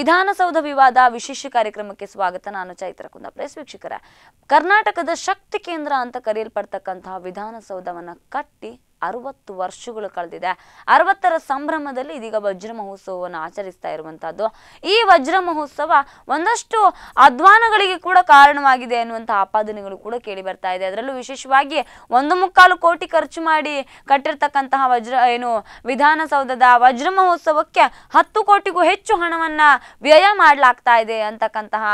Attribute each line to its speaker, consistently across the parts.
Speaker 1: ವಿಧಾನಸೌಧ ವಿವಾದ ವಿಶೇಷ ಕಾರ್ಯಕ್ರಮಕ್ಕೆ ಸ್ವಾಗತ ನಾನು ಚೈತ್ರ ಪ್ರೆಸ್ ವೀಕ್ಷಕರ ಕರ್ನಾಟಕದ ಶಕ್ತಿ ಕೇಂದ್ರ ಅಂತ ಕರೆಯಲ್ಪಡ್ತಕ್ಕಂತಹ ವಿಧಾನಸೌಧವನ್ನ ಕಟ್ಟಿ ಅರವತ್ತು ವರ್ಷಗಳು ಕಳೆದಿದೆ ಅರವತ್ತರ ಸಂಭ್ರಮದಲ್ಲಿ ಇದೀಗ ವಜ್ರ ಮಹೋತ್ಸವವನ್ನು ಆಚರಿಸ್ತಾ ಇರುವಂತಹದ್ದು ಈ ವಜ್ರ ಮಹೋತ್ಸವ ಒಂದಷ್ಟು ಅಧ್ವಾನಗಳಿಗೆ ಕೂಡ ಕಾರಣವಾಗಿದೆ ಅನ್ನುವಂತಹ ಆಪಾದನೆಗಳು ಕೂಡ ಕೇಳಿ ಬರ್ತಾ ಇದೆ ಅದರಲ್ಲೂ ವಿಶೇಷವಾಗಿ ಒಂದು ಮುಕ್ಕಾಲು ಕೋಟಿ ಖರ್ಚು ಮಾಡಿ ಕಟ್ಟಿರ್ತಕ್ಕಂತಹ ವಜ್ರ ಏನು ವಿಧಾನಸೌಧದ ವಜ್ರ ಮಹೋತ್ಸವಕ್ಕೆ ಹತ್ತು ಕೋಟಿಗೂ ಹೆಚ್ಚು ಹಣವನ್ನ ವ್ಯಯ ಮಾಡಲಾಗ್ತಾ ಇದೆ ಅಂತಕ್ಕಂತಹ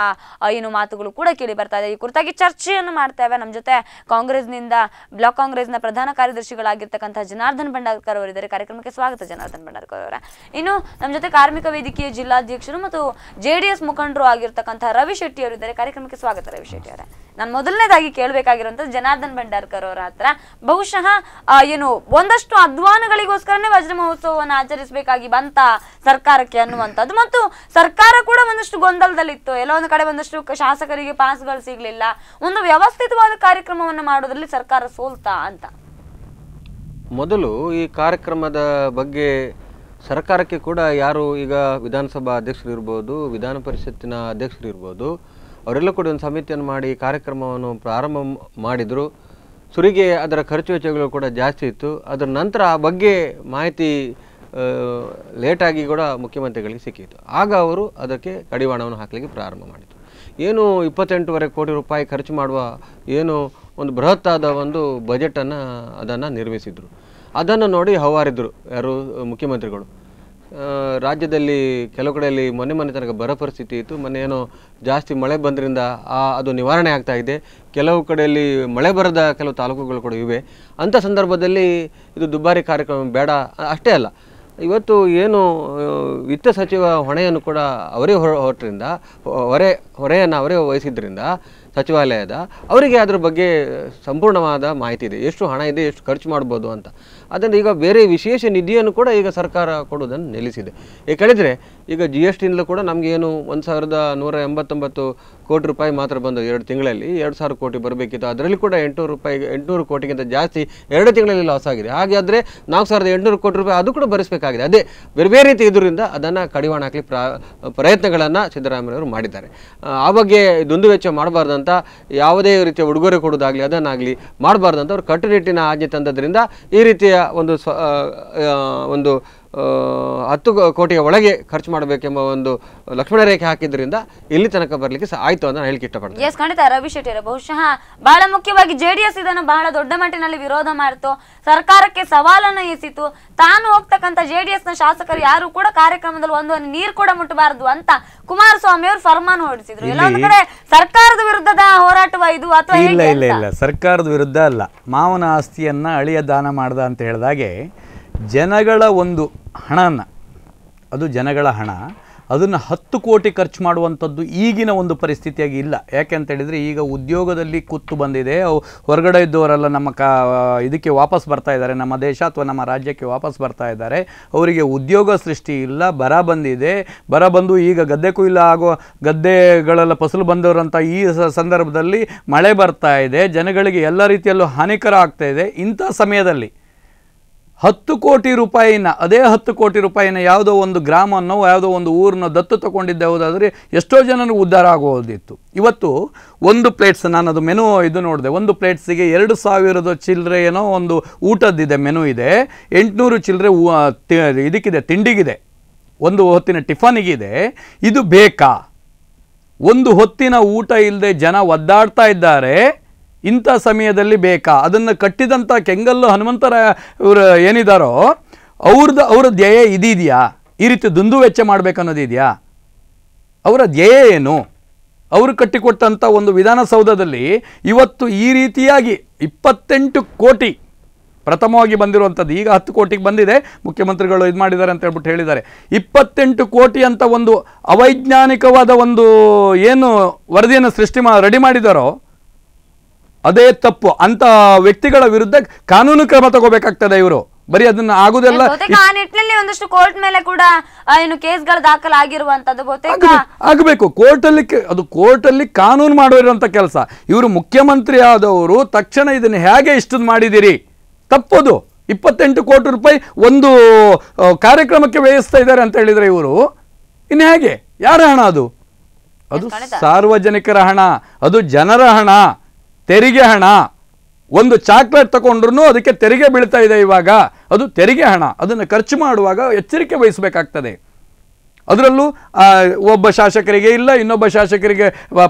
Speaker 1: ಏನು ಮಾತುಗಳು ಕೂಡ ಕೇಳಿ ಬರ್ತಾ ಇದೆ ಈ ಕುರಿತಾಗಿ ಚರ್ಚೆಯನ್ನು ಮಾಡ್ತೇವೆ ನಮ್ಮ ಜೊತೆ ಕಾಂಗ್ರೆಸ್ನಿಂದ ಬ್ಲಾಕ್ ಕಾಂಗ್ರೆಸ್ನ ಪ್ರಧಾನ ಕಾರ್ಯದರ್ಶಿಗಳಾಗಿರ್ತಾರೆ ಆಗಿರ್ತಕ್ಕಂತಹ ಜನಾರ್ದನ್ ಭಂಡಾರ್ಕರ್ ಅವರಿದ್ದಾರೆ ಕಾರ್ಯಕ್ರಮಕ್ಕೆ ಸ್ವಾಗತ ಜನಾರ್ದನ್ ಭಂಡಾರ್ಕರ್ ಅವರ ಇನ್ನು ನಮ್ಮ ಜೊತೆ ಕಾರ್ಮಿಕ ವೇದಿಕೆಯ ಜಿಲ್ಲಾಧ್ಯಕ್ಷರು ಮತ್ತು ಜೆ ಡಿ ಎಸ್ ಮುಖಂಡರು ಆಗಿರ್ತಕ್ಕಂತಹ ರವಿ ಶೆಟ್ಟಿ ಅವರಿದ್ದಾರೆ ಕಾರ್ಯಕ್ರಮಕ್ಕೆ ಸ್ವಾಗತ ರವಿ ಶೆಟ್ಟಿ ಅವರೇ ನಾನು ಮೊದಲನೇದಾಗಿ ಕೇಳಬೇಕಾಗಿರುವಂತಹ ಜನಾರ್ದನ್ ಭಂಡಾರ್ಕರ್ ಅವರ ಹತ್ರ ಬಹುಶಃ ಏನು ಒಂದಷ್ಟು ಅಧ್ವಾನಗಳಿಗೋಸ್ಕರನೇ ವಜ್ರ ಮಹೋತ್ಸವವನ್ನು ಆಚರಿಸಬೇಕಾಗಿ ಬಂತ ಸರ್ಕಾರಕ್ಕೆ ಅನ್ನುವಂಥದ್ದು ಮತ್ತು ಸರ್ಕಾರ ಕೂಡ ಒಂದಷ್ಟು ಗೊಂದಲದಲ್ಲಿತ್ತು ಎಲ್ಲೋ ಒಂದು ಕಡೆ ಒಂದಷ್ಟು ಶಾಸಕರಿಗೆ ಪಾಸ್ಗಳು ಸಿಗಲಿಲ್ಲ ಒಂದು ವ್ಯವಸ್ಥಿತವಾದ ಕಾರ್ಯಕ್ರಮವನ್ನು ಮಾಡೋದ್ರಲ್ಲಿ ಸರ್ಕಾರ ಸೋಲ್ತಾ ಅಂತ
Speaker 2: ಮೊದಲು ಈ ಕಾರ್ಯಕ್ರಮದ ಬಗ್ಗೆ ಸರ್ಕಾರಕ್ಕೆ ಕೂಡ ಯಾರು ಈಗ ವಿಧಾನಸಭಾ ಅಧ್ಯಕ್ಷರು ಇರ್ಬೋದು ವಿಧಾನ ಪರಿಷತ್ತಿನ ಅಧ್ಯಕ್ಷರು ಇರ್ಬೋದು ಅವರೆಲ್ಲ ಕೂಡ ಒಂದು ಸಮಿತಿಯನ್ನು ಮಾಡಿ ಕಾರ್ಯಕ್ರಮವನ್ನು ಪ್ರಾರಂಭ ಮಾಡಿದರು ಸುರಿಗೆ ಅದರ ಖರ್ಚು ವೆಚ್ಚಗಳು ಕೂಡ ಜಾಸ್ತಿ ಇತ್ತು ಅದರ ನಂತರ ಆ ಬಗ್ಗೆ ಮಾಹಿತಿ ಲೇಟಾಗಿ ಕೂಡ ಮುಖ್ಯಮಂತ್ರಿಗಳಿಗೆ ಸಿಕ್ಕಿತ್ತು ಆಗ ಅವರು ಅದಕ್ಕೆ ಕಡಿವಾಣವನ್ನು ಹಾಕಲಿಕ್ಕೆ ಪ್ರಾರಂಭ ಮಾಡಿದರು ಏನು ಇಪ್ಪತ್ತೆಂಟೂವರೆ ಕೋಟಿ ರೂಪಾಯಿ ಖರ್ಚು ಮಾಡುವ ಏನು ಒಂದು ಬೃಹತ್ತಾದ ಒಂದು ಬಜೆಟನ್ನು ಅದನ್ನು ನಿರ್ಮಿಸಿದರು ಅದನ್ನು ನೋಡಿ ಹವಾರಿದ್ರು ಯಾರು ಮುಖ್ಯಮಂತ್ರಿಗಳು ರಾಜ್ಯದಲ್ಲಿ ಕೆಲವು ಕಡೆಯಲ್ಲಿ ಮನೆ ಮನೆ ತನಕ ಬರ ಪರಿಸ್ಥಿತಿ ಇತ್ತು ಮೊನ್ನೆ ಏನೋ ಜಾಸ್ತಿ ಮಳೆ ಬಂದರಿಂದ ಆ ಅದು ನಿವಾರಣೆ ಆಗ್ತಾ ಇದೆ ಕೆಲವು ಕಡೆಯಲ್ಲಿ ಮಳೆ ಬರದ ಕೆಲವು ತಾಲೂಕುಗಳು ಕೂಡ ಇವೆ ಅಂಥ ಸಂದರ್ಭದಲ್ಲಿ ಇದು ದುಬಾರಿ ಕಾರ್ಯಕ್ರಮ ಬೇಡ ಅಷ್ಟೇ ಅಲ್ಲ ಇವತ್ತು ಏನು ವಿತ್ತ ಸಚಿವ ಹೊಣೆಯನ್ನು ಕೂಡ ಅವರೇ ಹೊರ ಹೊರಟ್ರಿಂದ ಹೊರೆ ಹೊರೆಯನ್ನು ಅವರೇ ವಹಿಸಿದ್ದರಿಂದ ಸಚಿವಾಲಯದ ಅವರಿಗೆ ಅದ್ರ ಬಗ್ಗೆ ಸಂಪೂರ್ಣವಾದ ಮಾಹಿತಿ ಇದೆ ಎಷ್ಟು ಹಣ ಇದೆ ಎಷ್ಟು ಖರ್ಚು ಮಾಡ್ಬೋದು ಅಂತ ಅದನ್ನು ಈಗ ಬೇರೆ ವಿಶೇಷ ನಿಧಿಯನ್ನು ಕೂಡ ಈಗ ಸರ್ಕಾರ ಕೊಡುವುದನ್ನು ನಿಲ್ಲಿಸಿದೆ ಏಕೆಂದರೆ ಈಗ ಜಿ ಎಸ್ ಟಿಯಿಂದಲೂ ಕೂಡ ನಮಗೇನು ಒಂದು ಸಾವಿರದ ನೂರ ಎಂಬತ್ತೊಂಬತ್ತು ಕೋಟಿ ರೂಪಾಯಿ ಮಾತ್ರ ಬಂದು ಎರಡು ತಿಂಗಳಲ್ಲಿ ಎರಡು ಸಾವಿರ ಕೋಟಿ ಬರಬೇಕಿತ್ತು ಅದರಲ್ಲಿ ಕೂಡ ಎಂಟುನೂರು ರೂಪಾಯಿ ಎಂಟುನೂರು ಕೋಟಿಗಿಂತ ಜಾಸ್ತಿ ಎರಡು ತಿಂಗಳಲ್ಲಿ ಲಾಸ್ ಆಗಿದೆ ಹಾಗೆ ಆದರೆ ನಾಲ್ಕು ಸಾವಿರದ ಎಂಟುನೂರು ಕೋಟಿ ರೂಪಾಯಿ ಅದು ಕೂಡ ಭರಿಸಬೇಕಾಗಿದೆ ಅದೇ ಬೇರೆ ಬೇರೆ ರೀತಿ ಇದರಿಂದ ಅದನ್ನು ಕಡಿವಾಣ ಹಾಕಲಿ ಪ್ರಾ ಪ್ರಯತ್ನಗಳನ್ನು ಸಿದ್ದರಾಮಯ್ಯವರು ಮಾಡಿದ್ದಾರೆ ಆ ಬಗ್ಗೆ ದುಂದು ವೆಚ್ಚ ಮಾಡಬಾರ್ದಂತ ಯಾವುದೇ ರೀತಿಯ ಉಡುಗೊರೆ ಕೊಡೋದಾಗಲಿ ಅದನ್ನಾಗಲಿ ಮಾಡಬಾರ್ದಂತ ಅವರು ಕಟ್ಟುನಿಟ್ಟಿನ ಆಜ್ಞೆ ತಂದದ್ರಿಂದ ಈ ರೀತಿಯ ಒಂದು ಒಂದು ಹತ್ತು ಕೋಟಿಯ ಒಳಗೆ ಖರ್ಚು ಮಾಡಬೇಕೆಂಬ ಒಂದು ಲಕ್ಷ್ಮಣ ರೇಖೆ ಹಾಕಿದ್ರಿಂದ ಇಲ್ಲಿ ತನಕ ಬರ್ಲಿಕ್ಕೆ ಆಯ್ತು ಅಂತ ಹೇಳಿಕೆ ಇಷ್ಟಪಡ್ತೀನಿ
Speaker 1: ಎಸ್ ಖಂಡಿತ ರವಿ ಶೆಟ್ಟಿರ ಬಹುಶಃ ಬಹಳ ಮುಖ್ಯವಾಗಿ ಎಸ್ ಇದನ್ನು ಬಹಳ ದೊಡ್ಡ ಮಟ್ಟಿನಲ್ಲಿ ವಿರೋಧ ಮಾಡಿತು ಸರ್ಕಾರಕ್ಕೆ ಸವಾಲನ್ನು ಎಸಿತು ತಾನು ಹೋಗ್ತಕ್ಕಂಥ ಜೆಡಿಎಸ್ ನ ಶಾಸಕರು ಯಾರು ಕೂಡ ಕಾರ್ಯಕ್ರಮದಲ್ಲಿ ಒಂದು ನೀರು ಕೂಡ ಮುಟ್ಟಬಾರದು ಅಂತ ಕುಮಾರಸ್ವಾಮಿ ಅವರು ಫರ್ಮಾನು ಹೊರಡಿಸಿದ್ರು ಇಲ್ಲ ಕಡೆ ಸರ್ಕಾರದ ವಿರುದ್ಧದ ಹೋರಾಟವ ಇದು ಅಥವಾ ಇಲ್ಲ
Speaker 3: ಇಲ್ಲ ಇಲ್ಲ ಸರ್ಕಾರದ ವಿರುದ್ಧ ಅಲ್ಲ ಮಾವನ ಆಸ್ತಿಯನ್ನ ಅಳಿಯ ದಾನ ಮಾಡ್ದ ಅಂತ ಹೇಳಿದಾಗೆ ಜನಗಳ ಒಂದು ಹಣನ ಅದು ಜನಗಳ ಹಣ ಅದನ್ನು ಹತ್ತು ಕೋಟಿ ಖರ್ಚು ಮಾಡುವಂಥದ್ದು ಈಗಿನ ಒಂದು ಪರಿಸ್ಥಿತಿಯಾಗಿ ಇಲ್ಲ ಯಾಕೆ ಅಂತೇಳಿದರೆ ಈಗ ಉದ್ಯೋಗದಲ್ಲಿ ಕುತ್ತು ಬಂದಿದೆ ಹೊರಗಡೆ ಇದ್ದವರೆಲ್ಲ ನಮ್ಮ ಕಾ ಇದಕ್ಕೆ ವಾಪಸ್ ಬರ್ತಾ ಇದ್ದಾರೆ ನಮ್ಮ ದೇಶ ಅಥವಾ ನಮ್ಮ ರಾಜ್ಯಕ್ಕೆ ವಾಪಸ್ ಬರ್ತಾ ಇದ್ದಾರೆ ಅವರಿಗೆ ಉದ್ಯೋಗ ಸೃಷ್ಟಿ ಇಲ್ಲ ಬರ ಬಂದಿದೆ ಬರ ಬಂದು ಈಗ ಗದ್ದೆ ಇಲ್ಲ ಆಗೋ ಗದ್ದೆಗಳೆಲ್ಲ ಫಸಲು ಬಂದವರಂಥ ಈ ಸಂದರ್ಭದಲ್ಲಿ ಮಳೆ ಬರ್ತಾ ಇದೆ ಜನಗಳಿಗೆ ಎಲ್ಲ ರೀತಿಯಲ್ಲೂ ಹಾನಿಕರ ಆಗ್ತಾ ಇದೆ ಇಂಥ ಸಮಯದಲ್ಲಿ ಹತ್ತು ಕೋಟಿ ರೂಪಾಯಿನ ಅದೇ ಹತ್ತು ಕೋಟಿ ರೂಪಾಯಿನ ಯಾವುದೋ ಒಂದು ಗ್ರಾಮನೋ ಯಾವುದೋ ಒಂದು ಊರನ್ನೋ ದತ್ತು ತಗೊಂಡಿದ್ದೆ ಹೋದಾದರೆ ಎಷ್ಟೋ ಜನರು ಉದ್ಧಾರ ಆಗೋದಿತ್ತು ಇವತ್ತು ಒಂದು ಪ್ಲೇಟ್ಸ್ ನಾನು ಅದು ಮೆನು ಇದು ನೋಡಿದೆ ಒಂದು ಪ್ಲೇಟ್ಸಿಗೆ ಎರಡು ಸಾವಿರದ ಚಿಲ್ಲರೆ ಏನೋ ಒಂದು ಊಟದ್ದಿದೆ ಮೆನು ಇದೆ ಎಂಟುನೂರು ಚಿಲ್ಲರೆ ಇದಕ್ಕಿದೆ ತಿಂಡಿಗಿದೆ ಒಂದು ಹೊತ್ತಿನ ಟಿಫನಿಗಿದೆ ಇದು ಬೇಕಾ ಒಂದು ಹೊತ್ತಿನ ಊಟ ಇಲ್ಲದೆ ಜನ ಒದ್ದಾಡ್ತಾ ಇದ್ದಾರೆ ಇಂಥ ಸಮಯದಲ್ಲಿ ಬೇಕಾ ಅದನ್ನು ಕಟ್ಟಿದಂಥ ಕೆಂಗಲ್ಲು ಹನುಮಂತರ ಇವರು ಏನಿದ್ದಾರೋ ಅವ್ರದ್ದು ಅವರ ಧ್ಯೇಯ ಇದೆಯಾ ಈ ರೀತಿ ದುಂದು ವೆಚ್ಚ ಮಾಡಬೇಕನ್ನೋದಿದೆಯಾ ಅವರ ಧ್ಯೇಯ ಏನು ಅವರು ಕಟ್ಟಿಕೊಟ್ಟಂಥ ಒಂದು ವಿಧಾನಸೌಧದಲ್ಲಿ ಇವತ್ತು ಈ ರೀತಿಯಾಗಿ ಇಪ್ಪತ್ತೆಂಟು ಕೋಟಿ ಪ್ರಥಮವಾಗಿ ಬಂದಿರುವಂಥದ್ದು ಈಗ ಹತ್ತು ಕೋಟಿಗೆ ಬಂದಿದೆ ಮುಖ್ಯಮಂತ್ರಿಗಳು ಇದು ಮಾಡಿದ್ದಾರೆ ಅಂತ ಹೇಳ್ಬಿಟ್ಟು ಹೇಳಿದ್ದಾರೆ ಇಪ್ಪತ್ತೆಂಟು ಕೋಟಿ ಅಂತ ಒಂದು ಅವೈಜ್ಞಾನಿಕವಾದ ಒಂದು ಏನು ವರದಿಯನ್ನು ಸೃಷ್ಟಿ ಮಾ ರೆಡಿ ಮಾಡಿದಾರೋ ಅದೇ ತಪ್ಪು ಅಂತ ವ್ಯಕ್ತಿಗಳ ವಿರುದ್ಧ ಕಾನೂನು ಕ್ರಮ ತಗೋಬೇಕಾಗ್ತದೆ ಇವರು ಬರೀ ಅದನ್ನ ಆಗುದಿಲ್ಲ ಆ
Speaker 1: ನಿಟ್ಟಿನಲ್ಲಿ ಒಂದಷ್ಟು ಕೋರ್ಟ್ ಮೇಲೆ ಕೂಡ ಏನು ಕೇಸ್ಗಳು ದಾಖಲಾಗಿರುವಂತದ್ದು
Speaker 3: ಆಗಬೇಕು ಕೋರ್ಟ್ ಅಲ್ಲಿ ಅದು ಕೋರ್ಟ್ ಅಲ್ಲಿ ಕಾನೂನು ಮಾಡುವಂತ ಕೆಲಸ ಇವರು ಮುಖ್ಯಮಂತ್ರಿ ಆದವರು ತಕ್ಷಣ ಇದನ್ನ ಹೇಗೆ ಇಷ್ಟು ಮಾಡಿದಿರಿ ತಪ್ಪದು ಇಪ್ಪತ್ತೆಂಟು ಕೋಟಿ ರೂಪಾಯಿ ಒಂದು ಕಾರ್ಯಕ್ರಮಕ್ಕೆ ವ್ಯಯಿಸ್ತಾ ಇದ್ದಾರೆ ಅಂತ ಹೇಳಿದ್ರೆ ಇವರು ಇನ್ನು ಹೇಗೆ ಯಾರ ಹಣ ಅದು ಅದು ಸಾರ್ವಜನಿಕರ ಹಣ ಅದು ಜನರ ಹಣ ತೆರಿಗೆ ಹಣ ಒಂದು ಚಾಕ್ಲೇಟ್ ತಗೊಂಡ್ರು ಅದಕ್ಕೆ ತೆರಿಗೆ ಬೀಳ್ತಾ ಇದೆ ಇವಾಗ ಅದು ತೆರಿಗೆ ಹಣ ಅದನ್ನು ಖರ್ಚು ಮಾಡುವಾಗ ಎಚ್ಚರಿಕೆ ವಹಿಸಬೇಕಾಗ್ತದೆ ಅದರಲ್ಲೂ ಒಬ್ಬ ಶಾಸಕರಿಗೆ ಇಲ್ಲ ಇನ್ನೊಬ್ಬ ಶಾಸಕರಿಗೆ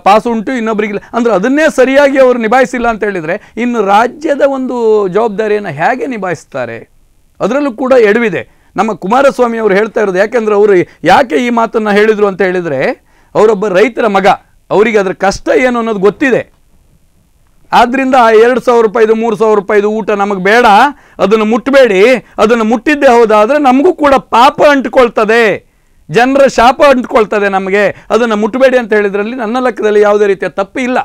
Speaker 3: ಪಾಸು ಉಂಟು ಇಲ್ಲ ಅಂದರೆ ಅದನ್ನೇ ಸರಿಯಾಗಿ ಅವರು ನಿಭಾಯಿಸಿಲ್ಲ ಅಂತ ಹೇಳಿದರೆ ಇನ್ನು ರಾಜ್ಯದ ಒಂದು ಜವಾಬ್ದಾರಿಯನ್ನು ಹೇಗೆ ನಿಭಾಯಿಸ್ತಾರೆ ಅದರಲ್ಲೂ ಕೂಡ ಎಡವಿದೆ ನಮ್ಮ ಕುಮಾರಸ್ವಾಮಿ ಅವರು ಹೇಳ್ತಾ ಇರೋದು ಯಾಕೆಂದರೆ ಅವರು ಯಾಕೆ ಈ ಮಾತನ್ನು ಹೇಳಿದರು ಅಂತ ಹೇಳಿದರೆ ಅವರೊಬ್ಬ ರೈತರ ಮಗ ಅವರಿಗೆ ಅದರ ಕಷ್ಟ ಏನು ಅನ್ನೋದು ಗೊತ್ತಿದೆ ಆದ್ರಿಂದ ಎರಡು ಸಾವಿರ ರೂಪಾಯಿದು ಮೂರು ಸಾವಿರ ರೂಪಾಯಿದು ಊಟ ನಮಗೆ ಬೇಡ ಅದನ್ನು ಮುಟ್ಟಬೇಡಿ ಅದನ್ನು ಮುಟ್ಟಿದ್ದೇ ಹೌದಾದರೆ ನಮಗೂ ಕೂಡ ಪಾಪ ಅಂಟ್ಕೊಳ್ತದೆ ಜನರ ಶಾಪ ಅಂಟ್ಕೊಳ್ತದೆ ನಮಗೆ ಅದನ್ನು ಮುಟ್ಟಬೇಡಿ ಅಂತ ಹೇಳಿದ್ರಲ್ಲಿ ನನ್ನ ಲೆಕ್ಕದಲ್ಲಿ ಯಾವುದೇ ರೀತಿಯ ತಪ್ಪು ಇಲ್ಲ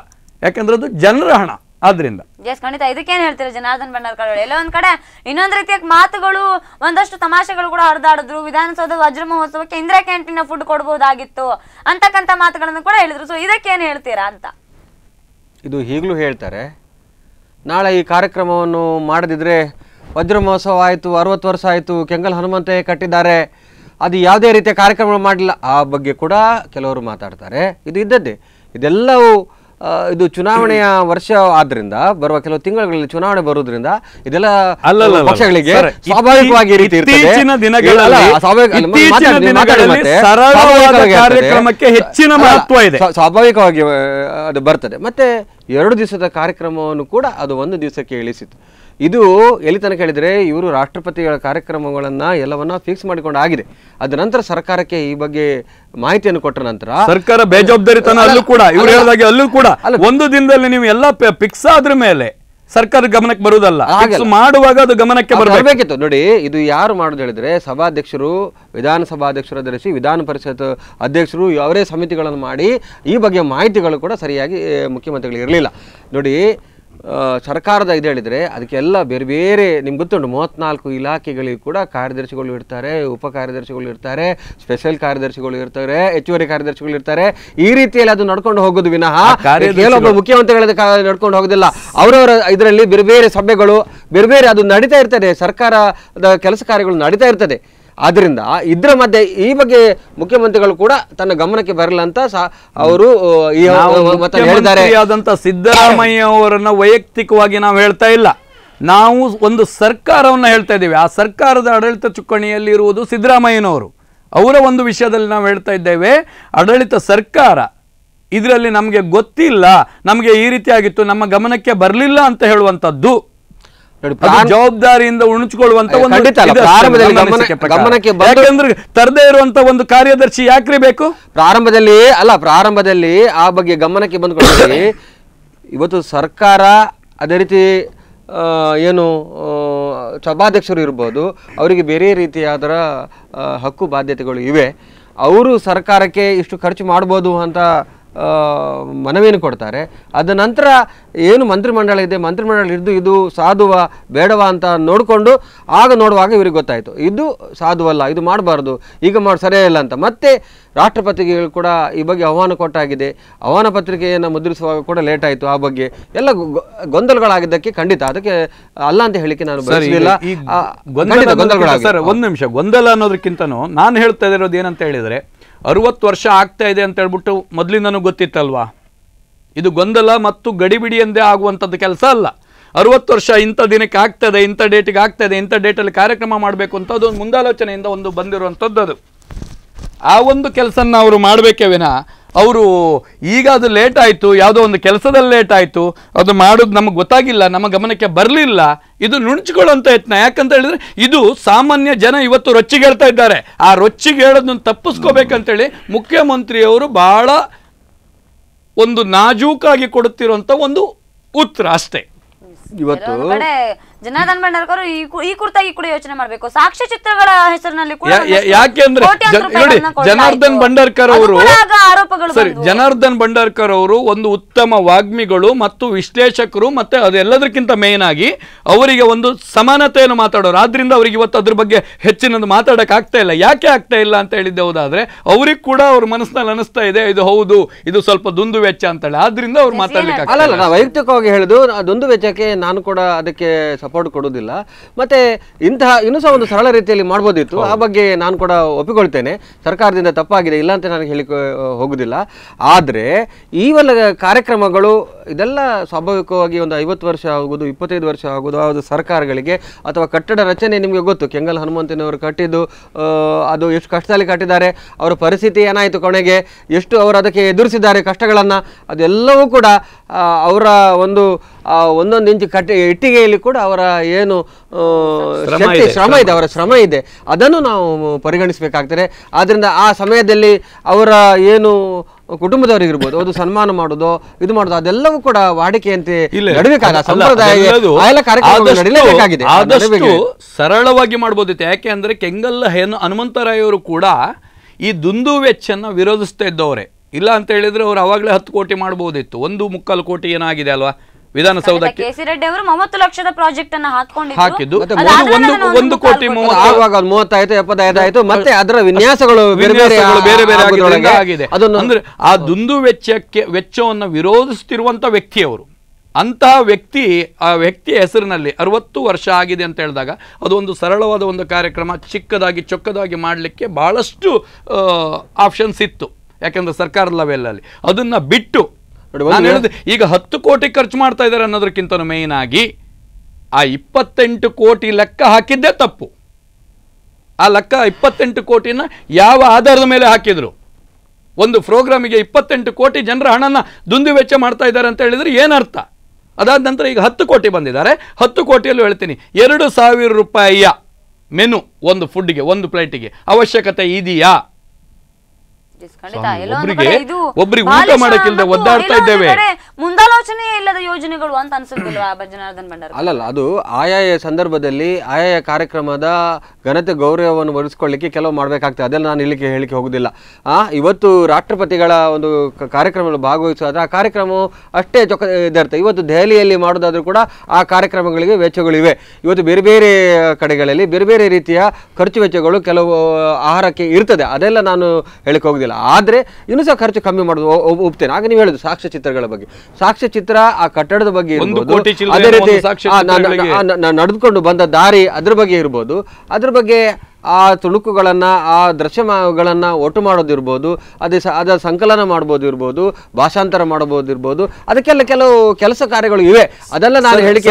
Speaker 3: ಯಾಕಂದ್ರೆ ಅದು ಜನರ ಹಣ ಆದ್ರಿಂದ
Speaker 1: ಎಸ್ ಖಂಡಿತ ಇದಕ್ಕೇನು ಹೇಳ್ತೀರಾ ಜನಾರ್ದನ್ ಕಡೆ ಎಲ್ಲ ಒಂದ್ ಕಡೆ ಇನ್ನೊಂದ್ ರೀತಿಯ ಮಾತುಗಳು ಒಂದಷ್ಟು ತಮಾಷೆಗಳು ಕೂಡ ಹರಿದಾಡಿದ್ರು ವಿಧಾನಸೌಧ ವಜ್ರ ಮಹೋತ್ಸವಕ್ಕೆ ಇಂದಿರಾ ಕ್ಯಾಂಟೀನ್ ಫುಡ್ ಕೊಡಬಹುದಾಗಿತ್ತು ಅಂತಕ್ಕಂಥ ಮಾತುಗಳನ್ನು ಕೂಡ ಹೇಳಿದ್ರು ಸೊ ಇದಕ್ಕೇನು ಹೇಳ್ತೀರಾ ಅಂತ
Speaker 2: ಇದು ಈಗಲೂ ಹೇಳ್ತಾರೆ ನಾಳೆ ಈ ಕಾರ್ಯಕ್ರಮವನ್ನು ಮಾಡದಿದ್ದರೆ ವಜ್ರ ಮಹೋತ್ಸವ ಆಯಿತು ಅರವತ್ತು ವರ್ಷ ಆಯಿತು ಕೆಂಗಲ್ ಹನುಮಂತೆ ಕಟ್ಟಿದ್ದಾರೆ ಅದು ಯಾವುದೇ ರೀತಿಯ ಕಾರ್ಯಕ್ರಮ ಮಾಡಲಿಲ್ಲ ಆ ಬಗ್ಗೆ ಕೂಡ ಕೆಲವರು ಮಾತಾಡ್ತಾರೆ ಇದು ಇದ್ದದ್ದೇ ಇದೆಲ್ಲವೂ ಇದು ಚುನಾವಣೆಯ ವರ್ಷ ಆದ್ರಿಂದ ಬರುವ ಕೆಲವು ತಿಂಗಳಲ್ಲಿ ಚುನಾವಣೆ ಬರೋದ್ರಿಂದ ಇದೆಲ್ಲ ಪಕ್ಷಗಳಿಗೆ ಸ್ವಾಭಾವಿಕವಾಗಿ ಇತ್ತೀಚಿನ ಕಾರ್ಯಕ್ರಮಕ್ಕೆ ಹೆಚ್ಚಿನ ಮಹತ್ವ ಇದೆ ಸ್ವಾಭಾವಿಕವಾಗಿ ಅದು ಬರ್ತದೆ ಮತ್ತೆ ಎರಡು ದಿವಸದ ಕಾರ್ಯಕ್ರಮವನ್ನು ಕೂಡ ಅದು ಒಂದು ದಿವಸಕ್ಕೆ ಇಳಿಸಿತು ಇದು ಎಲ್ಲಿ ತನಕ ಹೇಳಿದರೆ ಇವರು ರಾಷ್ಟ್ರಪತಿಗಳ ಕಾರ್ಯಕ್ರಮಗಳನ್ನು ಎಲ್ಲವನ್ನ ಫಿಕ್ಸ್ ಮಾಡಿಕೊಂಡು ಆಗಿದೆ ಅದ ನಂತರ ಸರ್ಕಾರಕ್ಕೆ ಈ ಬಗ್ಗೆ ಮಾಹಿತಿಯನ್ನು ಕೊಟ್ಟ ನಂತರ ಸರ್ಕಾರ
Speaker 3: ಬೇಜವಾಬ್ದಾರಿತನ ಅಲ್ಲೂ ಕೂಡ ಇವರು ಹೇಳಿದಾಗೆ ಅಲ್ಲೂ ಕೂಡ ಒಂದು ದಿನದಲ್ಲಿ ನೀವು ಎಲ್ಲ ಫಿಕ್ಸ್ ಆದ್ರ ಮೇಲೆ ಸರ್ಕಾರ ಗಮನಕ್ಕೆ ಬರುವುದಲ್ಲ ಮಾಡುವಾಗ
Speaker 2: ಅದು ಗಮನಕ್ಕೆ ಬರಬೇಕಿತ್ತು ನೋಡಿ ಇದು ಯಾರು ಮಾಡೋದು ಹೇಳಿದ್ರೆ ಸಭಾಧ್ಯಕ್ಷರು ವಿಧಾನಸಭಾಧ್ಯಕ್ಷರ ಧರಿಸಿ ವಿಧಾನ ಪರಿಷತ್ ಅಧ್ಯಕ್ಷರು ಅವರೇ ಸಮಿತಿಗಳನ್ನು ಮಾಡಿ ಈ ಬಗ್ಗೆ ಮಾಹಿತಿಗಳು ಕೂಡ ಸರಿಯಾಗಿ ಮುಖ್ಯಮಂತ್ರಿಗಳಿಗೆ ಇರಲಿಲ್ಲ ನೋಡಿ ಸರ್ಕಾರದ ಇದು ಹೇಳಿದರೆ ಅದಕ್ಕೆಲ್ಲ ಬೇರೆ ಬೇರೆ ನಿಮ್ಗೆ ಗೊತ್ತುಂಟು ಮೂವತ್ತ್ನಾಲ್ಕು ಇಲಾಖೆಗಳಿಗೆ ಕೂಡ ಕಾರ್ಯದರ್ಶಿಗಳು ಇರ್ತಾರೆ ಉಪ ಕಾರ್ಯದರ್ಶಿಗಳು ಇರ್ತಾರೆ ಸ್ಪೆಷಲ್ ಕಾರ್ಯದರ್ಶಿಗಳು ಇರ್ತಾರೆ ಹೆಚ್ಚುವರಿ ಕಾರ್ಯದರ್ಶಿಗಳು ಇರ್ತಾರೆ ಈ ರೀತಿಯಲ್ಲಿ ಅದು ನಡ್ಕೊಂಡು ಹೋಗೋದು ವಿನಃ ಕೆಲವೊಬ್ಬ ಮುಖ್ಯಮಂತ್ರಿಗಳ ನಡ್ಕೊಂಡು ಹೋಗೋದಿಲ್ಲ ಅವರವರ ಇದರಲ್ಲಿ ಬೇರೆ ಬೇರೆ ಸಭೆಗಳು ಬೇರೆ ಬೇರೆ ಅದು ನಡೀತಾ ಇರ್ತದೆ ಸರ್ಕಾರದ ಕೆಲಸ ಕಾರ್ಯಗಳು ನಡೀತಾ ಇರ್ತದೆ ಆದ್ದರಿಂದ ಇದರ ಮಧ್ಯೆ ಈ ಬಗ್ಗೆ ಮುಖ್ಯಮಂತ್ರಿಗಳು ಕೂಡ ತನ್ನ ಗಮನಕ್ಕೆ ಬರಲ್ಲ ಅಂತ ಅವರು
Speaker 3: ಆದಂತ ಸಿದ್ದರಾಮಯ್ಯ ಅವರನ್ನ ವೈಯಕ್ತಿಕವಾಗಿ ನಾವು ಹೇಳ್ತಾ ಇಲ್ಲ ನಾವು ಒಂದು ಸರ್ಕಾರವನ್ನ ಹೇಳ್ತಾ ಇದ್ದೇವೆ ಆ ಸರ್ಕಾರದ ಆಡಳಿತ ಚುಕ್ಕಣಿಯಲ್ಲಿ ಇರುವುದು ಸಿದ್ದರಾಮಯ್ಯನವರು ಅವರ ಒಂದು ವಿಷಯದಲ್ಲಿ ನಾವು ಹೇಳ್ತಾ ಇದ್ದೇವೆ ಆಡಳಿತ ಸರ್ಕಾರ ಇದರಲ್ಲಿ ನಮಗೆ ಗೊತ್ತಿಲ್ಲ ನಮಗೆ ಈ ರೀತಿಯಾಗಿತ್ತು ನಮ್ಮ ಗಮನಕ್ಕೆ ಬರಲಿಲ್ಲ ಅಂತ ಹೇಳುವಂಥದ್ದು
Speaker 2: ಜವಾಬ್ದಾರಿಯಿಂದ ಒಂದು ಗಮನಕ್ಕೆ ಯಾಕಂದ್ರೆ ತರದೇ ಇರುವಂತ ಒಂದು ಕಾರ್ಯದರ್ಶಿ ಯಾಕ್ರಿ ಬೇಕು ಪ್ರಾರಂಭದಲ್ಲಿ ಅಲ್ಲ ಪ್ರಾರಂಭದಲ್ಲಿ ಆ ಬಗ್ಗೆ ಗಮನಕ್ಕೆ ಬಂದ್ಕೊಳ್ಳಿ ಇವತ್ತು ಸರ್ಕಾರ ಅದೇ ರೀತಿ ಏನು ಸಭಾಧ್ಯಕ್ಷರು ಇರ್ಬೋದು ಅವರಿಗೆ ಬೇರೆ ರೀತಿಯಾದ ಹಕ್ಕು ಬಾಧ್ಯತೆಗಳು ಇವೆ ಅವರು ಸರ್ಕಾರಕ್ಕೆ ಇಷ್ಟು ಖರ್ಚು ಮಾಡ್ಬೋದು ಅಂತ ಮನವಿಯನ್ನು ಕೊಡ್ತಾರೆ ಅದ ನಂತರ ಏನು ಮಂತ್ರಿಮಂಡಳ ಇದೆ ಮಂತ್ರಿಮಂಡಳ ಇದ್ದು ಇದು ಸಾಧುವ ಬೇಡವಾ ಅಂತ ನೋಡಿಕೊಂಡು ಆಗ ನೋಡುವಾಗ ಇವ್ರಿಗೆ ಗೊತ್ತಾಯಿತು ಇದು ಸಾಧುವಲ್ಲ ಇದು ಮಾಡಬಾರ್ದು ಈಗ ಮಾಡಿ ಸರಿಯೇ ಇಲ್ಲ ಅಂತ ಮತ್ತೆ ರಾಷ್ಟ್ರಪತಿಗಳು ಕೂಡ ಈ ಬಗ್ಗೆ ಆಹ್ವಾನ ಕೊಟ್ಟಾಗಿದೆ ಆಹ್ವಾನ ಪತ್ರಿಕೆಯನ್ನು ಮುದ್ರಿಸುವಾಗ ಕೂಡ ಲೇಟ್ ಆಯಿತು ಆ ಬಗ್ಗೆ ಎಲ್ಲ ಗೊಂದಲಗಳಾಗಿದ್ದಕ್ಕೆ ಖಂಡಿತ ಅದಕ್ಕೆ ಅಲ್ಲ ಅಂತ ಹೇಳಿಕೆ ನಾನು ಬಯಸಲಿಲ್ಲ ಗೊಂದಲಗಳಾಗ ಸರ್ ಒಂದು
Speaker 3: ನಿಮಿಷ ಗೊಂದಲ ಅನ್ನೋದಕ್ಕಿಂತ ನಾನು ಹೇಳ್ತಾ ಇರೋದು ಏನಂತ ಹೇಳಿದರೆ ಅರುವತ್ತು ವರ್ಷ ಆಗ್ತಾ ಇದೆ ಅಂತ ಹೇಳ್ಬಿಟ್ಟು ಮೊದಲಿಂದನೂ ಗೊತ್ತಿತ್ತಲ್ವಾ ಇದು ಗೊಂದಲ ಮತ್ತು ಗಡಿಬಿಡಿಯಂದೇ ಆಗುವಂಥದ್ದು ಕೆಲಸ ಅಲ್ಲ ಅರುವತ್ತು ವರ್ಷ ಇಂಥ ದಿನಕ್ಕೆ ಆಗ್ತದೆ ಇಂಥ ಡೇಟಿಗೆ ಆಗ್ತದೆ ಇಂಥ ಡೇಟಲ್ಲಿ ಕಾರ್ಯಕ್ರಮ ಮಾಡಬೇಕು ಅಂತ ಅದೊಂದು ಮುಂದಾಲೋಚನೆಯಿಂದ ಒಂದು ಬಂದಿರುವಂಥದ್ದು ಅದು ಆ ಒಂದು ಕೆಲಸನ ಅವರು ಮಾಡಬೇಕೇ ವಿನ ಅವರು ಈಗ ಅದು ಲೇಟ್ ಆಯಿತು ಯಾವುದೋ ಒಂದು ಕೆಲಸದಲ್ಲಿ ಲೇಟ್ ಆಯಿತು ಅದು ಮಾಡೋದು ನಮಗೆ ಗೊತ್ತಾಗಿಲ್ಲ ನಮ್ಮ ಗಮನಕ್ಕೆ ಬರಲಿಲ್ಲ ಇದು ನುಣುಚ್ಕೊಳ್ಳೋಂಥ ಯತ್ನ ಯಾಕಂತ ಹೇಳಿದ್ರೆ ಇದು ಸಾಮಾನ್ಯ ಜನ ಇವತ್ತು ರೊಚ್ಚಿಗೆ ಹೇಳ್ತಾ ಇದ್ದಾರೆ ಆ ರೊಚ್ಚಿಗೆ ಹೇಳೋದನ್ನು ತಪ್ಪಿಸ್ಕೋಬೇಕಂತೇಳಿ ಮುಖ್ಯಮಂತ್ರಿಯವರು ಭಾಳ ಒಂದು ನಾಜೂಕಾಗಿ ಕೊಡುತ್ತಿರುವಂಥ ಒಂದು ಉತ್ತರ ಅಷ್ಟೇ ಇವತ್ತು
Speaker 1: ಜನಾರ್ದನ್ ಭಂಡಾರ್ಕರು ಈ ಕುರಿತಾಗಿ ಕೂಡ ಯೋಚನೆ ಮಾಡಬೇಕು ಸಾಕ್ಷ್ಯ ಚಿತ್ರಗಳ ಹೆಸರಿನಲ್ಲಿ ಯಾಕೆಂದ್ರೆ ಜನಾರ್ದನ್
Speaker 3: ಭಂಡಾರ್ಕರ್ ಅವರು ಆರೋಪಗಳು ಸರಿ ಜನಾರ್ದನ್ ಭಂಡಾರ್ಕರ್ ಅವರು ಒಂದು ಉತ್ತಮ ವಾಗ್ಮಿಗಳು ಮತ್ತು ವಿಶ್ಲೇಷಕರು ಮತ್ತೆ ಅದೆಲ್ಲದಕ್ಕಿಂತ ಮೇನ್ ಆಗಿ ಅವರಿಗೆ ಒಂದು ಸಮಾನತೆಯನ್ನು ಮಾತಾಡೋರು ಆದ್ರಿಂದ ಅವರಿಗೆ ಇವತ್ತು ಅದ್ರ ಬಗ್ಗೆ ಹೆಚ್ಚಿನದು ಮಾತಾಡಕ್ ಆಗ್ತಾ ಇಲ್ಲ ಯಾಕೆ ಆಗ್ತಾ ಇಲ್ಲ ಅಂತ ಹೇಳಿದ್ದೆ ಹೌದಾದ್ರೆ ಅವ್ರಿಗೆ ಕೂಡ ಅವ್ರ ಮನಸ್ಸಿನಲ್ಲಿ ಅನಿಸ್ತಾ ಇದೆ ಇದು ಹೌದು ಇದು ಸ್ವಲ್ಪ ದುಂದು ವೆಚ್ಚ ಅಂತ ಹೇಳಿ ಆದ್ರಿಂದ ಅವ್ರು ಮಾತಾಡ್ಲಿಕ್ಕೆ ವೈಯಕ್ತಿಕವಾಗಿ
Speaker 2: ಹೇಳುದು ದುಂದು ವೆಚ್ಚಕ್ಕೆ ನಾನು ಕೂಡ ಅದಕ್ಕೆ ಸಪೋರ್ಟ್ ಕೊಡೋದಿಲ್ಲ ಮತ್ತು ಇಂತಹ ಇನ್ನೂ ಸಹ ಒಂದು ಸರಳ ರೀತಿಯಲ್ಲಿ ಮಾಡ್ಬೋದಿತ್ತು ಆ ಬಗ್ಗೆ ನಾನು ಕೂಡ ಒಪ್ಪಿಕೊಳ್ತೇನೆ ಸರ್ಕಾರದಿಂದ ತಪ್ಪಾಗಿದೆ ಇಲ್ಲ ಅಂತ ನಾನು ಹೇಳಿಕ ಹೋಗೋದಿಲ್ಲ ಆದರೆ ಈವೆಲ್ಲ ಕಾರ್ಯಕ್ರಮಗಳು ಇದೆಲ್ಲ ಸ್ವಾಭಾವಿಕವಾಗಿ ಒಂದು ಐವತ್ತು ವರ್ಷ ಆಗುವುದು ಇಪ್ಪತ್ತೈದು ವರ್ಷ ಆಗುವುದು ಅದು ಸರ್ಕಾರಗಳಿಗೆ ಅಥವಾ ಕಟ್ಟಡ ರಚನೆ ನಿಮಗೆ ಗೊತ್ತು ಕೆಂಗಲ್ ಹನುಮಂತನವರು ಕಟ್ಟಿದ್ದು ಅದು ಎಷ್ಟು ಕಷ್ಟದಲ್ಲಿ ಕಟ್ಟಿದ್ದಾರೆ ಅವರ ಪರಿಸ್ಥಿತಿ ಏನಾಯಿತು ಕೊನೆಗೆ ಎಷ್ಟು ಅವರು ಅದಕ್ಕೆ ಎದುರಿಸಿದ್ದಾರೆ ಕಷ್ಟಗಳನ್ನು ಅದೆಲ್ಲವೂ ಕೂಡ ಅವರ ಒಂದು ಒಂದೊಂದು ಇಂಚು ಕಟ್ಟಿ ಇಟ್ಟಿಗೆಯಲ್ಲಿ ಕೂಡ ಅವರ ಏನು ಶಕ್ತಿ ಶ್ರಮ ಇದೆ ಅವರ ಶ್ರಮ ಇದೆ ಅದನ್ನು ನಾವು ಪರಿಗಣಿಸಬೇಕಾಗ್ತದೆ ಆದ್ದರಿಂದ ಆ ಸಮಯದಲ್ಲಿ ಅವರ ಏನು ಕುಟುಂಬದವರಿಗಿರ್ಬೋದು ಅದು ಸನ್ಮಾನ ಮಾಡೋದು ಇದು ಮಾಡೋದು ಅದೆಲ್ಲವೂ ಕೂಡ ವಾಡಿಕೆಯಂತೆ ಸಂಪ್ರದಾಯ ಆದಷ್ಟು
Speaker 3: ಸರಳವಾಗಿ ಮಾಡ್ಬೋದಿತ್ತು ಯಾಕೆ ಅಂದ್ರೆ ಕೆಂಗಲ್ಲ ಹೆನ್ ಹನುಮಂತರಾಯವರು ಕೂಡ ಈ ದುಂದು ವೆಚ್ಚನ್ನ ವಿರೋಧಿಸ್ತಾ ಇದ್ದವ್ರೆ ಇಲ್ಲ ಅಂತ ಹೇಳಿದ್ರೆ ಅವರು ಅವಾಗಲೇ ಹತ್ತು ಕೋಟಿ ಮಾಡ್ಬೋದಿತ್ತು ಒಂದು ಮುಕ್ಕಾಲು ಕೋಟಿ ಏನಾಗಿದೆ ಅಲ್ವಾ
Speaker 2: ವಿಧಾನಸೌಧ
Speaker 1: ರೆಡ್ಡಿ ಅವರು ಮೂವತ್ತು ಲಕ್ಷದ ಪ್ರಾಜೆಕ್ಟ್ ಅನ್ನ ಹಾಕಿದ್ದು
Speaker 2: ಒಂದು ಕೋಟಿ ಆವಾಗ ಮೂವತ್ತೈದು ಎಪ್ಪತ್ತೈದು ಆಯ್ತು ಮತ್ತೆ ಅದರ ವಿನ್ಯಾಸಗಳು ಬೇರೆ ಬೇರೆ
Speaker 3: ಆಗಿದೆ ಅಂದ್ರೆ ಆ ದುಂದು ವೆಚ್ಚಕ್ಕೆ ವೆಚ್ಚವನ್ನು ವಿರೋಧಿಸುತ್ತಿರುವಂತ ವ್ಯಕ್ತಿಯವರು ಅಂತಹ ವ್ಯಕ್ತಿ ಆ ವ್ಯಕ್ತಿಯ ಹೆಸರಿನಲ್ಲಿ ಅರವತ್ತು ವರ್ಷ ಆಗಿದೆ ಅಂತ ಹೇಳಿದಾಗ ಅದು ಒಂದು ಸರಳವಾದ ಒಂದು ಕಾರ್ಯಕ್ರಮ ಚಿಕ್ಕದಾಗಿ ಚೊಕ್ಕದಾಗಿ ಮಾಡಲಿಕ್ಕೆ ಭಾಳಷ್ಟು ಆಪ್ಷನ್ಸ್ ಇತ್ತು ಯಾಕೆಂದರೆ ಸರ್ಕಾರದ ಲವೆಲ್ಲಲ್ಲಿ ಅದನ್ನು ಬಿಟ್ಟು ನಾನು ಹೇಳಿದೆ ಈಗ ಹತ್ತು ಕೋಟಿ ಖರ್ಚು ಮಾಡ್ತಾ ಇದ್ದಾರೆ ಅನ್ನೋದಕ್ಕಿಂತ ಮೇಯ್ನ್ ಆಗಿ ಆ ಇಪ್ಪತ್ತೆಂಟು ಕೋಟಿ ಲೆಕ್ಕ ಹಾಕಿದ್ದೇ ತಪ್ಪು ಆ ಲೆಕ್ಕ ಇಪ್ಪತ್ತೆಂಟು ಕೋಟಿನ ಯಾವ ಆಧಾರದ ಮೇಲೆ ಹಾಕಿದ್ರು ಒಂದು ಪ್ರೋಗ್ರಾಮಿಗೆ ಇಪ್ಪತ್ತೆಂಟು ಕೋಟಿ ಜನರ ಹಣನ ದುಂದು ವೆಚ್ಚ ಮಾಡ್ತಾ ಇದ್ದಾರೆ ಅಂತ ಹೇಳಿದರೆ ಏನರ್ಥ ಅದಾದ ನಂತರ ಈಗ ಹತ್ತು ಕೋಟಿ ಬಂದಿದ್ದಾರೆ ಹತ್ತು ಕೋಟಿಯಲ್ಲೂ ಹೇಳ್ತೀನಿ ಎರಡು ಸಾವಿರ ರೂಪಾಯಿಯ ಮೆನು ಒಂದು ಫುಡ್ಗೆ ಒಂದು ಪ್ಲೇಟಿಗೆ ಅವಶ್ಯಕತೆ ಇದೆಯಾ
Speaker 1: ಒಬ್ಬರಿಗೆ ಊಟ ಇದ್ದೇವೆ ಇಲ್ಲದ ಯೋಜನೆಗಳು ಅಂತ
Speaker 2: ಅಲ್ಲಲ್ಲ ಅದು ಆಯಾಯ ಸಂದರ್ಭದಲ್ಲಿ ಆಯಾಯ ಕಾರ್ಯಕ್ರಮದ ಘನತೆ ಗೌರವವನ್ನು ಒರೆಸ್ಕೊಳ್ಳಿಕ್ಕೆ ಕೆಲವು ಮಾಡಬೇಕಾಗ್ತದೆ ಅದೆಲ್ಲ ನಾನು ಇಲ್ಲಿಗೆ ಹೇಳಿಕೆ ಹೋಗುದಿಲ್ಲ ಆ ಇವತ್ತು ರಾಷ್ಟ್ರಪತಿಗಳ ಒಂದು ಕಾರ್ಯಕ್ರಮ ಭಾಗವಹಿಸುವ ಆ ಕಾರ್ಯಕ್ರಮವು ಅಷ್ಟೇ ಚೊಕ್ಕ ಇದರ್ಥ ಇವತ್ತು ದೆಹಲಿಯಲ್ಲಿ ಮಾಡೋದಾದ್ರೂ ಕೂಡ ಆ ಕಾರ್ಯಕ್ರಮಗಳಿಗೆ ವೆಚ್ಚಗಳಿವೆ ಇವತ್ತು ಬೇರೆ ಬೇರೆ ಕಡೆಗಳಲ್ಲಿ ಬೇರೆ ಬೇರೆ ರೀತಿಯ ಖರ್ಚು ವೆಚ್ಚಗಳು ಕೆಲವು ಆಹಾರಕ್ಕೆ ಇರ್ತದೆ ಅದೆಲ್ಲ ನಾನು ಹೇಳಿಕೆ ಹೋಗುದಿಲ್ಲ ಆದ್ರೆ ಆದರೆ ಇನ್ನೂ ಸಹ ಖರ್ಚು ಕಮ್ಮಿ ಮಾಡುದು ಒಪ್ತೇನೆ ಆಗ ನೀವು ಹೇಳುದು ಸಾಕ್ಷ್ಯ ಚಿತ್ರಗಳ ಬಗ್ಗೆ ಸಾಕ್ಷ್ಯ ಚಿತ್ರ ಆ ಕಟ್ಟಡದ ಬಗ್ಗೆ ಅದೇ ರೀತಿ ನಡೆದುಕೊಂಡು ಬಂದ ದಾರಿ ಅದ್ರ ಬಗ್ಗೆ ಇರ್ಬೋದು ಅದ್ರ ಬಗ್ಗೆ ಆ ತುಣುಕುಗಳನ್ನು ಆ ದೃಶ್ಯಗಳನ್ನು ಒಟ್ಟು ಮಾಡೋದಿರ್ಬೋದು ಅದೇ ಸ ಅದರ ಸಂಕಲನ ಮಾಡ್ಬೋದು ಇರ್ಬೋದು ಭಾಷಾಂತರ ಮಾಡ್ಬೋದು ಇರ್ಬೋದು ಅದಕ್ಕೆಲ್ಲ ಕೆಲವು ಕೆಲಸ ಕಾರ್ಯಗಳು ಇವೆ ಅದೆಲ್ಲ ನಾನು ಹೇಳಿಕೆ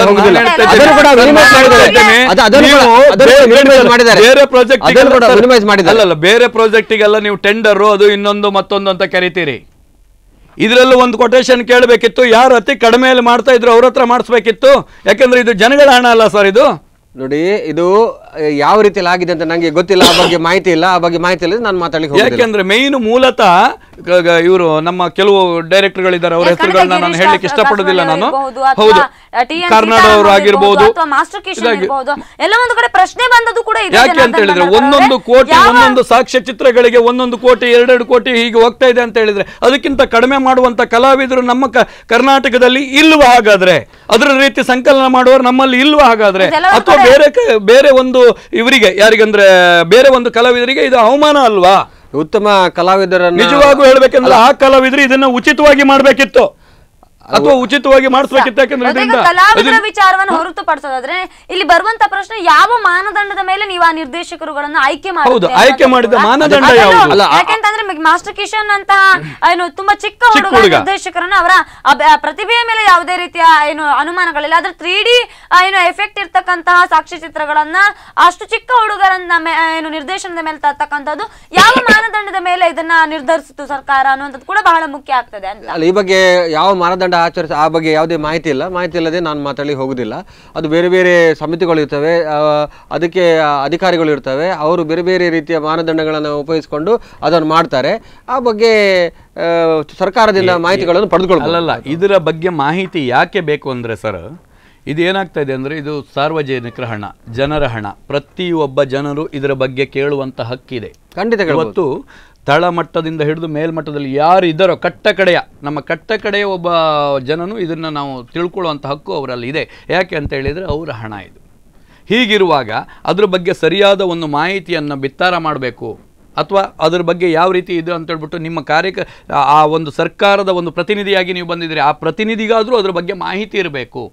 Speaker 3: ಬೇರೆ ಪ್ರಾಜೆಕ್ಟಿಗೆಲ್ಲ ನೀವು ಟೆಂಡರ್ ಅದು ಇನ್ನೊಂದು ಮತ್ತೊಂದು ಅಂತ ಕರಿತೀರಿ ಇದರಲ್ಲೂ ಒಂದು ಕೊಟೇಶನ್ ಕೇಳಬೇಕಿತ್ತು
Speaker 2: ಯಾರು ಅತಿ ಕಡಿಮೆಯಲ್ಲಿ ಮಾಡ್ತಾ ಇದ್ರು ಅವ್ರ ಹತ್ರ ಮಾಡಿಸ್ಬೇಕಿತ್ತು ಯಾಕಂದ್ರೆ ಇದು
Speaker 3: ಜನಗಳ ಹಣ ಅಲ್ಲ ಸರ್ ಇದು
Speaker 2: ನೋಡಿ ಇದು ಯಾವ ರೀತಿಯಲ್ಲಿ ಆಗಿದೆ ಅಂತ ನನಗೆ ಗೊತ್ತಿಲ್ಲ ಆ ಬಗ್ಗೆ ಮಾಹಿತಿ ಇಲ್ಲ ಆ ಬಗ್ಗೆ ಮಾಹಿತಿ ಇಲ್ಲ ನಾನು ಮಾತಾಡಲಿಕ್ಕೆ
Speaker 3: ಯಾಕೆಂದ್ರೆ ಮೇನ್ ಮೂಲತಃ ಇವರು ನಮ್ಮ ಕೆಲವು ಡೈರೆಕ್ಟರ್ ಗಳಿದ್ದಾರೆ ಅವರ ಹೆಸರುಗಳನ್ನ ನಾನು ಹೇಳಲಿಕ್ಕೆ ಇಷ್ಟಪಡೋದಿಲ್ಲ ನಾನು ಹೌದು
Speaker 1: ಕರ್ನಾಟಕವರು ಆಗಿರ್ಬೋದು ಕಡೆ ಪ್ರಶ್ನೆ ಬಂದದ್ದು ಕೂಡ ಯಾಕೆ ಅಂತ ಹೇಳಿದ್ರೆ ಒಂದೊಂದು ಕೋಟಿ ಒಂದೊಂದು
Speaker 3: ಸಾಕ್ಷ್ಯ ಚಿತ್ರಗಳಿಗೆ ಒಂದೊಂದು ಕೋಟಿ ಎರಡೆರಡು ಕೋಟಿ ಹೀಗೆ ಹೋಗ್ತಾ ಇದೆ ಅಂತ ಹೇಳಿದ್ರೆ ಅದಕ್ಕಿಂತ ಕಡಿಮೆ ಮಾಡುವಂತ ಕಲಾವಿದರು ನಮ್ಮ ಕರ್ನಾಟಕದಲ್ಲಿ ಇಲ್ವ ಹಾಗಾದ್ರೆ ಅದರ ರೀತಿ ಸಂಕಲನ ಮಾಡುವವರು ನಮ್ಮಲ್ಲಿ ಇಲ್ವ ಹಾಗಾದ್ರೆ ಅಥವಾ ಬೇರೆ ಬೇರೆ ಒಂದು ಇವರಿಗೆ ಯಾರಿಗಂದ್ರೆ ಬೇರೆ ಒಂದು ಕಲಾವಿದರಿಗೆ ಇದು ಅವಮಾನ ಅಲ್ವಾ
Speaker 2: ಉತ್ತಮ ಕಲಾವಿದರ ನಿಜವಾಗೂ ಹೇಳ್ಬೇಕಂದ್ರೆ ಆ ಕಲಾವಿದರು ಇದನ್ನ ಉಚಿತವಾಗಿ ಮಾಡಬೇಕಿತ್ತು ಅಥವಾ ಉಚಿತವಾಗಿ ಮಾಡಿಸ್ಬೇಕಿತ್ತು
Speaker 1: ಹೊರತುಪಡಿಸೋದಾದ್ರೆ ಇಲ್ಲಿ ಬರುವಂತ ಪ್ರಶ್ನೆ ಯಾವ ಮಾನದಂಡದ ಮೇಲೆ ನೀವು ಆ ನಿರ್ದೇಶಕರುಗಳನ್ನು ಆಯ್ಕೆ ಹೌದು ಆಯ್ಕೆ ಮಾಡಿದ ಮಾನದಂಡ ಯಾಕೆಂತಂದ್ರೆ ಮಾಸ್ಟರ್ ಕಿಶನ್ ಅಂತ ಏನು ತುಂಬಾ ಚಿಕ್ಕ ಹುಡುಗ ನಿರ್ದೇಶಕರನ್ನ ಅವರ ಪ್ರತಿಭೆಯ ಮೇಲೆ ಯಾವುದೇ ರೀತಿಯ ಏನು ಅನುಮಾನಗಳಿಲ್ಲ ಆದ್ರೆ ತ್ರೀ ಡಿ ಏನು ಎಫೆಕ್ಟ್ ಇರ್ತಕ್ಕಂತಹ ಸಾಕ್ಷಿ ಚಿತ್ರಗಳನ್ನ ಅಷ್ಟು ಚಿಕ್ಕ ಹುಡುಗರನ್ನ ಏನು ನಿರ್ದೇಶನದ ಮೇಲೆ ತರ್ತಕ್ಕಂಥದ್ದು ಯಾವ ಮಾನದಂಡದ ಮೇಲೆ ಇದನ್ನ ನಿರ್ಧರಿಸಿತು ಸರ್ಕಾರ ಅನ್ನುವಂಥದ್ದು ಕೂಡ ಬಹಳ ಮುಖ್ಯ ಆಗ್ತದೆ ಅಂತ ಈ
Speaker 2: ಬಗ್ಗೆ ಯಾವ ಮಾನದಂಡ ಆಚರಿಸಿ ಆ ಬಗ್ಗೆ ಯಾವುದೇ ಮಾಹಿತಿ ಇಲ್ಲ ಮಾಹಿತಿ ಇಲ್ಲದೆ ನಾನು ಮಾತಾಡಿ ಹೋಗೋದಿಲ್ಲ ಅದು ಬೇರೆ ಬೇರೆ ಸಮಿತಿಗಳು ಇರ್ತವೆ ಅದಕ್ಕೆ ಅಧಿಕಾರಿಗಳು ಇರ್ತವೆ ಅವರು ಬೇರೆ ಬೇರೆ ರೀತಿಯ ಮಾನದಂಡಗಳನ್ನು ಉಪಯೋಗಿಸಿಕೊಂಡು ಅದನ್ನು ಮಾಡ್ತಾರೆ ಆ ಬಗ್ಗೆ ಸರ್ಕಾರದಿಂದ ಮಾಹಿತಿಗಳನ್ನು ಪಡೆದುಕೊಳ್ಳಲ್ಲ ಇದರ
Speaker 3: ಬಗ್ಗೆ ಮಾಹಿತಿ ಯಾಕೆ ಬೇಕು ಅಂದರೆ ಸರ್ ಇದೇನಾಗ್ತಾ ಇದೆ ಅಂದರೆ ಇದು ಸಾರ್ವಜನಿಕರ ಹಣ ಜನರ ಹಣ ಪ್ರತಿಯೊಬ್ಬ ಜನರು ಇದರ ಬಗ್ಗೆ ಕೇಳುವಂಥ ಹಕ್ಕಿದೆ ಖಂಡಿತ ಇವತ್ತು ತಳಮಟ್ಟದಿಂದ ಹಿಡಿದು ಮೇಲ್ಮಟ್ಟದಲ್ಲಿ ಯಾರು ಇದ್ದಾರೋ ಕಟ್ಟ ಕಡೆಯ ನಮ್ಮ ಕಟ್ಟ ಕಡೆಯ ಒಬ್ಬ ಜನನು ಇದನ್ನು ನಾವು ತಿಳ್ಕೊಳ್ಳುವಂಥ ಹಕ್ಕು ಅವರಲ್ಲಿ ಇದೆ ಯಾಕೆ ಅಂತ ಹೇಳಿದರೆ ಅವರ ಹಣ ಇದು ಹೀಗಿರುವಾಗ ಅದ್ರ ಬಗ್ಗೆ ಸರಿಯಾದ ಒಂದು ಮಾಹಿತಿಯನ್ನು ಬಿತ್ತಾರ ಮಾಡಬೇಕು ಅಥವಾ ಅದ್ರ ಬಗ್ಗೆ ಯಾವ ರೀತಿ ಇದೆ ಅಂತ ನಿಮ್ಮ ಕಾರ್ಯಕ ಆ ಒಂದು ಸರ್ಕಾರದ ಒಂದು ಪ್ರತಿನಿಧಿಯಾಗಿ ನೀವು ಬಂದಿದ್ದೀರಿ ಆ ಪ್ರತಿನಿಧಿಗಾದರೂ ಅದ್ರ ಬಗ್ಗೆ ಮಾಹಿತಿ ಇರಬೇಕು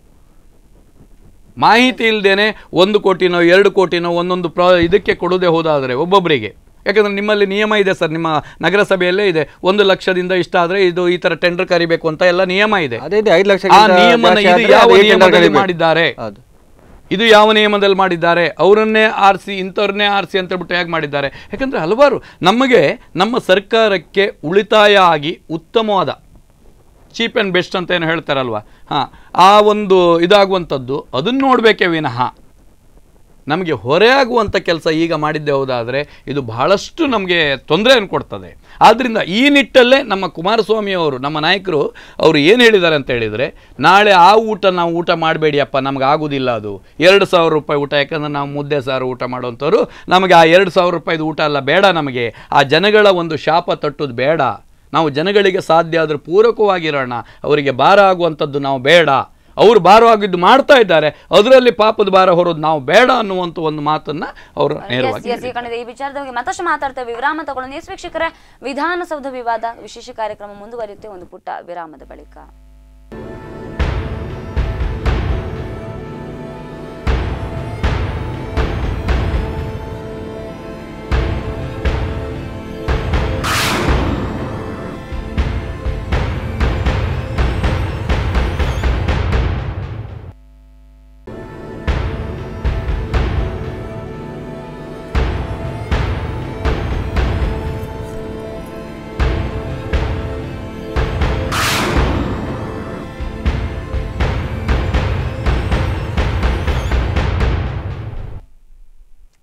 Speaker 3: ಮಾಹಿತಿ ಇಲ್ಲದೇ ಒಂದು ಕೋಟಿನೋ ಎರಡು ಕೋಟಿನೋ ಒಂದೊಂದು ಪ್ರ ಇದಕ್ಕೆ ಕೊಡೋದೇ ಹೋದಾದರೆ ಒಬ್ಬೊಬ್ಬರಿಗೆ ಯಾಕಂದರೆ ನಿಮ್ಮಲ್ಲಿ ನಿಯಮ ಇದೆ ಸರ್ ನಿಮ್ಮ ನಗರಸಭೆಯಲ್ಲೇ ಇದೆ ಒಂದು ಲಕ್ಷದಿಂದ ಇಷ್ಟ ಆದರೆ ಇದು ಈ ಥರ ಟೆಂಡರ್ ಕರಿಬೇಕು ಅಂತ ಎಲ್ಲ ನಿಯಮ ಇದೆ ಮಾಡಿದ್ದಾರೆ ಇದು ಯಾವ ನಿಯಮದಲ್ಲಿ ಮಾಡಿದ್ದಾರೆ ಅವರನ್ನೇ ಆರಿಸಿ ಇಂಥವ್ರನ್ನೇ ಆರಿಸಿ ಅಂತ ಹೇಳ್ಬಿಟ್ಟು ಹೇಗೆ ಮಾಡಿದ್ದಾರೆ ಯಾಕಂದರೆ ಹಲವಾರು ನಮಗೆ ನಮ್ಮ ಸರ್ಕಾರಕ್ಕೆ ಉಳಿತಾಯ ಆಗಿ ಉತ್ತಮವಾದ ಚೀಪ್ ಆ್ಯಂಡ್ ಬೆಸ್ಟ್ ಅಂತ ಏನು ಹೇಳ್ತಾರಲ್ವ ಹಾಂ ಆ ಒಂದು ಇದಾಗುವಂಥದ್ದು ಅದನ್ನು ನೋಡಬೇಕೇ ವಿನಃ ನಮಗೆ ಹೊರೆಯಾಗುವಂಥ ಕೆಲಸ ಈಗ ಮಾಡಿದ್ದೆ ಹೌದಾದರೆ ಇದು ಬಹಳಷ್ಟು ನಮಗೆ ತೊಂದರೆಯನ್ನು ಕೊಡ್ತದೆ ಆದ್ದರಿಂದ ಈ ನಿಟ್ಟಲ್ಲೇ ನಮ್ಮ ಕುಮಾರಸ್ವಾಮಿಯವರು ನಮ್ಮ ನಾಯಕರು ಅವರು ಏನು ಹೇಳಿದ್ದಾರೆ ಅಂತ ಹೇಳಿದರೆ ನಾಳೆ ಆ ಊಟ ನಾವು ಊಟ ಮಾಡಬೇಡಿಯಪ್ಪ ನಮ್ಗೆ ಆಗೋದಿಲ್ಲ ಅದು ಎರಡು ಸಾವಿರ ರೂಪಾಯಿ ಊಟ ಯಾಕಂದರೆ ನಾವು ಮುದ್ದೆ ಸಾರು ಊಟ ಮಾಡುವಂಥವ್ರು ನಮಗೆ ಆ ಎರಡು ಸಾವಿರ ರೂಪಾಯಿದು ಊಟ ಅಲ್ಲ ಬೇಡ ನಮಗೆ ಆ ಜನಗಳ ಒಂದು ಶಾಪ ತಟ್ಟೋದು ಬೇಡ ನಾವು ಜನಗಳಿಗೆ ಸಾಧ್ಯ ಆದರೂ ಪೂರಕವಾಗಿರೋಣ ಅವರಿಗೆ ಭಾರ ಆಗುವಂಥದ್ದು ನಾವು ಬೇಡ ಅವರು ಭಾರವಾಗಿದ್ದು ಮಾಡ್ತಾ ಇದ್ದಾರೆ ಅದರಲ್ಲಿ ಪಾಪದ ಭಾರ ಹೊರೋದು ನಾವು ಬೇಡ ಅನ್ನುವಂತ ಒಂದು ಮಾತನ್ನ ಅವರು
Speaker 1: ಈ ವಿಚಾರದ ಮತ್ತಷ್ಟು ಮಾತಾಡ್ತೇವೆ ವಿರಾಮ ತಗೊಳ್ಳೋಣ ವೀಕ್ಷಕರ ವಿಧಾನಸೌಧ ವಿವಾದ ವಿಶೇಷ ಕಾರ್ಯಕ್ರಮ ಮುಂದುವರಿಯುತ್ತೆ ಒಂದು ಪುಟ್ಟ ವಿರಾಮದ ಬಳಿಕ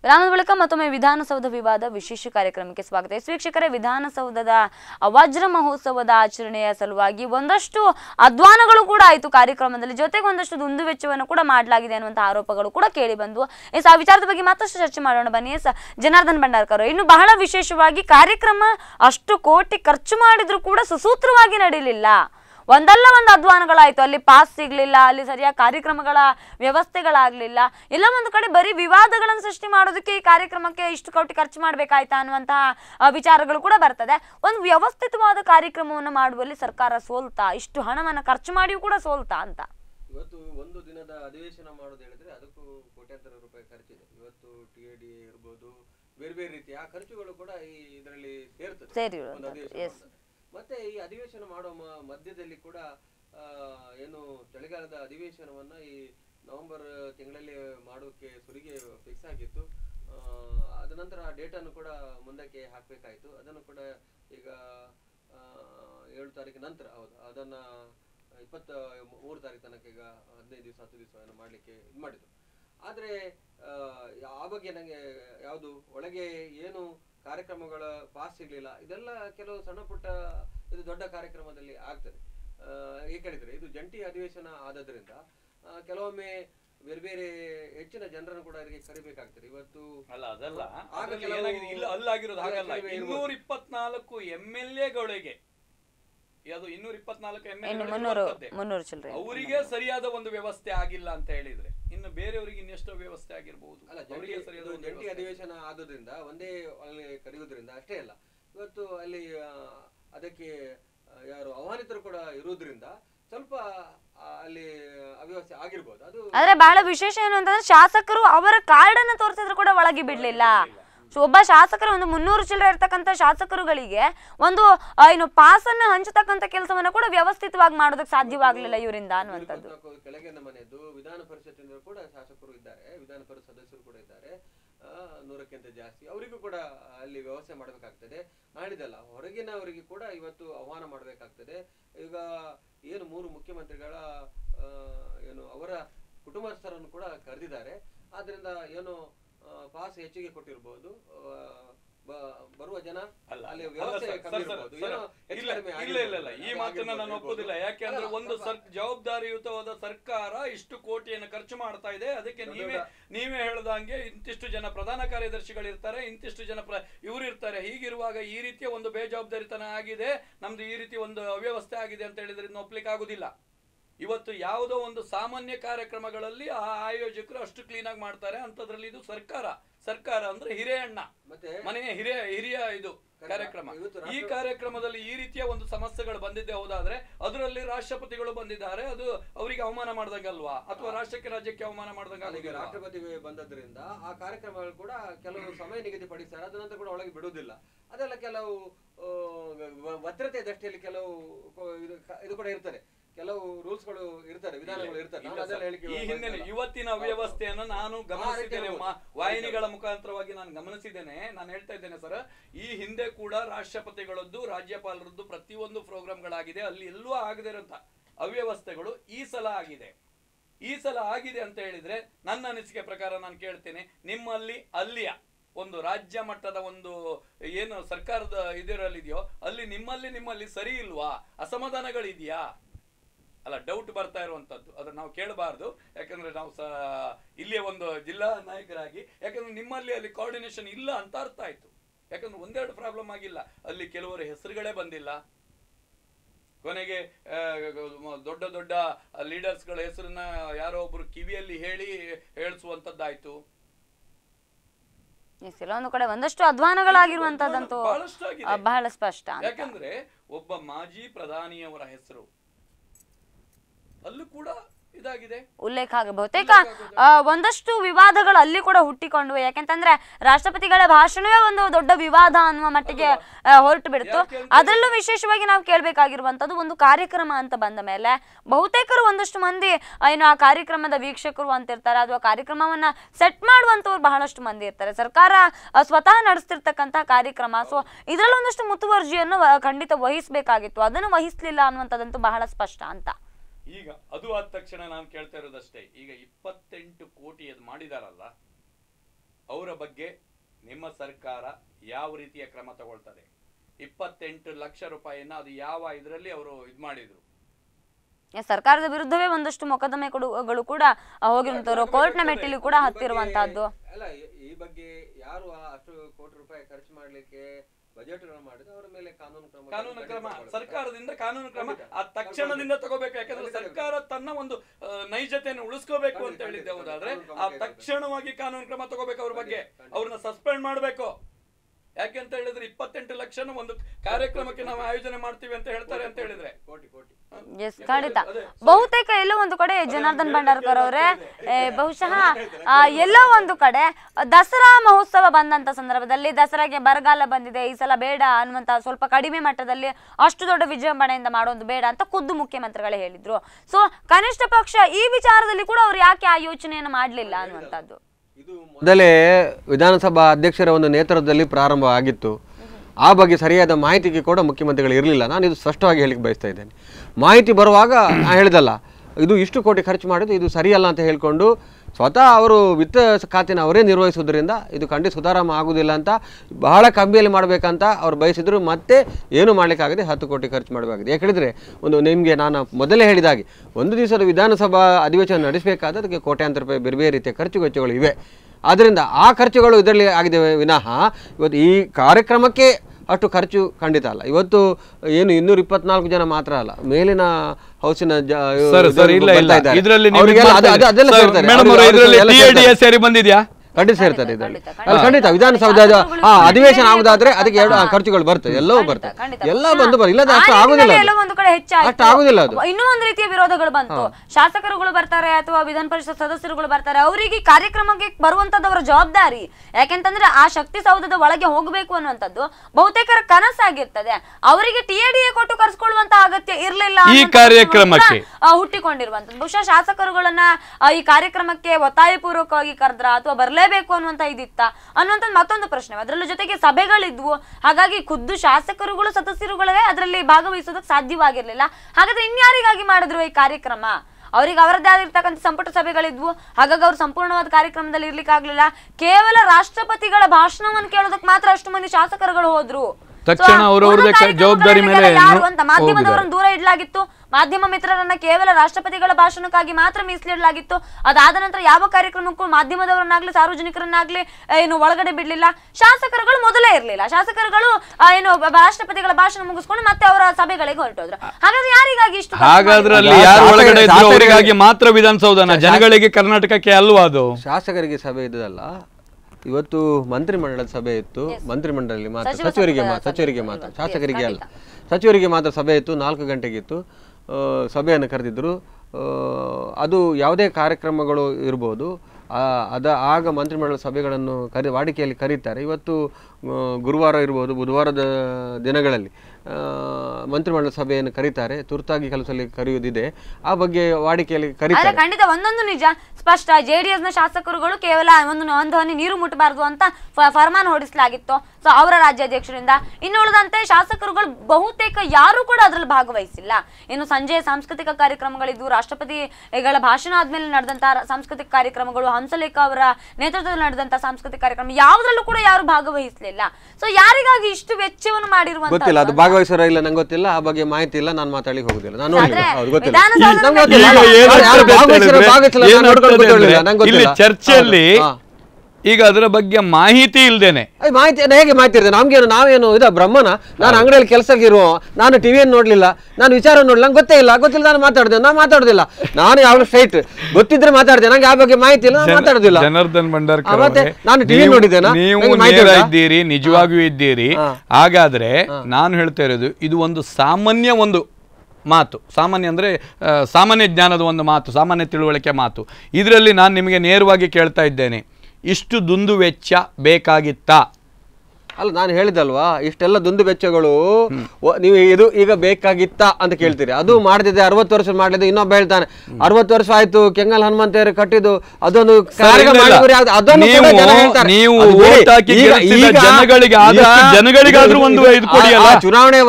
Speaker 1: ವಿರಾಮದ ಬಳಿಕ ಮತ್ತೊಮ್ಮೆ ವಿಧಾನಸೌಧ ವಿವಾದ ವಿಶೇಷ ಕಾರ್ಯಕ್ರಮಕ್ಕೆ ಸ್ವಾಗತ ವೀಕ್ಷಕರೇ ವಿಧಾನಸೌಧದ ವಜ್ರ ಮಹೋತ್ಸವದ ಆಚರಣೆಯ ಸಲುವಾಗಿ ಒಂದಷ್ಟು ಅಧ್ವಾನಗಳು ಕೂಡ ಆಯಿತು ಕಾರ್ಯಕ್ರಮದಲ್ಲಿ ಜೊತೆಗೆ ಒಂದಷ್ಟು ದುಂದು ವೆಚ್ಚವನ್ನು ಕೂಡ ಮಾಡಲಾಗಿದೆ ಅನ್ನುವಂಥ ಆರೋಪಗಳು ಕೂಡ ಕೇಳಿ ಬಂದು ಎಸ್ ಆ ವಿಚಾರದ ಬಗ್ಗೆ ಮತ್ತಷ್ಟು ಚರ್ಚೆ ಮಾಡೋಣ ಬನ್ನಿ ಎಸ್ ಜನಾರ್ದನ್ ಭಂಡಾರ್ಕರ್ ಇನ್ನು ಬಹಳ ವಿಶೇಷವಾಗಿ ಕಾರ್ಯಕ್ರಮ ಅಷ್ಟು ಕೋಟಿ ಖರ್ಚು ಮಾಡಿದ್ರು ಕೂಡ ಸುಸೂತ್ರವಾಗಿ ನಡೆಯಲಿಲ್ಲ ಒಂದಲ್ಲ ಒಂದು ಅಧ್ವಾನಗಳಾಯಿತು ಅಲ್ಲಿ ಪಾಸ್ ಸಿಗಲಿಲ್ಲ ಅಲ್ಲಿ ಸರಿಯಾಗಿ ಕಾರ್ಯಕ್ರಮಗಳ ವ್ಯವಸ್ಥೆಗಳಾಗಲಿಲ್ಲ ಎಲ್ಲ ಒಂದು ಕಡೆ ಬರೀ ವಿವಾದಗಳನ್ನು ಸೃಷ್ಟಿ ಮಾಡೋದಕ್ಕೆ ಈ ಕಾರ್ಯಕ್ರಮಕ್ಕೆ ಇಷ್ಟು ಕೋಟಿ ಖರ್ಚು ಮಾಡಬೇಕಾಯ್ತಾ ಅನ್ನುವಂತಹ ವಿಚಾರಗಳು ಕೂಡ ಬರ್ತದೆ ಒಂದು ವ್ಯವಸ್ಥಿತವಾದ ಕಾರ್ಯಕ್ರಮವನ್ನು ಮಾಡುವಲ್ಲಿ ಸರ್ಕಾರ ಸೋಲ್ತಾ ಇಷ್ಟು ಹಣವನ್ನು ಖರ್ಚು ಮಾಡಿಯೂ ಕೂಡ ಸೋಲ್ತಾ ಅಂತ
Speaker 2: ಇವತ್ತು ಒಂದು ದಿನದ ಅಧಿವೇಶನ ಮಾಡೋದು ಹೇಳಿದ್ರೆ ಅದಕ್ಕೂ ಕೋಟ್ಯಾಂತರ ರೂಪಾಯಿ ಖರ್ಚಿದೆ ಇವತ್ತು ಟಿ ಎ ಡಿ ಇರ್ಬೋದು ಬೇರೆ ಬೇರೆ ಆ ಖರ್ಚುಗಳು ಕೂಡ ಈ ಇದರಲ್ಲಿ ಸೇರ್ತದೆ ಮತ್ತೆ ಈ ಅಧಿವೇಶನ ಮಾಡೋ ಮಧ್ಯದಲ್ಲಿ ಕೂಡ ಏನು ಚಳಿಗಾಲದ ಅಧಿವೇಶನವನ್ನ ಈ ನವೆಂಬರ್ ತಿಂಗಳಲ್ಲಿ ಮಾಡೋಕೆ ಸುರಿಗೆ ಫಿಕ್ಸ್ ಆಗಿತ್ತು ಅದ ನಂತರ ಡೇಟನ್ನು ಕೂಡ ಮುಂದಕ್ಕೆ ಹಾಕಬೇಕಾಯಿತು ಅದನ್ನು ಕೂಡ ಈಗ ಏಳು ತಾರೀಕು ನಂತರ ಹೌದು ಅದನ್ನ ಇಪ್ಪತ್ತ ಮೂರು ತಾರೀಕು ತನಕ ಈಗ ಹದಿನೈದು ದಿವಸ ಹತ್ತು ದಿವಸ ಮಾಡಲಿಕ್ಕೆ ಇದು ಮಾಡಿದ್ರು ಆದರೆ ಆ ಬಗ್ಗೆ ನನಗೆ ಯಾವುದು ಒಳಗೆ ಏನು ಕಾರ್ಯಕ್ರಮಗಳ ಪಾಸ್ ಸಿಗಲಿಲ್ಲ ಇದೆಲ್ಲ ಕೆಲವು ಸಣ್ಣ ಪುಟ್ಟ ಇದು ದೊಡ್ಡ ಕಾರ್ಯಕ್ರಮದಲ್ಲಿ ಆಗ್ತದೆ ಏಕೆಂದರೆ ಇದು ಜಂಟಿ ಅಧಿವೇಶನ ಆದದ್ರಿಂದ ಕೆಲವೊಮ್ಮೆ ಬೇರೆ ಬೇರೆ ಹೆಚ್ಚಿನ ಜನರನ್ನು ಕೂಡ ಅದಕ್ಕೆ ಕರಿಬೇಕಾಗ್ತದೆ ಇವತ್ತು ಅಲ್ಲ ಅದಲ್ಲ ಇಲ್ಲ ಇನ್ನೂರ
Speaker 3: ಇಪ್ಪತ್ನಾಲ್ಕು ಎಂ ಎಲ್ ಎಗಳಿಗೆ ಅದು ಇನ್ನೂರ ಇಪ್ಪತ್ನಾಲ್ಕು ಎಂ ಅವರಿಗೆ ಸರಿಯಾದ ಒಂದು ವ್ಯವಸ್ಥೆ ಆಗಿಲ್ಲ ಅಂತ ಹೇಳಿದ್ರೆ ಇನ್ನು ಬೇರೆಯವರಿಗೆ ಇನ್ನೆಷ್ಟೋ ವ್ಯವಸ್ಥೆ ಆಗಿರಬಹುದು
Speaker 2: ಅಲ್ಲ ಜಂಟಿ ಅಧಿವೇಶನ ಆದ್ರಿಂದ ಒಂದೇ ಅಲ್ಲಿ ಕರೆಯುವುದರಿಂದ ಅಷ್ಟೇ ಅಲ್ಲ ಇವತ್ತು ಅಲ್ಲಿ ಅದಕ್ಕೆ ಯಾರು ಆಹ್ವಾನಿತರು ಕೂಡ ಇರುವುದರಿಂದ ಸ್ವಲ್ಪ ಅಲ್ಲಿ ಅವ್ಯವಸ್ಥೆ ಆಗಿರ್ಬೋದು ಅದು ಆದ್ರೆ
Speaker 1: ಬಹಳ ವಿಶೇಷ ಏನು ಅಂತಂದ್ರೆ ಶಾಸಕರು ಅವರ ಕಾರ್ಡ್ ಅನ್ನು ತೋರಿಸಿದ್ರು ಕೂಡ ಒಳಗೆ ಬಿಡ್ಲಿಲ್ಲ ಸೊ ಒಬ್ಬ ಶಾಸಕರ ಒಂದು ಮುನ್ನೂರು ಚಿಲ್ಲರೆ ಇರ್ತಕ್ಕಂಥ ಶಾಸಕರುಗಳಿಗೆ ಒಂದು ಏನು ಅನ್ನು ಹಂಚತಕ್ಕಂಥ ಕೆಲಸವನ್ನು ಕೂಡ ವ್ಯವಸ್ಥಿತವಾಗಿ ಮಾಡೋದಕ್ಕೆ ಸಾಧ್ಯವಾಗಲಿಲ್ಲ ಇವರಿಂದ ಅನ್ನುವಂಥದ್ದು
Speaker 2: ಕೆಳಗೆ ನಮ್ಮನೆಯದು ವಿಧಾನ ಪರಿಷತ್ತಿನ ಕೂಡ ಶಾಸಕರು ಇದ್ದಾರೆ ವಿಧಾನ ಪರಿಷತ್ ಸದಸ್ಯರು ಕೂಡ ಇದ್ದಾರೆ ನೂರಕ್ಕಿಂತ ಜಾಸ್ತಿ ಅವರಿಗೂ ಕೂಡ ಅಲ್ಲಿ ವ್ಯವಸ್ಥೆ ಮಾಡಬೇಕಾಗ್ತದೆ ಮಾಡಿದಲ್ಲ ಹೊರಗಿನವರಿಗೆ ಕೂಡ ಇವತ್ತು ಆಹ್ವಾನ ಮಾಡಬೇಕಾಗ್ತದೆ ಈಗ ಏನು ಮೂರು ಮುಖ್ಯಮಂತ್ರಿಗಳ ಏನು ಅವರ ಕುಟುಂಬಸ್ಥರನ್ನು ಕೂಡ ಕರೆದಿದ್ದಾರೆ ಆದ್ರಿಂದ ಏನು ಪಾಸ್ ಹೆಚ್ಚಿಗೆ ಕೊಟ್ಟಿರಬಹುದು ಬರುವ ಜನ ಇಲ್ಲ ಇಲ್ಲ ಇಲ್ಲ ಈ ಮಾತನ್ನ ನಾನು ಒಪ್ಪುದಿಲ್ಲ ಯಾಕೆಂದ್ರೆ ಒಂದು ಸರ್
Speaker 3: ಜವಾಬ್ದಾರಿಯುತವಾದ ಸರ್ಕಾರ ಇಷ್ಟು ಕೋಟಿಯನ್ನು ಖರ್ಚು ಮಾಡ್ತಾ ಇದೆ ಅದಕ್ಕೆ ನೀವೇ ನೀವೇ ಹೇಳ್ದಂಗೆ ಇಂತಿಷ್ಟು ಜನ ಪ್ರಧಾನ ಕಾರ್ಯದರ್ಶಿಗಳು ಇರ್ತಾರೆ ಇಂತಿಷ್ಟು ಜನ ಪ್ರ ಇರ್ತಾರೆ ಹೀಗಿರುವಾಗ ಈ ರೀತಿಯ ಒಂದು ಬೇಜವಾಬ್ದಾರಿತನ ಆಗಿದೆ ನಮ್ದು ಈ ರೀತಿ ಒಂದು ಅವ್ಯವಸ್ಥೆ ಆಗಿದೆ ಅಂತ ಹೇಳಿದ್ರೆ ಇನ್ನು ಒಪ್ಲಿಕ್ಕೆ ಆಗುದಿಲ್ಲ ಇವತ್ತು ಯಾವುದೋ ಒಂದು ಸಾಮಾನ್ಯ ಕಾರ್ಯಕ್ರಮಗಳಲ್ಲಿ ಆ ಆಯೋಜಕರು ಅಷ್ಟು ಕ್ಲೀನಾಗಿ ಮಾಡ್ತಾರೆ ಅಂತದ್ರಲ್ಲಿ ಇದು ಸರ್ಕಾರ ಸರ್ಕಾರ ಅಂದ್ರೆ
Speaker 2: ಮತ್ತೆ ಮನೆಯ ಹಿರಿಯ ಹಿರಿಯ
Speaker 3: ಇದು ಕಾರ್ಯಕ್ರಮ ಈ ಕಾರ್ಯಕ್ರಮದಲ್ಲಿ ಈ ರೀತಿಯ ಒಂದು ಸಮಸ್ಯೆಗಳು ಬಂದಿದ್ದೇ ಹೋದಾದ್ರೆ ಅದರಲ್ಲಿ ರಾಷ್ಟ್ರಪತಿಗಳು ಬಂದಿದ್ದಾರೆ ಅದು ಅವರಿಗೆ ಅವಮಾನ ಮಾಡ್ದಂಗಲ್ವಾ ಅಥವಾ ರಾಷ್ಟ್ರಕ್ಕೆ ರಾಜ್ಯಕ್ಕೆ ಅವಮಾನ ಮಾಡ್ದಂಗ
Speaker 2: ರಾಷ್ಟ್ರಪತಿ ಬಂದದ್ರಿಂದ ಆ ಕಾರ್ಯಕ್ರಮಗಳು ಕೂಡ ಕೆಲವು ಸಮಯ ನಿಗದಿ ಪಡಿಸ್ತಾರೆ ನಂತರ ಕೂಡ ಒಳಗೆ ಬಿಡುವುದಿಲ್ಲ ಅದೆಲ್ಲ ಕೆಲವು ಭದ್ರತೆ ದೃಷ್ಟಿಯಲ್ಲಿ ಕೆಲವು ಇದು ಕೂಡ ಇರ್ತಾರೆ ಕೆಲವು ರೂಲ್ಸ್ಗಳು ಇರ್ತಾರೆ ವಿಧಾನಗಳು ಇರ್ತಾರೆ ಈ ಹಿನ್ನೆಲೆ ಇವತ್ತಿನ ವ್ಯವಸ್ಥೆಯನ್ನು
Speaker 3: ನಾನು ಗಮನಿಸಿದ್ದೇನೆ ವಾಹಿನಿಗಳ ಮುಖಾಂತರವಾಗಿ ನಾನು ಗಮನಿಸಿದ್ದೇನೆ ನಾನು ಹೇಳ್ತಾ ಇದ್ದೇನೆ ಸರ್ ಈ ಹಿಂದೆ ಕೂಡ ರಾಷ್ಟ್ರಪತಿಗಳದ್ದು ರಾಜ್ಯಪಾಲರದ್ದು ಪ್ರತಿಯೊಂದು ಪ್ರೋಗ್ರಾಮ್ಗಳಾಗಿದೆ ಅಲ್ಲಿ ಎಲ್ಲೂ ಆಗದೆ ಇರುವಂತ ಅವ್ಯವಸ್ಥೆಗಳು ಈ ಸಲ ಆಗಿದೆ ಈ ಸಲ ಆಗಿದೆ ಅಂತ ಹೇಳಿದ್ರೆ ನನ್ನ ಅನಿಸಿಕೆ ಪ್ರಕಾರ ನಾನು ಕೇಳ್ತೇನೆ ನಿಮ್ಮಲ್ಲಿ ಅಲ್ಲಿಯ ಒಂದು ರಾಜ್ಯ ಮಟ್ಟದ ಒಂದು ಏನು ಸರ್ಕಾರದ ಇದರಲ್ಲಿದೆಯೋ ಅಲ್ಲಿ ನಿಮ್ಮಲ್ಲಿ ನಿಮ್ಮಲ್ಲಿ ಸರಿ ಇಲ್ವಾ ಅಸಮಾಧಾನಗಳಿದೆಯಾ ಅಲ್ಲ ಡೌಟ್ ಬರ್ತಾ ಇರುವಂಥದ್ದು ಅದನ್ನು ನಾವು ಕೇಳಬಾರ್ದು ಯಾಕಂದ್ರೆ ನಾವು ಸಹ ಇಲ್ಲಿಯ ಒಂದು ಜಿಲ್ಲಾ ನಾಯಕರಾಗಿ ಯಾಕಂದ್ರೆ ನಿಮ್ಮಲ್ಲಿ ಅಲ್ಲಿ ಕೋಆರ್ಡಿನೇಷನ್ ಇಲ್ಲ ಅಂತ ಅರ್ಥ ಆಯ್ತು ಯಾಕಂದ್ರೆ ಒಂದೆರಡು ಪ್ರಾಬ್ಲಮ್ ಆಗಿಲ್ಲ ಅಲ್ಲಿ ಕೆಲವರ ಹೆಸರುಗಳೇ ಬಂದಿಲ್ಲ ಕೊನೆಗೆ ದೊಡ್ಡ ದೊಡ್ಡ ಲೀಡರ್ಸ್ಗಳ ಹೆಸರನ್ನ ಯಾರೋ ಒಬ್ರು ಕಿವಿಯಲ್ಲಿ ಹೇಳಿ ಹೇಳಿಸುವಂತದ್ದಾಯ್ತು
Speaker 1: ಕೆಲವೊಂದು ಕಡೆ ಒಂದಷ್ಟು ಬಹಳ ಸ್ಪಷ್ಟ ಯಾಕಂದ್ರೆ
Speaker 3: ಒಬ್ಬ ಮಾಜಿ ಪ್ರಧಾನಿಯವರ ಹೆಸರು ಅಲ್ಲೂ ಕೂಡ ಇದಾಗಿದೆ
Speaker 1: ಉಲ್ಲೇಖ ಆಗ ಬಹುತೇಕ ಒಂದಷ್ಟು ವಿವಾದಗಳು ಅಲ್ಲಿ ಕೂಡ ಹುಟ್ಟಿಕೊಂಡ್ವು ಯಾಕೆಂತಂದ್ರೆ ರಾಷ್ಟ್ರಪತಿಗಳ ಭಾಷಣವೇ ಒಂದು ದೊಡ್ಡ ವಿವಾದ ಅನ್ನುವ ಮಟ್ಟಿಗೆ ಹೊರಟು ಬಿಡ್ತು ಅದರಲ್ಲೂ ವಿಶೇಷವಾಗಿ ನಾವು ಕೇಳಬೇಕಾಗಿರುವಂತದ್ದು ಒಂದು ಕಾರ್ಯಕ್ರಮ ಅಂತ ಬಂದ ಮೇಲೆ ಬಹುತೇಕರು ಒಂದಷ್ಟು ಮಂದಿ ಏನು ಆ ಕಾರ್ಯಕ್ರಮದ ವೀಕ್ಷಕರು ಅಂತ ಇರ್ತಾರೆ ಅಥವಾ ಕಾರ್ಯಕ್ರಮವನ್ನ ಸೆಟ್ ಮಾಡುವಂತವ್ರು ಬಹಳಷ್ಟು ಮಂದಿ ಇರ್ತಾರೆ ಸರ್ಕಾರ ಸ್ವತಃ ನಡೆಸ್ತಿರ್ತಕ್ಕಂತಹ ಕಾರ್ಯಕ್ರಮ ಸೊ ಇದರಲ್ಲಿ ಒಂದಷ್ಟು ಮುತುವರ್ಜಿಯನ್ನು ಖಂಡಿತ ವಹಿಸಬೇಕಾಗಿತ್ತು ಅದನ್ನು ವಹಿಸ್ಲಿಲ್ಲ ಅನ್ನುವಂಥದ್ದಂತೂ ಬಹಳ ಸ್ಪಷ್ಟ ಅಂತ
Speaker 3: ಈಗ ಅದು ಆದ ತಕ್ಷಣ ನಾನು ಕೇಳ್ತಾ ಇರೋದಷ್ಟೇ ಈಗ ಇಪ್ಪತ್ತೆಂಟು ಕೋಟಿ ಅದು ಮಾಡಿದಾರಲ್ಲ ಅವರ ಬಗ್ಗೆ ನಿಮ್ಮ ಸರ್ಕಾರ ಯಾವ ರೀತಿಯ ಕ್ರಮ ತಗೊಳ್ತದೆ ಇಪ್ಪತ್ತೆಂಟು ಲಕ್ಷ ರೂಪಾಯಿಯನ್ನ ಅದು ಯಾವ ಇದರಲ್ಲಿ ಅವರು ಇದು ಮಾಡಿದ್ರು
Speaker 1: ಸರ್ಕಾರದ ವಿರುದ್ಧವೇ ಒಂದಷ್ಟು ಮೊಕದ್ದಮೆ ಕೊಡುಗಳು ಕೂಡ ಹೋಗಿ ಕೋರ್ಟ್ ಮೆಟ್ಟಿಲು ಕೂಡ ಹತ್ತಿರುವಂತಹದ್ದು
Speaker 2: ಅಲ್ಲ ಈ ಬಗ್ಗೆ ಯಾರು ಅಷ್ಟು ಕೋಟಿ ರೂಪಾಯಿ ಖರ್ಚು ಮಾಡ್ಲಿಕ್ಕೆ ಬಜೆಟ್ ಮಾಡಿದ್ರೆ ಅವರ ಮೇಲೆ ಕಾನೂನು ಕ್ರಮ ಕಾನೂನು ಕ್ರಮ ಸರ್ಕಾರದಿಂದ
Speaker 3: ಕಾನೂನು ಕ್ರಮ ಆ ತಕ್ಷಣದಿಂದ ತಗೋಬೇಕು ಯಾಕಂದ್ರೆ ಸರ್ಕಾರ ತನ್ನ ಒಂದು ನೈಜತೆಯನ್ನು ಉಳಿಸ್ಕೋಬೇಕು ಅಂತ ಹೇಳಿದ್ದೆ ಹೌದಾದ್ರೆ ಆ ತಕ್ಷಣವಾಗಿ ಕಾನೂನು ಕ್ರಮ ತಗೋಬೇಕು ಅವ್ರ ಬಗ್ಗೆ ಅವ್ರನ್ನ ಸಸ್ಪೆಂಡ್ ಮಾಡಬೇಕು ಯಾಕೆ ಅಂತ ಹೇಳಿದ್ರೆ ಇಪ್ಪತ್ತೆಂಟು ಲಕ್ಷ ಒಂದು ಕಾರ್ಯಕ್ರಮಕ್ಕೆ ನಾವು ಆಯೋಜನೆ ಮಾಡ್ತೀವಿ ಅಂತ ಹೇಳ್ತಾರೆ ಅಂತ ಹೇಳಿದ್ರೆ
Speaker 1: ಎಸ್ ಖಂಡಿತ ಬಹುತೇಕ ಎಲ್ಲೋ ಒಂದು ಕಡೆ ಜನಾರ್ದನ್ ಭಂಡಾರ್ಕರ್ ಅವರೇ ಬಹುಶಃ ಎಲ್ಲೋ ಒಂದು ಕಡೆ ದಸರಾ ಮಹೋತ್ಸವ ಬಂದಂತ ಸಂದರ್ಭದಲ್ಲಿ ದಸರಾಗೆ ಬರಗಾಲ ಬಂದಿದೆ ಈ ಸಲ ಬೇಡ ಅನ್ನುವಂತ ಸ್ವಲ್ಪ ಕಡಿಮೆ ಮಟ್ಟದಲ್ಲಿ ಅಷ್ಟು ದೊಡ್ಡ ವಿಜೃಂಭಣೆಯಿಂದ ಮಾಡೋದು ಬೇಡ ಅಂತ ಖುದ್ದು ಮುಖ್ಯಮಂತ್ರಿಗಳೇ ಹೇಳಿದ್ರು ಸೊ ಕನಿಷ್ಠ ಪಕ್ಷ ಈ ವಿಚಾರದಲ್ಲಿ ಕೂಡ ಅವ್ರು ಯಾಕೆ ಆ ಯೋಚನೆಯನ್ನು ಮಾಡಲಿಲ್ಲ ಅನ್ನುವಂಥದ್ದು
Speaker 2: ಮೊದಲೇ ವಿಧಾನಸಭಾ ಅಧ್ಯಕ್ಷರ ಒಂದು ನೇತೃತ್ವದಲ್ಲಿ ಪ್ರಾರಂಭ ಆಗಿತ್ತು ಆ ಬಗ್ಗೆ ಸರಿಯಾದ ಮಾಹಿತಿಗೆ ಕೂಡ ಮುಖ್ಯಮಂತ್ರಿಗಳು ಇರಲಿಲ್ಲ ನಾನು ಇದು ಸ್ಪಷ್ಟವಾಗಿ ಹೇಳಿಕ್ಕೆ ಬಯಸ್ತಾ ಇದ್ದೇನೆ ಮಾಹಿತಿ ಬರುವಾಗ ನಾನು ಹೇಳಿದಲ್ಲ ಇದು ಇಷ್ಟು ಕೋಟಿ ಖರ್ಚು ಮಾಡಿದ್ದು ಇದು ಸರಿಯಲ್ಲ ಅಂತ ಹೇಳಿಕೊಂಡು ಸ್ವತಃ ಅವರು ವಿತ್ತ ಖಾತೆನ ಅವರೇ ನಿರ್ವಹಿಸೋದ್ರಿಂದ ಇದು ಖಂಡಿತ ಸುಧಾರಾಮ ಆಗುವುದಿಲ್ಲ ಅಂತ ಬಹಳ ಕಮ್ಮಿಯಲ್ಲಿ ಮಾಡಬೇಕಂತ ಅವ್ರು ಬಯಸಿದ್ರು ಮತ್ತೆ ಏನು ಮಾಡಲಿಕ್ಕಾಗದೆ ಹತ್ತು ಕೋಟಿ ಖರ್ಚು ಮಾಡಬೇಕಾಗಿದೆ ಯಾಕೆ ಒಂದು ನಿಮಗೆ ನಾನು ಮೊದಲೇ ಹೇಳಿದಾಗೆ ಒಂದು ದಿವಸದ ವಿಧಾನಸಭಾ ಅಧಿವೇಶನ ನಡೆಸಬೇಕಾದ ಅದಕ್ಕೆ ಕೋಟ್ಯಾಂತರ ರೂಪಾಯಿ ಬೇರೆ ಬೇರೆ ರೀತಿಯ ಖರ್ಚು ವೆಚ್ಚಗಳು ಇವೆ ಆದ್ದರಿಂದ ಆ ಖರ್ಚುಗಳು ಇದರಲ್ಲಿ ಆಗಿದೆ ವಿನಃ ಇವತ್ತು ಈ ಕಾರ್ಯಕ್ರಮಕ್ಕೆ ಅಷ್ಟು ಖರ್ಚು ಖಂಡಿತ ಅಲ್ಲ ಇವತ್ತು ಏನು ಇನ್ನೂರ ಇಪ್ಪತ್ನಾಲ್ಕು ಜನ ಮಾತ್ರ ಅಲ್ಲ ಮೇಲಿನ ಹೌಸಿನ ಸೇರಿ ಬಂದಿದ್ಯಾ ಖಂಡಿತ ಇರ್ತದೆ ಇದರಲ್ಲಿ ಖಂಡಿತ ವಿಧಾನಸೌಧ ಅಧಿವೇಶನ ಆಗುದಾದ್ರೆ ಅದಕ್ಕೆ ಎರಡು ಖರ್ಚುಗಳು ಬರ್ತದೆ ಎಲ್ಲವೂ ಬರ್ತದೆ ಎಲ್ಲ ಬಂದು ಬರ್ತದೆ ಇಲ್ಲದ ಅಷ್ಟು ಆಗುದಿಲ್ಲ
Speaker 1: ಆಗುದಿಲ್ಲ ಅದು ಇನ್ನೂ ಒಂದು ರೀತಿಯ ವಿರೋಧಗಳು ಬಂತು ಶಾಸಕರುಗಳು ಬರ್ತಾರೆ ಅಥವಾ ವಿಧಾನ ಪರಿಷತ್ ಸದಸ್ಯರುಗಳು ಬರ್ತಾರೆ ಅವರಿಗೆ ಕಾರ್ಯಕ್ರಮಕ್ಕೆ ಬರುವಂತದವರ ಜವಾಬ್ದಾರಿ ಯಾಕೆಂತಂದ್ರೆ ಆ ಶಕ್ತಿ ಸೌಧದ ಒಳಗೆ ಹೋಗಬೇಕು ಅನ್ನುವಂಥದ್ದು ಬಹುತೇಕರ ಕನಸಾಗಿರ್ತದೆ ಅವರಿಗೆ ಟಿಎಡಿಎ ಕೊಟ್ಟು ಕರೆಸ್ಕೊಳ್ಳುವಂತ ಅಗತ್ಯ ಇರಲಿಲ್ಲ ಈ ಕಾರ್ಯಕ್ರಮಕ್ಕೆ ಹುಟ್ಟಿಕೊಂಡಿರುವಂತ ಬಹುಶಃ ಶಾಸಕರುಗಳನ್ನ ಈ ಕಾರ್ಯಕ್ರಮಕ್ಕೆ ಒತ್ತಾಯ ಪೂರ್ವಕವಾಗಿ ಕರೆದ್ರ ಅಥವಾ ಬರಲೇ ಹೇಳಬೇಕು ಅನ್ನುವಂತ ಇದಿತ್ತ ಅನ್ನುವಂಥದ್ದು ಮತ್ತೊಂದು ಪ್ರಶ್ನೆ ಅದರಲ್ಲೂ ಜೊತೆಗೆ ಸಭೆಗಳಿದ್ವು ಹಾಗಾಗಿ ಖುದ್ದು ಶಾಸಕರುಗಳು ಸದಸ್ಯರುಗಳೇ ಅದರಲ್ಲಿ ಭಾಗವಹಿಸೋದಕ್ಕೆ ಸಾಧ್ಯವಾಗಿರ್ಲಿಲ್ಲ ಹಾಗಾದ್ರೆ ಇನ್ಯಾರಿಗಾಗಿ ಮಾಡಿದ್ರು ಈ ಕಾರ್ಯಕ್ರಮ ಅವರಿಗೆ ಅವರದ್ದೇ ಆಗಿರ್ತಕ್ಕಂಥ ಸಂಪುಟ ಸಭೆಗಳಿದ್ವು ಹಾಗಾಗಿ ಅವ್ರು ಸಂಪೂರ್ಣವಾದ ಕಾರ್ಯಕ್ರಮದಲ್ಲಿ ಇರ್ಲಿಕ್ಕಾಗ್ಲಿಲ್ಲ ಕೇವಲ ರಾಷ್ಟ್ರಪತಿಗಳ ಭಾಷಣವನ್ನು ಕೇಳೋದಕ್ಕೆ ಮಾತ್ರ ಅಷ್ಟು ಮಂದಿ ಶಾಸಕರುಗಳು ಹೋದ್ರು ತಕ್ಷಣ ಅವರವರದೇ ಜವಾಬ್ದಾರಿ ಮೇಲೆ ಮಾಧ್ಯಮದವರನ್ನು ದೂರ ಇಡಲಾಗಿತ್ತು ಮಾಧ್ಯಮ ಮಿತ್ರರನ್ನ ಕೇವಲ ರಾಷ್ಟ್ರಪತಿಗಳ ಭಾಷಣಕ್ಕಾಗಿ ಮಾತ್ರ ಮೀಸಲಿಡಲಾಗಿತ್ತು ಅದಾದ ನಂತರ ಯಾವ ಕಾರ್ಯಕ್ರಮಕ್ಕೂ ಮಾಧ್ಯಮದವರನ್ನಾಗ್ಲಿ ಸಾರ್ವಜನಿಕರನ್ನಾಗ್ಲಿ ಏನು ಒಳಗಡೆ ಬಿಡ್ಲಿಲ್ಲ ಶಾಸಕರುಗಳು ಮೊದಲೇ ಇರಲಿಲ್ಲ ಶಾಸಕರುಗಳು ಏನು ರಾಷ್ಟ್ರಪತಿಗಳ ಭಾಷಣ ಮುಗಿಸ್ಕೊಂಡು ಮತ್ತೆ ಅವರ ಸಭೆಗಳಿಗೆ ಹೊರಟೋದ್ರು ಹಾಗಾದ್ರೆ ಯಾರಿಗಾಗಿ ಇಷ್ಟು ಹಾಗಾದ್ರೆ ಯಾರು
Speaker 3: ಒಳಗಡೆ ಅವರಿಗಾಗಿ ಮಾತ್ರ ವಿಧಾನಸೌಧನ ಜನಗಳಿಗೆ ಕರ್ನಾಟಕಕ್ಕೆ ಅಲ್ವಾ ಅದು
Speaker 2: ಶಾಸಕರಿಗೆ ಸಭೆ ಇದ್ದದಲ್ಲ ಇವತ್ತು ಮಂತ್ರಿಮಂಡಲದ ಸಭೆ ಇತ್ತು ಮಂತ್ರಿಮಂಡಲದಲ್ಲಿ ಮಾತ್ರ ಸಚಿವರಿಗೆ ಮಾತ್ರ ಸಚಿವರಿಗೆ ಮಾತ್ರ ಶಾಸಕರಿಗೆ ಅಲ್ಲ ಸಚಿವರಿಗೆ ಮಾತ್ರ ಸಭೆ ಇತ್ತು ನಾಲ್ಕು ಗಂಟೆಗಿತ್ತು ಸಭೆಯನ್ನು ಕರೆದಿದ್ದರು ಅದು ಯಾವುದೇ ಕಾರ್ಯಕ್ರಮಗಳು ಇರ್ಬೋದು ಅದ ಆಗ ಮಂತ್ರಿಮಂಡಲ ಸಭೆಗಳನ್ನು ಕರಿ ವಾಡಿಕೆಯಲ್ಲಿ ಕರೀತಾರೆ ಇವತ್ತು ಗುರುವಾರ ಇರ್ಬೋದು ಬುಧವಾರದ ದಿನಗಳಲ್ಲಿ ಮಂತ್ರಿಮಂಡಲ ಸಭೆಯನ್ನು ಕರೀತಾರೆ ತುರ್ತಾಗಿ ಕೆಲಸದಲ್ಲಿ ಕರೆಯುವುದಿದೆ ಆ ಬಗ್ಗೆ ವಾಡಿಕೆಯಲ್ಲಿ ಕರೀತಾರೆ
Speaker 1: ಖಂಡಿತ ಒಂದೊಂದು ನಿಜ ಸ್ಪಷ್ಟ ಜೆಡಿಎಸ್ ನ ಶಾಸಕರುಗಳು ಕೇವಲ ಒಂದು ಒಂದು ನೀರು ಮುಟ್ಟಬಾರದು ಅಂತ ಫರ್ಮಾನ್ ಹೊಡಿಸಲಾಗಿತ್ತು ಸೊ ಅವರ ರಾಜ್ಯಾಧ್ಯಕ್ಷರಿಂದ ಇನ್ನುಳಿದಂತೆ ಶಾಸಕರುಗಳು ಬಹುತೇಕ ಯಾರು ಕೂಡ ಅದರಲ್ಲಿ ಭಾಗವಹಿಸಿಲ್ಲ ಇನ್ನು ಸಂಜೆ ಸಾಂಸ್ಕೃತಿಕ ಕಾರ್ಯಕ್ರಮಗಳಿದ್ದು ರಾಷ್ಟ್ರಪತಿಗಳ ಭಾಷಣ ಆದ್ಮೇಲೆ ನಡೆದಂತಹ ಸಾಂಸ್ಕೃತಿಕ ಕಾರ್ಯಕ್ರಮಗಳು ಹಂಸಲೇಖ ಅವರ ನೇತೃತ್ವದಲ್ಲಿ ನಡೆದಂತಹ ಸಾಂಸ್ಕೃತಿಕ ಕಾರ್ಯಕ್ರಮ ಯಾವುದರಲ್ಲೂ ಕೂಡ ಯಾರು ಭಾಗವಹಿಸಲಿಲ್ಲ ಸೊ ಯಾರಿಗಾಗಿ ಇಷ್ಟು ವೆಚ್ಚವನ್ನು ಮಾಡಿರುವಂತಹ
Speaker 2: ಭಾಗವಹಿಸೋರ ಇಲ್ಲ ನಂಗೆ ಗೊತ್ತಿಲ್ಲ ಆ ಬಗ್ಗೆ ಮಾಹಿತಿ ಇಲ್ಲ ನಾನು ಮಾತಾಡಿ ಹೋಗುದಿಲ್ಲ ನಾನು ಅದು ಗೊತ್ತಿಲ್ಲ ಚರ್ಚೆಯಲ್ಲಿ
Speaker 3: ಈಗ ಅದರ ಬಗ್ಗೆ ಮಾಹಿತಿ ಇಲ್ದೇನೆ
Speaker 2: ಮಾಹಿತಿ ಹೇಗೆ ಮಾಹಿತಿ ಇರ್ತದೆ ನಮ್ಗೇನು ನಾವೇನು ಇದ ಬ್ರಹ್ಮನ ನಾನು ಅಂಗಡಿಯಲ್ಲಿ ಕೆಲಸಕ್ಕೆ ಇರುವ ನಾನು ಟಿವಿಯನ್ನು ನೋಡ್ಲಿಲ್ಲ ನಾನು ವಿಚಾರ ನೋಡಲಿಲ್ಲ ನಂಗೆ ಗೊತ್ತೇ ಇಲ್ಲ ಗೊತ್ತಿಲ್ಲ ನಾನು ಮಾತಾಡಿದೆ ನಾನು ಮಾತಾಡೋದಿಲ್ಲ ನಾನು ಯಾವ ಸ್ಟ್ರೈಟ್ ಗೊತ್ತಿದ್ರೆ ಮಾತಾಡಿದೆ ನಂಗೆ ಆ ಬಗ್ಗೆ ಮಾಹಿತಿ ಇಲ್ಲ ಮಾತಾಡೋದಿಲ್ಲ
Speaker 3: ಜನಾರ್ದನ್ ಭಂಡಾರ್ ಮತ್ತೆ ನಾನು ಟಿವಿ ನೋಡಿದ್ದೇನೆ ನೀವು ಇದ್ದೀರಿ ನಿಜವಾಗಿಯೂ ಇದ್ದೀರಿ ಹಾಗಾದ್ರೆ ನಾನು ಹೇಳ್ತಾ ಇರೋದು ಇದು ಒಂದು ಸಾಮಾನ್ಯ ಒಂದು ಮಾತು ಸಾಮಾನ್ಯ ಅಂದರೆ ಸಾಮಾನ್ಯ ಜ್ಞಾನದ ಒಂದು ಮಾತು ಸಾಮಾನ್ಯ ತಿಳುವಳಿಕೆ ಮಾತು ಇದರಲ್ಲಿ ನಾನು ನಿಮಗೆ ನೇರವಾಗಿ ಕೇಳ್ತಾ ಇದ್ದೇನೆ ಇಷ್ಟು ದುಂದುವೆಚ್ಚ ಬೇಕಾಗಿತ್ತಾ
Speaker 2: ಅಲ್ಲ ನಾನು ಹೇಳಿದಲ್ವಾ ಇಷ್ಟೆಲ್ಲ ದುಂದು ಬೆಚ್ಚಗಳು ನೀವು ಇದು ಈಗ ಬೇಕಾಗಿತ್ತ ಅಂತ ಕೇಳ್ತೀರಿ ಅದು ಮಾಡಿದ್ದೆ ಅರವತ್ತು ವರ್ಷ ಮಾಡಿದೆ ಇನ್ನೊಬ್ಬ ಹೇಳ್ತಾನೆ ಅರವತ್ತು ವರ್ಷ ಆಯ್ತು ಕೆಂಗಲ್ ಹನುಮಂತ ಕಟ್ಟಿದ್ದು ಅದೊಂದು ಚುನಾವಣೆ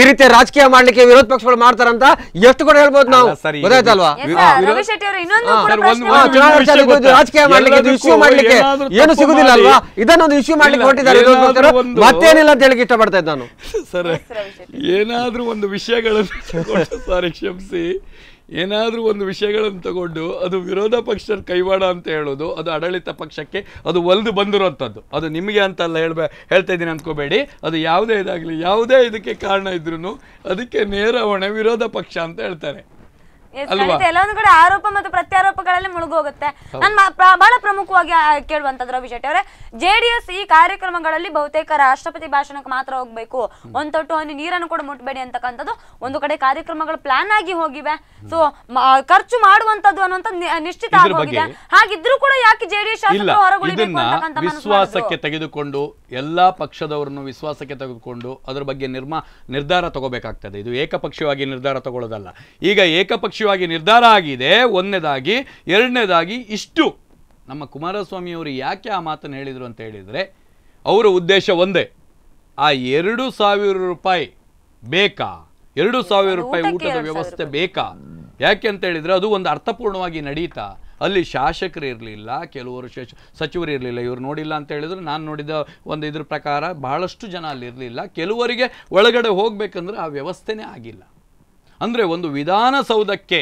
Speaker 2: ಈ ರೀತಿ ರಾಜಕೀಯ ಮಾಡ್ಲಿಕ್ಕೆ ವಿರೋಧ ಪಕ್ಷಗಳು ಮಾಡ್ತಾರಂತ ಎಷ್ಟು ಕೂಡ ಹೇಳ್ಬೋದು ನಾವು ಗೊತ್ತಾಯ್ತಲ್ವಾ
Speaker 1: ರಾಜಕೀಯ ಮಾಡ್ಲಿಕ್ಕೆ ಇಶ್ಯೂ ಮಾಡ್ಲಿಕ್ಕೆ ಏನು ಸಿಗುದಿಲ್ಲ ಅಲ್ವಾ
Speaker 2: ಇದನ್ನೊಂದು ಇಶ್ಯೂ ಮತ್ತೇನಿಲ್ಲ ಅಂತ ಹೇಳಿಕೆ ಇಷ್ಟಪಡ್ತಾ ಇದ್ದ ನಾನು
Speaker 3: ಸರ್ ಏನಾದ್ರೂ ಒಂದು ವಿಷಯಗಳನ್ನು ಸಾರಿ ಕ್ಷಮಿಸಿ ಏನಾದರೂ ಒಂದು ವಿಷಯಗಳನ್ನು ತಗೊಂಡು ಅದು ವಿರೋಧ ಪಕ್ಷದ ಕೈವಾಡ ಅಂತ ಹೇಳೋದು ಅದು ಆಡಳಿತ ಪಕ್ಷಕ್ಕೆ ಅದು ಒಲ್ದು ಬಂದಿರೋಂಥದ್ದು ಅದು ನಿಮಗೆ ಅಂತಲ್ಲ ಹೇಳ್ಬೇ ಹೇಳ್ತಾ ಇದ್ದೀನಿ ಅಂದ್ಕೋಬೇಡಿ ಅದು ಯಾವುದೇ ಇದಾಗಲಿ ಯಾವುದೇ ಇದಕ್ಕೆ ಕಾರಣ ಇದ್ರೂ ಅದಕ್ಕೆ ನೇರ ಹೊಣೆ ವಿರೋಧ ಪಕ್ಷ ಅಂತ ಹೇಳ್ತಾರೆ
Speaker 1: ಎಲ್ಲೊಂದು ಕಡೆ ಆರೋಪ ಮತ್ತು ಪ್ರತ್ಯಾರೋಪಗಳಲ್ಲಿ ಮುಳುಗೋಗುತ್ತೆ ನಾನು ಬಹಳ ಪ್ರಮುಖವಾಗಿ ರವಿ ಶೆಟ್ಟಿ ಅವರೇ ಜೆಡಿಎಸ್ ಈ ಕಾರ್ಯಕ್ರಮಗಳಲ್ಲಿ ಬಹುತೇಕ ರಾಷ್ಟ್ರಪತಿ ಭಾಷಣಕ್ಕೆ ಮಾತ್ರ ಹೋಗ್ಬೇಕು ಒಂದ್ ತೊಟ್ಟು ಹನಿ ನೀರನ್ನು ಕೂಡ ಮುಟ್ಬೇಡಿ ಅಂತಕ್ಕಂಥದ್ದು ಒಂದು ಕಡೆ ಕಾರ್ಯಕ್ರಮಗಳು ಪ್ಲಾನ್ ಆಗಿ ಹೋಗಿವೆ ಸೊ ಖರ್ಚು ಮಾಡುವಂತದ್ದು ಅನ್ನುವಂಥ ನಿಶ್ಚಿತ ಆಗೋಗಿದೆ ಹಾಗಿದ್ರು ಕೂಡ ಯಾಕೆ ಜೆಡಿಎಸ್ ವಿಶ್ವಾಸಕ್ಕೆ
Speaker 3: ತೆಗೆದುಕೊಂಡು ಎಲ್ಲಾ ಪಕ್ಷದವರನ್ನು ವಿಶ್ವಾಸಕ್ಕೆ ತೆಗೆದುಕೊಂಡು ಅದರ ಬಗ್ಗೆ ನಿರ್ಮಾ ನಿರ್ಧಾರ ತಗೋಬೇಕಾಗ್ತದೆ ಇದು ಏಕಪಕ್ಷವಾಗಿ ನಿರ್ಧಾರ ತಗೊಳ್ಳೋದಲ್ಲ ಈಗ ಏಕಪಕ್ಷ ನಿರ್ಧಾರ ಆಗಿದೆ ಒಂದನೇದಾಗಿ ಎರಡನೇದಾಗಿ ಇಷ್ಟು ನಮ್ಮ ಕುಮಾರಸ್ವಾಮಿಯವರು ಯಾಕೆ ಆ ಮಾತನ್ನು ಹೇಳಿದರು ಅಂತ ಹೇಳಿದರೆ ಅವರ ಉದ್ದೇಶ ಒಂದೇ ಆ ಎರಡು ಸಾವಿರ ರೂಪಾಯಿ ಬೇಕಾ ಎರಡು ಸಾವಿರ ರೂಪಾಯಿ ಊಟದ ವ್ಯವಸ್ಥೆ ಬೇಕಾ ಯಾಕೆ ಅಂತ ಹೇಳಿದರೆ ಅದು ಒಂದು ಅರ್ಥಪೂರ್ಣವಾಗಿ ನಡೀತಾ ಅಲ್ಲಿ ಶಾಸಕರು ಇರಲಿಲ್ಲ ಕೆಲವರು ಶಶ ಸಚಿವರು ಇರಲಿಲ್ಲ ಇವರು ನೋಡಿಲ್ಲ ಅಂತ ಹೇಳಿದ್ರು ನಾನು ನೋಡಿದ ಒಂದು ಇದ್ರ ಪ್ರಕಾರ ಬಹಳಷ್ಟು ಜನ ಅಲ್ಲಿ ಇರಲಿಲ್ಲ ಕೆಲವರಿಗೆ ಒಳಗಡೆ ಹೋಗಬೇಕಂದ್ರೆ ಆ ವ್ಯವಸ್ಥೆನೇ ಆಗಿಲ್ಲ ಅಂದರೆ ಒಂದು ವಿಧಾನಸೌಧಕ್ಕೆ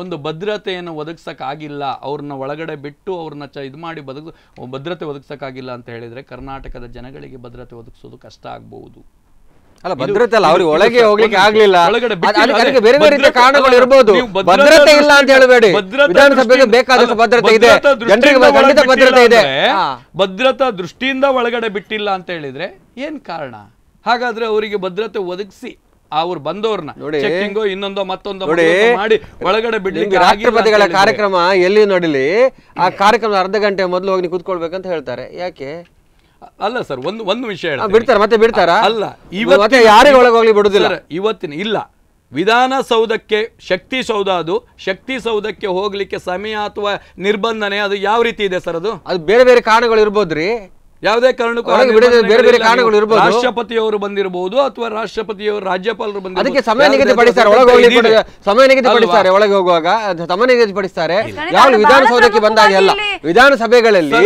Speaker 3: ಒಂದು ಭದ್ರತೆಯನ್ನು ಒದಗಿಸೋಕ್ಕಾಗಿಲ್ಲ ಅವ್ರನ್ನ ಒಳಗಡೆ ಬಿಟ್ಟು ಅವ್ರನ್ನ ಚ ಇದು ಮಾಡಿ ಭದ್ರತೆ ಭದ್ರತೆ ಒದಗಿಸೋಕ್ಕಾಗಿಲ್ಲ ಅಂತ ಹೇಳಿದರೆ ಕರ್ನಾಟಕದ ಜನಗಳಿಗೆ ಭದ್ರತೆ ಒದಗಿಸೋದು ಕಷ್ಟ ಆಗ್ಬೋದು
Speaker 2: ಅಲ್ಲ ಭದ್ರತೆ ಅಲ್ಲ ಅವ್ರಿಗೆ ಒಳಗೆ ಹೋಗ್ಲಿಕ್ಕೆ ಆಗ್ಲಿಲ್ಲ ಬೇರೆ ಬೇರೆ ಕಾರಣಗಳು ಇರಬಹುದು ಭದ್ರತೆ ಇಲ್ಲ ಅಂತ ಹೇಳಬೇಡಿ ವಿಧಾನಸಭೆಗೆ ಬೇಕಾದಷ್ಟು ಭದ್ರತೆ ಇದೆ ಜನರಿಗೆ ಖಂಡಿತ ಭದ್ರತೆ ಇದೆ
Speaker 3: ಭದ್ರತಾ ದೃಷ್ಟಿಯಿಂದ ಒಳಗಡೆ ಬಿಟ್ಟಿಲ್ಲ ಅಂತ ಹೇಳಿದ್ರೆ ಏನ್ ಕಾರಣ ಹಾಗಾದ್ರೆ ಅವರಿಗೆ ಭದ್ರತೆ ಒದಗಿಸಿ ಅವ್ರು ಬಂದವ್ರನ್ನ ಚೆಕ್ಕಿಂಗ್ ಇನ್ನೊಂದೋ ಮತ್ತೊಂದೋ ಮಾಡಿ ಒಳಗಡೆ ಬಿಡ್ಲಿಕ್ಕೆ ರಾಷ್ಟ್ರಪತಿಗಳ ಕಾರ್ಯಕ್ರಮ
Speaker 2: ಎಲ್ಲಿ ನಡೀಲಿ ಆ ಕಾರ್ಯಕ್ರಮ ಅರ್ಧ ಗಂಟೆ ಮೊದಲು ಹೋಗಿ ಕುತ್ಕೊಳ್ಬೇಕಂತ ಹೇಳ್ತಾರೆ ಯಾಕೆ
Speaker 3: ಅಲ್ಲ ಸರ್ ಒಂದು ಒಂದು ವಿಷಯ ಬಿಡ್ತಾರೆ
Speaker 2: ಮತ್ತೆ ಬಿಡ್ತಾರ ಅಲ್ಲ ಇವತ್ತು ಯಾರಿಗೆ ಒಳಗೋಗ್ಲಿ ಬಿಡುದಿಲ್ಲ
Speaker 3: ಇವತ್ತಿನ ಇಲ್ಲ ವಿಧಾನಸೌಧಕ್ಕೆ ಶಕ್ತಿ ಸೌಧ ಅದು ಶಕ್ತಿ ಸೌಧಕ್ಕೆ ಹೋಗ್ಲಿಕ್ಕೆ ಸಮಯ ಅಥವಾ ನಿರ್ಬಂಧನೆ ಅದು ಯಾವ ರೀತಿ
Speaker 2: ಇದೆ ಸರ್ ಅದು ಅದು ಬೇರೆ ಬೇರೆ ಕಾರಣಗಳು ಇರ್ಬೋದ್ರಿ ಯಾವುದೇ ಕಾರಣಕ್ಕೂ ಬೇರೆ ಬೇರೆ ಕಾರಣಗಳು ಇರಬಹುದು
Speaker 3: ರಾಷ್ಟ್ರಪತಿಯವರು ಬಂದಿರಬಹುದು ಅಥವಾ ರಾಷ್ಟ್ರಪತಿಯವರು ರಾಜ್ಯಪಾಲರು ಬಂದಿರಬಹುದು ಅದಕ್ಕೆ ಸಮಯ ನಿಗದಿಪಡಿಸ್ತಾರೆ ಒಳಗೆ ಹೋಗಿ
Speaker 2: ಸಮಯ ನಿಗದಿಪಡಿಸ್ತಾರೆ ಒಳಗೆ ಹೋಗುವಾಗ ಸಮಯ ನಿಗದಿಪಡಿಸ್ತಾರೆ ಯಾವ ವಿಧಾನಸೌಧಕ್ಕೆ ಬಂದಾಗ ಅಲ್ಲ ವಿಧಾನಸಭೆಗಳಲ್ಲಿ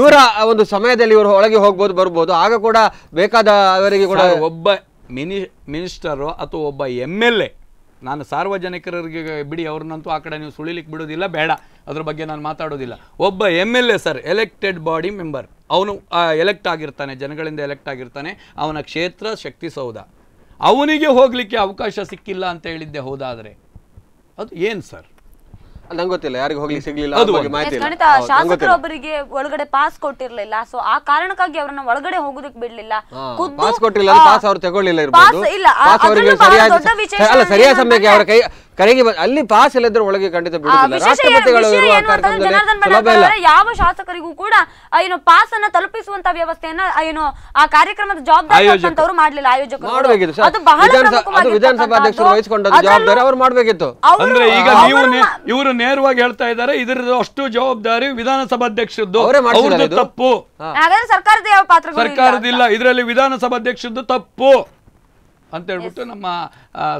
Speaker 2: ಇವರ ಒಂದು ಸಮಯದಲ್ಲಿ ಇವರು ಒಳಗೆ ಹೋಗ್ಬೋದು ಬರ್ಬೋದು ಆಗ ಕೂಡ ಬೇಕಾದ ಅವರಿಗೆ ಕೂಡ
Speaker 3: ಒಬ್ಬ ಮಿನಿ ಮಿನಿಸ್ಟರು ಅಥವಾ ಒಬ್ಬ ಎಂ ಎಲ್ ಎ ನಾನು ಸಾರ್ವಜನಿಕರಿಗೆ ಬಿಡಿ ಅವ್ರನ್ನಂತೂ ಆ ಕಡೆ ನೀವು ಸುಳಿಲಿಕ್ಕೆ ಬಿಡೋದಿಲ್ಲ ಬೇಡ ಅದ್ರ ಬಗ್ಗೆ ನಾನು ಮಾತಾಡೋದಿಲ್ಲ ಒಬ್ಬ M L A sir elected body member ಅವನು ಎಲೆಕ್ಟ್ ಆಗಿರ್ತಾನೆ ಜನಗಳಿಂದ ಎಲೆಕ್ಟ್ ಆಗಿರ್ತಾನೆ ಅವನ ಕ್ಷೇತ್ರ ಶಕ್ತಿ ಸೌಧ ಅವನಿಗೆ ಹೋಗಲಿಕ್ಕೆ ಅವಕಾಶ ಸಿಕ್ಕಿಲ್ಲ ಅಂತ ಹೇಳಿದ್ದೆ ಹೌದಾದರೆ
Speaker 2: ಅದು ಏನು ಸರ್ ನಂಗೆ ಗೊತ್ತಿಲ್ಲ ಯಾರಿಗೂ ಹೋಗ್ಲಿಕ್ಕೆ ಸಿಗ್ಲಿಲ್ಲ ಅದು ಖಂಡಿತ ಶಾಸಕರೊಬ್ಬರಿಗೆ
Speaker 1: ಒಳಗಡೆ ಪಾಸ್ ಕೊಟ್ಟಿರ್ಲಿಲ್ಲ ಸೊ ಆ ಕಾರಣಕ್ಕಾಗಿ ಅವರನ್ನ ಒಳಗಡೆ ಹೋಗೋದಕ್ಕೆ ಬಿಡ್ಲಿಲ್ಲ
Speaker 2: ಪಾಸ್ ಕೊಟ್ಟಿಲ್ಲ ಪಾಸ್ ಅವ್ರು ತಗೊಳ್ಳಿಲ್ಲ ಇರ್ಬೋದು ಇಲ್ಲ ಸರಿಯಾದ ಸಮಯಕ್ಕೆ ಅವ್ರ ಕೈ ಕರೆಗೆ ಅಲ್ಲಿ ಪಾಸ್ ಇಲ್ಲದ್ರೆ ಒಳಗೆ ಖಂಡಿತ ಯಾವ
Speaker 1: ಶಾಸಕರಿಗೂ ಕೂಡ ಏನು ಪಾಸ್ ಅನ್ನ ತಲುಪಿಸುವಂತ ವ್ಯವಸ್ಥೆಯನ್ನ ಏನು ಆ ಕಾರ್ಯಕ್ರಮದ ಜವಾಬ್ದಾರಿ ಮಾಡಲಿಲ್ಲ ಆಯೋಜಕರು ವಿಧಾನಸಭಾ ಅದು ವಹಿಸಿಕೊಂಡ ಜವಾಬ್ದಾರಿ
Speaker 2: ಅವ್ರು
Speaker 3: ಮಾಡಬೇಕಿತ್ತು ಅಂದ್ರೆ ಈಗ ನೀವು ಇವರು ನೇರವಾಗಿ ಹೇಳ್ತಾ ಇದಾರೆ ಇದರ ಅಷ್ಟು ಜವಾಬ್ದಾರಿ ವಿಧಾನಸಭಾ ಅವ್ರದ್ದು ತಪ್ಪು
Speaker 1: ಸರ್ಕಾರದ ಯಾವ ಪಾತ್ರ ಸರ್ಕಾರದಿಲ್ಲ
Speaker 3: ಇದರಲ್ಲಿ ವಿಧಾನಸಭಾ ಅಧ್ಯಕ್ಷರದ್ದು ತಪ್ಪು ಅಂತ ಹೇಳ್ಬಿಟ್ಟು ನಮ್ಮ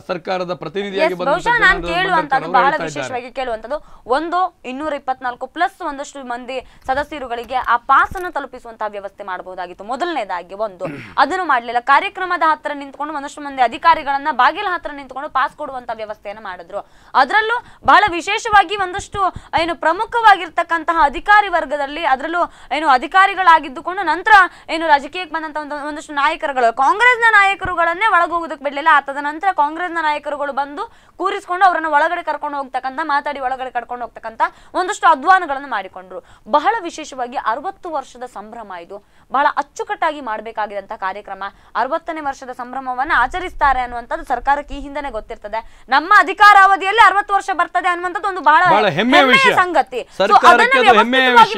Speaker 3: ಸರ್ಕಾರದ ಪ್ರತಿನಿಧಿಯಾಗಿ ಬಹುಶಃ ನಾನು ಕೇಳುವಂತದ್ದು ಬಹಳ ವಿಶೇಷವಾಗಿ
Speaker 1: ಕೇಳುವಂತದ್ದು ಒಂದು ಇನ್ನೂರ ಇಪ್ಪತ್ನಾಲ್ಕು ಪ್ಲಸ್ ಒಂದಷ್ಟು ಮಂದಿ ಸದಸ್ಯರುಗಳಿಗೆ ಆ ಪಾಸ್ ಅನ್ನು ತಲುಪಿಸುವಂತಹ ವ್ಯವಸ್ಥೆ ಮಾಡಬಹುದಾಗಿತ್ತು ಮೊದಲನೇದಾಗಿ ಒಂದು ಅದನ್ನು ಮಾಡಲಿಲ್ಲ ಕಾರ್ಯಕ್ರಮದ ಹತ್ತಿರ ನಿಂತ್ಕೊಂಡು ಒಂದಷ್ಟು ಮಂದಿ ಅಧಿಕಾರಿಗಳನ್ನ ಬಾಗಿಲ ಹತ್ರ ನಿಂತ್ಕೊಂಡು ಪಾಸ್ ಕೊಡುವಂತ ವ್ಯವಸ್ಥೆಯನ್ನು ಮಾಡಿದ್ರು ಅದರಲ್ಲೂ ಬಹಳ ವಿಶೇಷವಾಗಿ ಒಂದಷ್ಟು ಏನು ಪ್ರಮುಖವಾಗಿರ್ತಕ್ಕಂತಹ ಅಧಿಕಾರಿ ವರ್ಗದಲ್ಲಿ ಅದರಲ್ಲೂ ಏನು ಅಧಿಕಾರಿಗಳಾಗಿದ್ದುಕೊಂಡು ನಂತರ ಏನು ರಾಜಕೀಯಕ್ಕೆ ಬಂದಂತಹ ಒಂದಷ್ಟು ನಾಯಕರುಗಳು ಕಾಂಗ್ರೆಸ್ನ ನಾಯಕರುಗಳನ್ನೇ ಒಳಗೋಗೋದಕ್ಕೆ ಬಿಡಲಿಲ್ಲ ನಂತರ ಕಾಂಗ್ರೆಸ್ನ ನಾಯಕರುಗಳು ಬಂದು ಕೂರಿಸಿಕೊಂಡು ಅವರನ್ನು ಒಳಗಡೆ ಕರ್ಕೊಂಡು ಹೋಗ್ತಕ್ಕಂಥ ಮಾತಾಡಿ ಒಳಗಡೆ ಕರ್ಕೊಂಡು ಹೋಗ್ತಕ್ಕಂಥ ಒಂದಷ್ಟು ಅಧ್ವಾನಗಳನ್ನು ಮಾಡಿಕೊಂಡ್ರು ಬಹಳ ವಿಶೇಷವಾಗಿ ಅರವತ್ತು ವರ್ಷದ ಸಂಭ್ರಮ ಇದು ಬಹಳ ಅಚ್ಚುಕಟ್ಟಾಗಿ ಮಾಡಬೇಕಾಗಿದಂಥ ಕಾರ್ಯಕ್ರಮ ಅರವತ್ತನೇ ವರ್ಷದ ಸಂಭ್ರಮವನ್ನು ಆಚರಿಸ್ತಾರೆ ಅನ್ನುವಂಥದ್ದು ಸರ್ಕಾರಕ್ಕೆ ಈ ಹಿಂದೆನೆ ಗೊತ್ತಿರ್ತದೆ ನಮ್ಮ ಅಧಿಕಾರಾವಧಿಯಲ್ಲಿ ಅರವತ್ತು ವರ್ಷ ಬರ್ತದೆ ಅನ್ನುವಂಥದ್ದು ಒಂದು ಬಹಳ ಹೆಮ್ಮೆಯ ಸಂಗತಿ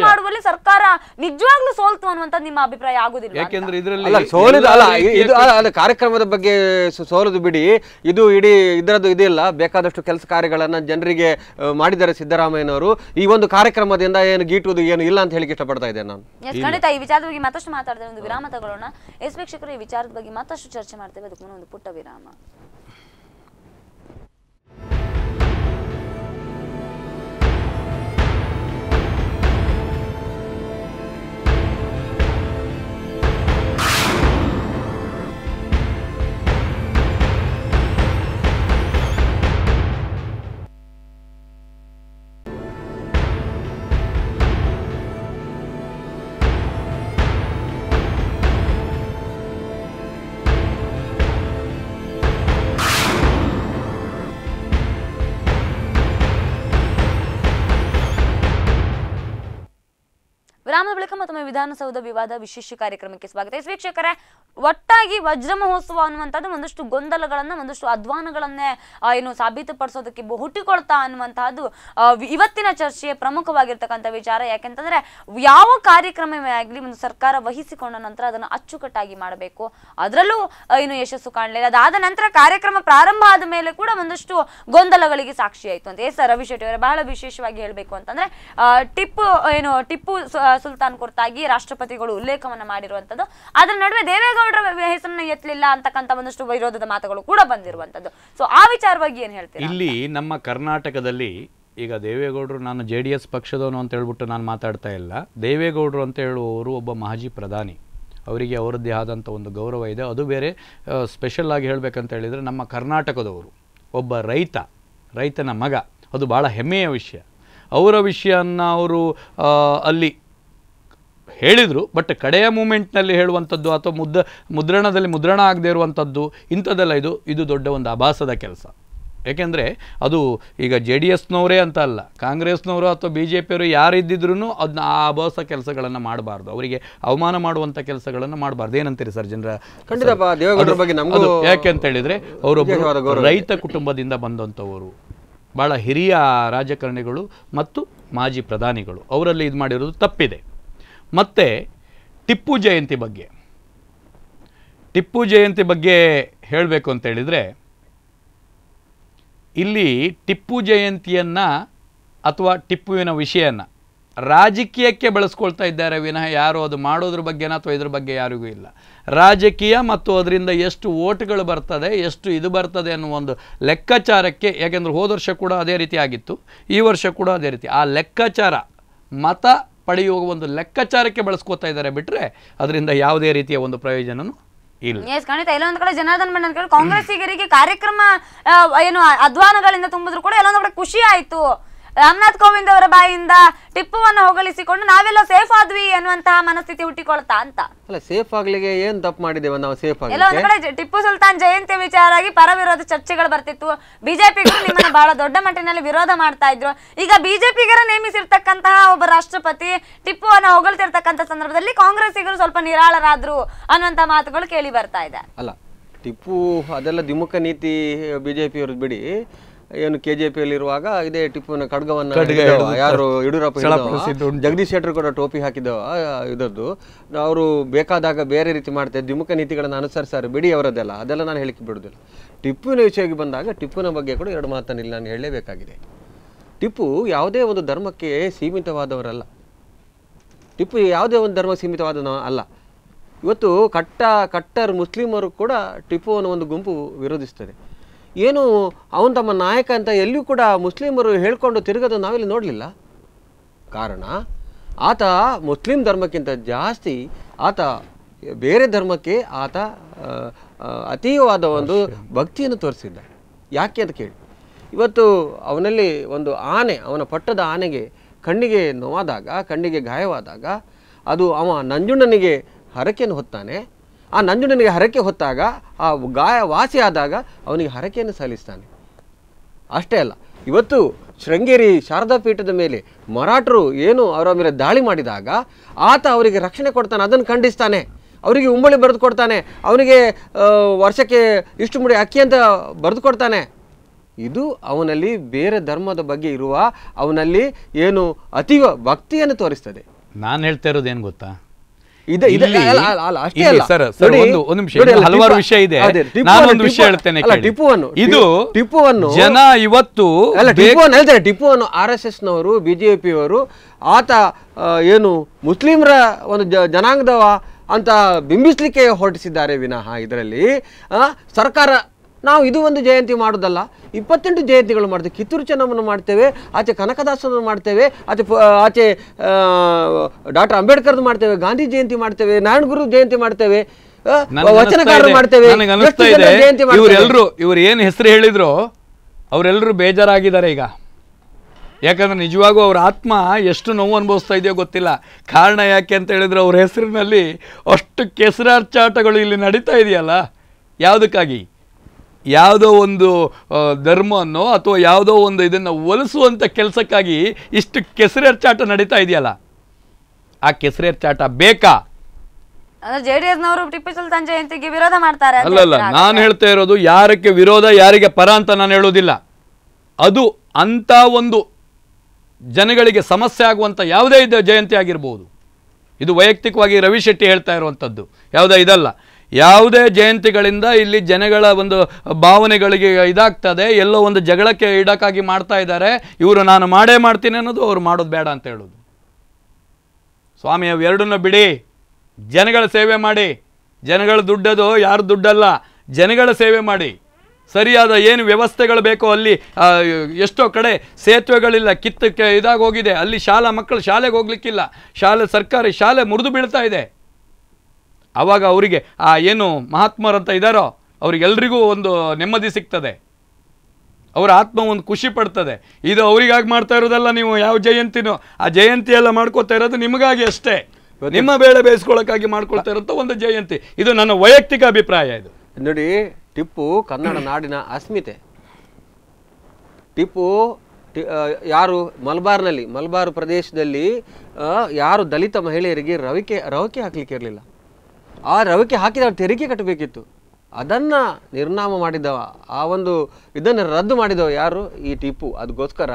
Speaker 1: ಮಾಡುವಲ್ಲಿ ಸರ್ಕಾರ ನಿಜವಾಗ್ಲೂ ಸೋಲ್ತು ಅನ್ನುವಂಥದ್ದು ನಿಮ್ಮ ಅಭಿಪ್ರಾಯ ಆಗುದಿಲ್ಲ ಯಾಕೆಂದ್ರೆ
Speaker 3: ಇದರಲ್ಲಿ ಅಲ್ಲ ಇದು
Speaker 2: ಕಾರ್ಯಕ್ರಮದ ಬಗ್ಗೆ ಸೋಲದು ಬಿಡಿ ಇದು ಇಡೀ ಇದರದ್ದು ಇದಿಲ್ಲ ಬೇಕಾದಷ್ಟು ಕೆಲಸ ಕಾರ್ಯಗಳನ್ನು ಜನರಿಗೆ ಮಾಡಿದ್ದಾರೆ ಸಿದ್ದರಾಮಯ್ಯನವರು ಈ ಒಂದು ಕಾರ್ಯಕ್ರಮದಿಂದ ಏನು ಗೀಟುವುದು ಏನು ಇಲ್ಲ ಅಂತ ಹೇಳಿಕ್ಕೆ ಇಷ್ಟಪಡ್ತಾ ಇದ್ದೇನೆ ನಾನು ಖಂಡಿತ
Speaker 1: ಈ ವಿಚಾರದ ಬಗ್ಗೆ ಮತ್ತಷ್ಟು ಮಾತಾಡಿದ್ರೆ ಒಂದು ವಿರಾಮ ತಗೊಳ್ಳೋಣ ಎಸ್ ವೀಕ್ಷಕರು ಈ ವಿಚಾರದ ಬಗ್ಗೆ ಮತ್ತಷ್ಟು ಚರ್ಚೆ ಮಾಡ್ತೇವೆ ಅದಕ್ಕೆ ಒಂದು ಪುಟ್ಟ ವಿರಾಮ ವಿರಾಮ ಬಳಿಕ ಮತ್ತೊಮ್ಮೆ ವಿಧಾನಸೌಧ ವಿವಾದ ವಿಶೇಷ ಕಾರ್ಯಕ್ರಮಕ್ಕೆ ಸ್ವಾಗತ ವೀಕ್ಷಕರೇ ಒಟ್ಟಾಗಿ ವಜ್ರ ಮಹೋತ್ಸವ ಅನ್ನುವಂಥದ್ದು ಒಂದಷ್ಟು ಗೊಂದಲಗಳನ್ನ ಒಂದಷ್ಟು ಅಧ್ವಾನಗಳನ್ನೇ ಏನು ಸಾಬೀತುಪಡಿಸೋದಕ್ಕೆ ಹುಟ್ಟಿಕೊಳ್ತಾ ಅನ್ನುವಂತಹದ್ದು ಇವತ್ತಿನ ಚರ್ಚೆಯ ಪ್ರಮುಖವಾಗಿರ್ತಕ್ಕಂಥ ವಿಚಾರ ಯಾಕೆಂತಂದ್ರೆ ಯಾವ ಕಾರ್ಯಕ್ರಮವೇ ಆಗಲಿ ಒಂದು ಸರ್ಕಾರ ವಹಿಸಿಕೊಂಡ ನಂತರ ಅದನ್ನು ಅಚ್ಚುಕಟ್ಟಾಗಿ ಮಾಡಬೇಕು ಅದರಲ್ಲೂ ಏನು ಯಶಸ್ಸು ಕಾಣಲಿಲ್ಲ ಅದಾದ ನಂತರ ಕಾರ್ಯಕ್ರಮ ಪ್ರಾರಂಭ ಆದ ಮೇಲೆ ಕೂಡ ಒಂದಷ್ಟು ಗೊಂದಲಗಳಿಗೆ ಸಾಕ್ಷಿ ಆಯಿತು ಅಂತ ಎಸ್ ರವಿ ಶೆಟ್ಟಿ ಅವರ ಬಹಳ ವಿಶೇಷವಾಗಿ ಹೇಳಬೇಕು ಅಂತಂದ್ರೆ ಟಿಪ್ಪು ಏನು ಟಿಪ್ಪು ಸುಲ್ತಾನ್ ಕುರಿತಾಗಿ ರಾಷ್ಟ್ರಪತಿಗಳು ಉಲ್ಲೇಖವನ್ನು ಮಾಡಿರುವಂತದ್ದು ಅದರ ನಡುವೆ ದೇವೇಗೌಡರ ಹೆಸರನ್ನ ಎತ್ತಲಿಲ್ಲ ಅಂತಕ್ಕಂಥ ಒಂದಷ್ಟು ವಿರೋಧದ ಮಾತುಗಳು ಕೂಡ ಬಂದಿರುವಂತದ್ದು ಸೊ ಆ ವಿಚಾರವಾಗಿ ಏನ್ ಹೇಳ್ತೀವಿ
Speaker 3: ಇಲ್ಲಿ ನಮ್ಮ ಕರ್ನಾಟಕದಲ್ಲಿ ಈಗ ದೇವೇಗೌಡರು ನಾನು ಜೆ ಡಿ ಎಸ್ ಪಕ್ಷದವನು ಅಂತ ಹೇಳ್ಬಿಟ್ಟು ನಾನು ಮಾತಾಡ್ತಾ ಇಲ್ಲ ದೇವೇಗೌಡರು ಅಂತ ಹೇಳುವವರು ಒಬ್ಬ ಮಾಜಿ ಪ್ರಧಾನಿ ಅವರಿಗೆ ಅವರದ್ದೇ ಆದಂಥ ಒಂದು ಗೌರವ ಇದೆ ಅದು ಬೇರೆ ಸ್ಪೆಷಲ್ ಆಗಿ ಹೇಳಬೇಕಂತ ಹೇಳಿದರೆ ನಮ್ಮ ಕರ್ನಾಟಕದವರು ಒಬ್ಬ ರೈತ ರೈತನ ಮಗ ಅದು ಭಾಳ ಹೆಮ್ಮೆಯ ವಿಷಯ ಅವರ ವಿಷಯನ ಅವರು ಅಲ್ಲಿ ಹೇಳಿದರು ಬಟ್ ಕಡೆಯ ಮೂಮೆಂಟ್ನಲ್ಲಿ ಹೇಳುವಂಥದ್ದು ಅಥವಾ ಮುದ್ದ ಮುದ್ರಣದಲ್ಲಿ ಮುದ್ರಣ ಆಗದೆ ಇರುವಂಥದ್ದು ಇಂಥದ್ದೆಲ್ಲ ಇದು ಇದು ದೊಡ್ಡ ಒಂದು ಅಭಾಸದ ಕೆಲಸ ಏಕೆಂದರೆ ಅದು ಈಗ ಜೆ ಡಿ ಎಸ್ನವರೇ ಅಂತ ಅಲ್ಲ ಕಾಂಗ್ರೆಸ್ನವರು ಅಥವಾ ಬಿ ಜೆ ಪಿಯವರು ಯಾರಿದ್ದಿದ್ರೂ ಅದನ್ನ ಆ ಅಭಾಸ ಕೆಲಸಗಳನ್ನು ಮಾಡಬಾರ್ದು ಅವರಿಗೆ ಅವಮಾನ ಮಾಡುವಂಥ ಕೆಲಸಗಳನ್ನು ಮಾಡಬಾರ್ದು ಏನಂತೀರಿ ಸರ್ ಜನರ ಖಂಡಿತ ಯಾಕೆ ಅಂತ ಹೇಳಿದರೆ ಅವರೊಬ್ಬರು ರೈತ ಕುಟುಂಬದಿಂದ ಬಂದಂಥವರು ಭಾಳ ಹಿರಿಯ ರಾಜಕಾರಣಿಗಳು ಮತ್ತು ಮಾಜಿ ಪ್ರಧಾನಿಗಳು ಅವರಲ್ಲಿ ಇದು ಮಾಡಿರೋದು ತಪ್ಪಿದೆ ಮತ್ತು ಟಿಪ್ಪು ಜಯಂತಿ ಬಗ್ಗೆ ಟಿಪ್ಪು ಜಯಂತಿ ಬಗ್ಗೆ ಹೇಳಬೇಕು ಅಂತೇಳಿದರೆ ಇಲ್ಲಿ ಟಿಪ್ಪು ಜಯಂತಿಯನ್ನು ಅಥವಾ ಟಿಪ್ಪುವಿನ ವಿಷಯನ ರಾಜಕೀಯಕ್ಕೆ ಬಳಸ್ಕೊಳ್ತಾ ಇದ್ದಾರೆ ವಿನಃ ಯಾರು ಅದು ಮಾಡೋದ್ರ ಬಗ್ಗೆನ ಅಥವಾ ಇದ್ರ ಬಗ್ಗೆ ಯಾರಿಗೂ ಇಲ್ಲ ರಾಜಕೀಯ ಮತ್ತು ಅದರಿಂದ ಎಷ್ಟು ಓಟ್ಗಳು ಬರ್ತದೆ ಎಷ್ಟು ಇದು ಬರ್ತದೆ ಅನ್ನೋ ಒಂದು ಲೆಕ್ಕಾಚಾರಕ್ಕೆ ಯಾಕೆಂದರೆ ಹೋದ ವರ್ಷ ಕೂಡ ಅದೇ ರೀತಿ ಆಗಿತ್ತು ಈ ವರ್ಷ ಕೂಡ ಅದೇ ರೀತಿ ಆ ಲೆಕ್ಕಾಚಾರ ಮತ ಪಡೆಯುವ ಒಂದು ಲೆಕ್ಕಾಚಾರಕ್ಕೆ ಬಳಸ್ಕೋತಾ ಇದ್ದಾರೆ ಬಿಟ್ರೆ ಅದರಿಂದ ಯಾವುದೇ ರೀತಿಯ ಒಂದು ಪ್ರಯೋಜನನು
Speaker 1: ಎಸ್ ಕಡೆ ಜನಾರ್ದನ್ ಕಾಂಗ್ರೆಸ್ಸಿಗರಿಗೆ ಕಾರ್ಯಕ್ರಮ ಏನು ಅಧ್ವಾನಗಳಿಂದ ತುಂಬಿದ್ರು ಕೂಡ ಎಲ್ಲೊಂದ್ ಕಡೆ ಖುಷಿ ಆಯ್ತು ರಾಮನಾಥ್ ಕೋವಿಂದ್ ಅವರ ಬಾಯಿಂದ ಟಿಪ್ಪುವನ್ನು ಹೊಗಳಿಸಿಕೊಂಡು ನಾವೆಲ್ಲ ಸೇಫ್ ಆದ್ವಿ ಅನ್ನುವಂತಹ ಮನಸ್ಥಿತಿ ಹುಟ್ಟಿಕೊಳ್ತಾ ಅಂತ
Speaker 2: ಅಲ್ಲ ಸೇಫ್ ಆಗ್ಲಿಕ್ಕೆ ಏನ್ ತಪ್ಪು ಮಾಡಿದೇವ ನಾವು ಸೇಫ್ ಆಗಿ ಒಂದ್ ಕಡೆ
Speaker 1: ಟಿಪ್ಪು ಸುಲ್ತಾನ್ ಜಯಂತಿ ವಿಚಾರ ಆಗಿ ಪರ ವಿರೋಧ ಚರ್ಚೆಗಳು ಬರ್ತಿತ್ತು ಬಿಜೆಪಿಗೂ ನಿಮ್ಮನ್ನ ಬಹಳ ದೊಡ್ಡ ಮಟ್ಟಿನಲ್ಲಿ ವಿರೋಧ ಮಾಡ್ತಾ ಇದ್ರು ಈಗ ಬಿಜೆಪಿಗರ ನೇಮಿಸಿರ್ತಕ್ಕಂತಹ ಒಬ್ಬ ರಾಷ್ಟ್ರಪತಿ ಟಿಪ್ಪುವನ್ನ ಹೊಗಳ್ತಿರ್ತಕ್ಕಂಥ ಸಂದರ್ಭದಲ್ಲಿ ಕಾಂಗ್ರೆಸ್ಸಿಗರು ಸ್ವಲ್ಪ ನಿರಾಳರಾದ್ರು ಅನ್ನುವಂತ ಮಾತುಗಳು ಕೇಳಿ ಬರ್ತಾ ಇದೆ
Speaker 2: ಅಲ್ಲ ಟಿಪ್ಪು ಅದೆಲ್ಲ ದ್ವಿಮುಖ ನೀತಿ ಬಿಜೆಪಿಯವ್ರದ್ದು ಬಿಡಿ ಏನು ಕೆ ಜೆ ಪಿಯಲ್ಲಿರುವಾಗ ಇದೇ ಟಿಪ್ಪು ಖಡ್ಗವನ್ನು ಯಾರು ಯಡಿಯೂರಪ್ಪ ಜಗದೀಶ್ ಶೆಟ್ಟರ್ ಕೂಡ ಟೋಪಿ ಹಾಕಿದವ ಇದದ್ದು ಅವರು ಬೇಕಾದಾಗ ಬೇರೆ ರೀತಿ ಮಾಡ್ತಾರೆ ದ್ವಿಮುಖ ನೀತಿಗಳನ್ನು ಅನುಸರಿಸ್ತಾರೆ ಬಿಡಿ ಅವರದ್ದೆಲ್ಲ ಅದೆಲ್ಲ ನಾನು ಹೇಳಿಕೆ ಬಿಡುದಿಲ್ಲ ಟಿಪ್ಪುವಿನ ವಿಷಯಕ್ಕೆ ಬಂದಾಗ ಟಿಪ್ಪುನ ಬಗ್ಗೆ ಕೂಡ ಎರಡು ಮಾತನ್ನು ಇಲ್ಲ ನಾನು ಹೇಳಲೇಬೇಕಾಗಿದೆ ಟಿಪ್ಪು ಯಾವುದೇ ಒಂದು ಧರ್ಮಕ್ಕೆ ಸೀಮಿತವಾದವರಲ್ಲ ಟಿಪ್ಪು ಯಾವುದೇ ಒಂದು ಧರ್ಮ ಸೀಮಿತವಾದ ಅಲ್ಲ ಇವತ್ತು ಕಟ್ಟ ಕಟ್ಟರ್ ಮುಸ್ಲಿಮರು ಕೂಡ ಟಿಪ್ಪು ಅನ್ನೋ ಒಂದು ಗುಂಪು ವಿರೋಧಿಸ್ತದೆ ಏನು ಅವನು ತಮ್ಮ ನಾಯಕ ಅಂತ ಎಲ್ಲಿಯೂ ಕೂಡ ಮುಸ್ಲಿಮರು ಹೇಳ್ಕೊಂಡು ತಿರುಗೋದು ನಾವಿಲ್ಲಿ ನೋಡಲಿಲ್ಲ ಕಾರಣ ಆತ ಮುಸ್ಲಿಂ ಧರ್ಮಕ್ಕಿಂತ ಜಾಸ್ತಿ ಆತ ಬೇರೆ ಧರ್ಮಕ್ಕೆ ಆತ ಅತೀವಾದ ಒಂದು ಭಕ್ತಿಯನ್ನು ತೋರಿಸಿದ್ದ ಯಾಕೆ ಅಂತ ಕೇಳಿ ಇವತ್ತು ಅವನಲ್ಲಿ ಒಂದು ಆನೆ ಅವನ ಪಟ್ಟದ ಆನೆಗೆ ಕಣ್ಣಿಗೆ ನೋವಾದಾಗ ಕಣ್ಣಿಗೆ ಗಾಯವಾದಾಗ ಅದು ಅವ ನಂಜುಣ್ಣನಿಗೆ ಹರಕೆಯನ್ನು ಹೊತ್ತಾನೆ ಆ ನಂಜುಂಡನಿಗೆ ಹರಕೆ ಹೊತ್ತಾಗ ಆ ಗಾಯ ವಾಸಿಯಾದಾಗ ಅವನಿಗೆ ಹರಕೆಯನ್ನು ಸಲ್ಲಿಸ್ತಾನೆ ಅಷ್ಟೇ ಅಲ್ಲ ಇವತ್ತು ಶೃಂಗೇರಿ ಶಾರದಾ ಪೀಠದ ಮೇಲೆ ಮರಾಠರು ಏನು ಅವರ ಮೇಲೆ ದಾಳಿ ಮಾಡಿದಾಗ ಆತ ಅವರಿಗೆ ರಕ್ಷಣೆ ಕೊಡ್ತಾನೆ ಅದನ್ನು ಖಂಡಿಸ್ತಾನೆ ಅವರಿಗೆ ಉಂಬಳಿ ಬರೆದು ಕೊಡ್ತಾನೆ ಅವನಿಗೆ ವರ್ಷಕ್ಕೆ ಇಷ್ಟು ಮುಡಿ ಅಕ್ಕಿ ಅಂತ ಬರೆದು ಕೊಡ್ತಾನೆ ಇದು ಅವನಲ್ಲಿ ಬೇರೆ ಧರ್ಮದ ಬಗ್ಗೆ ಇರುವ ಅವನಲ್ಲಿ ಏನು ಅತೀವ ಭಕ್ತಿಯನ್ನು ತೋರಿಸ್ತದೆ
Speaker 3: ನಾನು ಹೇಳ್ತಾ ಇರೋದು ಏನು ಗೊತ್ತಾ
Speaker 2: ಇದೆ ಇದೆ ಅಷ್ಟೇ ಅಲ್ಲ ಸರ್ ಒಂದು ಒಂದು ಹಲವಾರು ವಿಷಯ ಇದೆ ನಾನು ಒಂದು ವಿಷಯ ಹೇಳ್ತೇನೆ ಟಿಪ್ಪುವನ್ನು ಇದು ಟಿಪ್ಪುವನ್ನು ಜನ ಇವತ್ತು ಅಲ್ಲ ಟಿಪ್ಪುವನ್ನು ಹೇಳ್ತಾರೆ ಟಿಪ್ಪುವನ್ನು ಆರ್ ಎಸ್ ಎಸ್ ನವರು ಬಿಜೆಪಿಯವರು ಆತ ಏನು ಮುಸ್ಲಿಂರ ಒಂದು ಜನಾಂಗದವ ಅಂತ ಬಿಂಬಿಸ್ಲಿಕ್ಕೆ ಹೊರಟಿಸಿದ್ದಾರೆ ವಿನಃ ಇದರಲ್ಲಿ ಸರ್ಕಾರ ನಾವು ಇದು ಒಂದು ಜಯಂತಿ ಮಾಡೋದಲ್ಲ ಇಪ್ಪತ್ತೆಂಟು ಜಯಂತಿಗಳು ಮಾಡ್ತೇವೆ ಕಿತ್ತೂರು ಚೆನ್ನಮ್ಮನ ಮಾಡ್ತೇವೆ ಆಚೆ ಕನಕದಾಸನ ಮಾಡ್ತೇವೆ ಆಚೆ ಆಚೆ ಡಾಕ್ಟರ್ ಅಂಬೇಡ್ಕರ್ದು ಮಾಡ್ತೇವೆ ಗಾಂಧಿ ಜಯಂತಿ ಮಾಡ್ತೇವೆ ಗುರು ಜಯಂತಿ ಮಾಡ್ತೇವೆ ವಚನಕಾರರು ಮಾಡ್ತೇವೆ ಇವರೆಲ್ಲರೂ
Speaker 3: ಇವರು ಏನು ಹೆಸರು ಹೇಳಿದ್ರು ಅವರೆಲ್ಲರೂ ಬೇಜಾರಾಗಿದ್ದಾರೆ ಈಗ ಯಾಕಂದ್ರೆ ನಿಜವಾಗೂ ಅವ್ರ ಆತ್ಮ ಎಷ್ಟು ನೋವು ಅನುಭವಿಸ್ತಾ ಇದೆಯೋ ಗೊತ್ತಿಲ್ಲ ಕಾರಣ ಯಾಕೆ ಅಂತ ಹೇಳಿದ್ರೆ ಅವ್ರ ಹೆಸರಿನಲ್ಲಿ ಅಷ್ಟು ಕೆಸರಾರ್ಚಾಟಗಳು ಇಲ್ಲಿ ನಡೀತಾ ಇದೆಯಲ್ಲ ಯಾವುದಕ್ಕಾಗಿ ಯಾವುದೋ ಒಂದು ಧರ್ಮವನ್ನು ಅಥವಾ ಯಾವುದೋ ಒಂದು ಇದನ್ನು ಒಲಿಸುವಂಥ ಕೆಲಸಕ್ಕಾಗಿ ಇಷ್ಟು ಚಾಟ ನಡೀತಾ ಇದೆಯಲ್ಲ ಆ ಚಾಟ ಬೇಕಾ
Speaker 1: ನವರು ಟಿಪ್ಪು ಸುಲ್ತಾನ್ ಜಯಂತಿಗೆ ವಿರೋಧ ಮಾಡ್ತಾರೆ ನಾನು
Speaker 3: ಹೇಳ್ತಾ ಇರೋದು ಯಾರಕ್ಕೆ ವಿರೋಧ ಯಾರಿಗೆ ಪರ ಅಂತ ನಾನು ಹೇಳೋದಿಲ್ಲ ಅದು ಅಂತ ಒಂದು ಜನಗಳಿಗೆ ಸಮಸ್ಯೆ ಆಗುವಂಥ ಯಾವುದೇ ಜಯಂತಿ ಆಗಿರ್ಬೋದು ಇದು ವೈಯಕ್ತಿಕವಾಗಿ ರವಿ ಶೆಟ್ಟಿ ಹೇಳ್ತಾ ಇರುವಂಥದ್ದು ಯಾವುದೇ ಇದಲ್ಲ ಯಾವುದೇ ಜಯಂತಿಗಳಿಂದ ಇಲ್ಲಿ ಜನಗಳ ಒಂದು ಭಾವನೆಗಳಿಗೆ ಇದಾಗ್ತದೆ ಎಲ್ಲೋ ಒಂದು ಜಗಳಕ್ಕೆ ಇಡಕ್ಕಾಗಿ ಮಾಡ್ತಾ ಇದ್ದಾರೆ ಇವರು ನಾನು ಮಾಡೇ ಮಾಡ್ತೀನಿ ಅನ್ನೋದು ಅವ್ರು ಮಾಡೋದು ಬೇಡ ಅಂತ ಹೇಳೋದು ಸ್ವಾಮಿ ಅವೆರಡನ್ನೂ ಬಿಡಿ ಜನಗಳ ಸೇವೆ ಮಾಡಿ ಜನಗಳ ದುಡ್ಡದು ಯಾರು ದುಡ್ಡಲ್ಲ ಜನಗಳ ಸೇವೆ ಮಾಡಿ ಸರಿಯಾದ ಏನು ವ್ಯವಸ್ಥೆಗಳು ಬೇಕೋ ಅಲ್ಲಿ ಎಷ್ಟೋ ಕಡೆ ಸೇತುವೆಗಳಿಲ್ಲ ಕಿತ್ತಕ್ಕೆ ಇದಾಗೋಗಿದೆ ಅಲ್ಲಿ ಶಾಲಾ ಮಕ್ಕಳು ಶಾಲೆಗೆ ಹೋಗ್ಲಿಕ್ಕಿಲ್ಲ ಶಾಲೆ ಸರ್ಕಾರಿ ಶಾಲೆ ಮುರಿದು ಬೀಳ್ತಾ ಇದೆ ಆವಾಗ ಅವರಿಗೆ ಆ ಏನು ಮಹಾತ್ಮರಂತ ಇದ್ದಾರೋ ಅವ್ರಿಗೆಲ್ರಿಗೂ ಒಂದು ನೆಮ್ಮದಿ ಸಿಗ್ತದೆ ಅವರ ಆತ್ಮ ಒಂದು ಖುಷಿ ಪಡ್ತದೆ ಇದು ಅವರಿಗಾಗಿ ಮಾಡ್ತಾ ಇರೋದಲ್ಲ ನೀವು ಯಾವ ಜಯಂತಿನೋ ಆ ಜಯಂತಿ ಎಲ್ಲ ಮಾಡ್ಕೋತಾ ಇರೋದು ನಿಮಗಾಗಿ ಅಷ್ಟೇ ನಿಮ್ಮ ಬೇಳೆ ಬೇಯಿಸ್ಕೊಳ್ಳೋಕ್ಕಾಗಿ ಮಾಡ್ಕೊಳ್ತಾ ಇರೋಂಥ ಒಂದು ಜಯಂತಿ ಇದು ನನ್ನ ವೈಯಕ್ತಿಕ ಅಭಿಪ್ರಾಯ
Speaker 2: ಇದು ನೋಡಿ ಟಿಪ್ಪು ಕನ್ನಡ ನಾಡಿನ ಅಸ್ಮಿತೆ ಟಿಪ್ಪು ಯಾರು ಮಲಬಾರ್ನಲ್ಲಿ ಮಲಬಾರ್ ಪ್ರದೇಶದಲ್ಲಿ ಯಾರು ದಲಿತ ಮಹಿಳೆಯರಿಗೆ ರವಿಕೆ ರವಿಕೆ ಹಾಕ್ಲಿಕ್ಕೆ ಇರಲಿಲ್ಲ ಆ ರವಕ್ಕೆ ಹಾಕಿದ ತೆರಿಗೆ ಕಟ್ಟಬೇಕಿತ್ತು ಅದನ್ನು ನಿರ್ನಾಮ ಮಾಡಿದವ ಆ ಒಂದು ಇದನ್ನು ರದ್ದು ಮಾಡಿದವ ಯಾರು ಈ ಟಿಪ್ಪು ಅದಕ್ಕೋಸ್ಕರ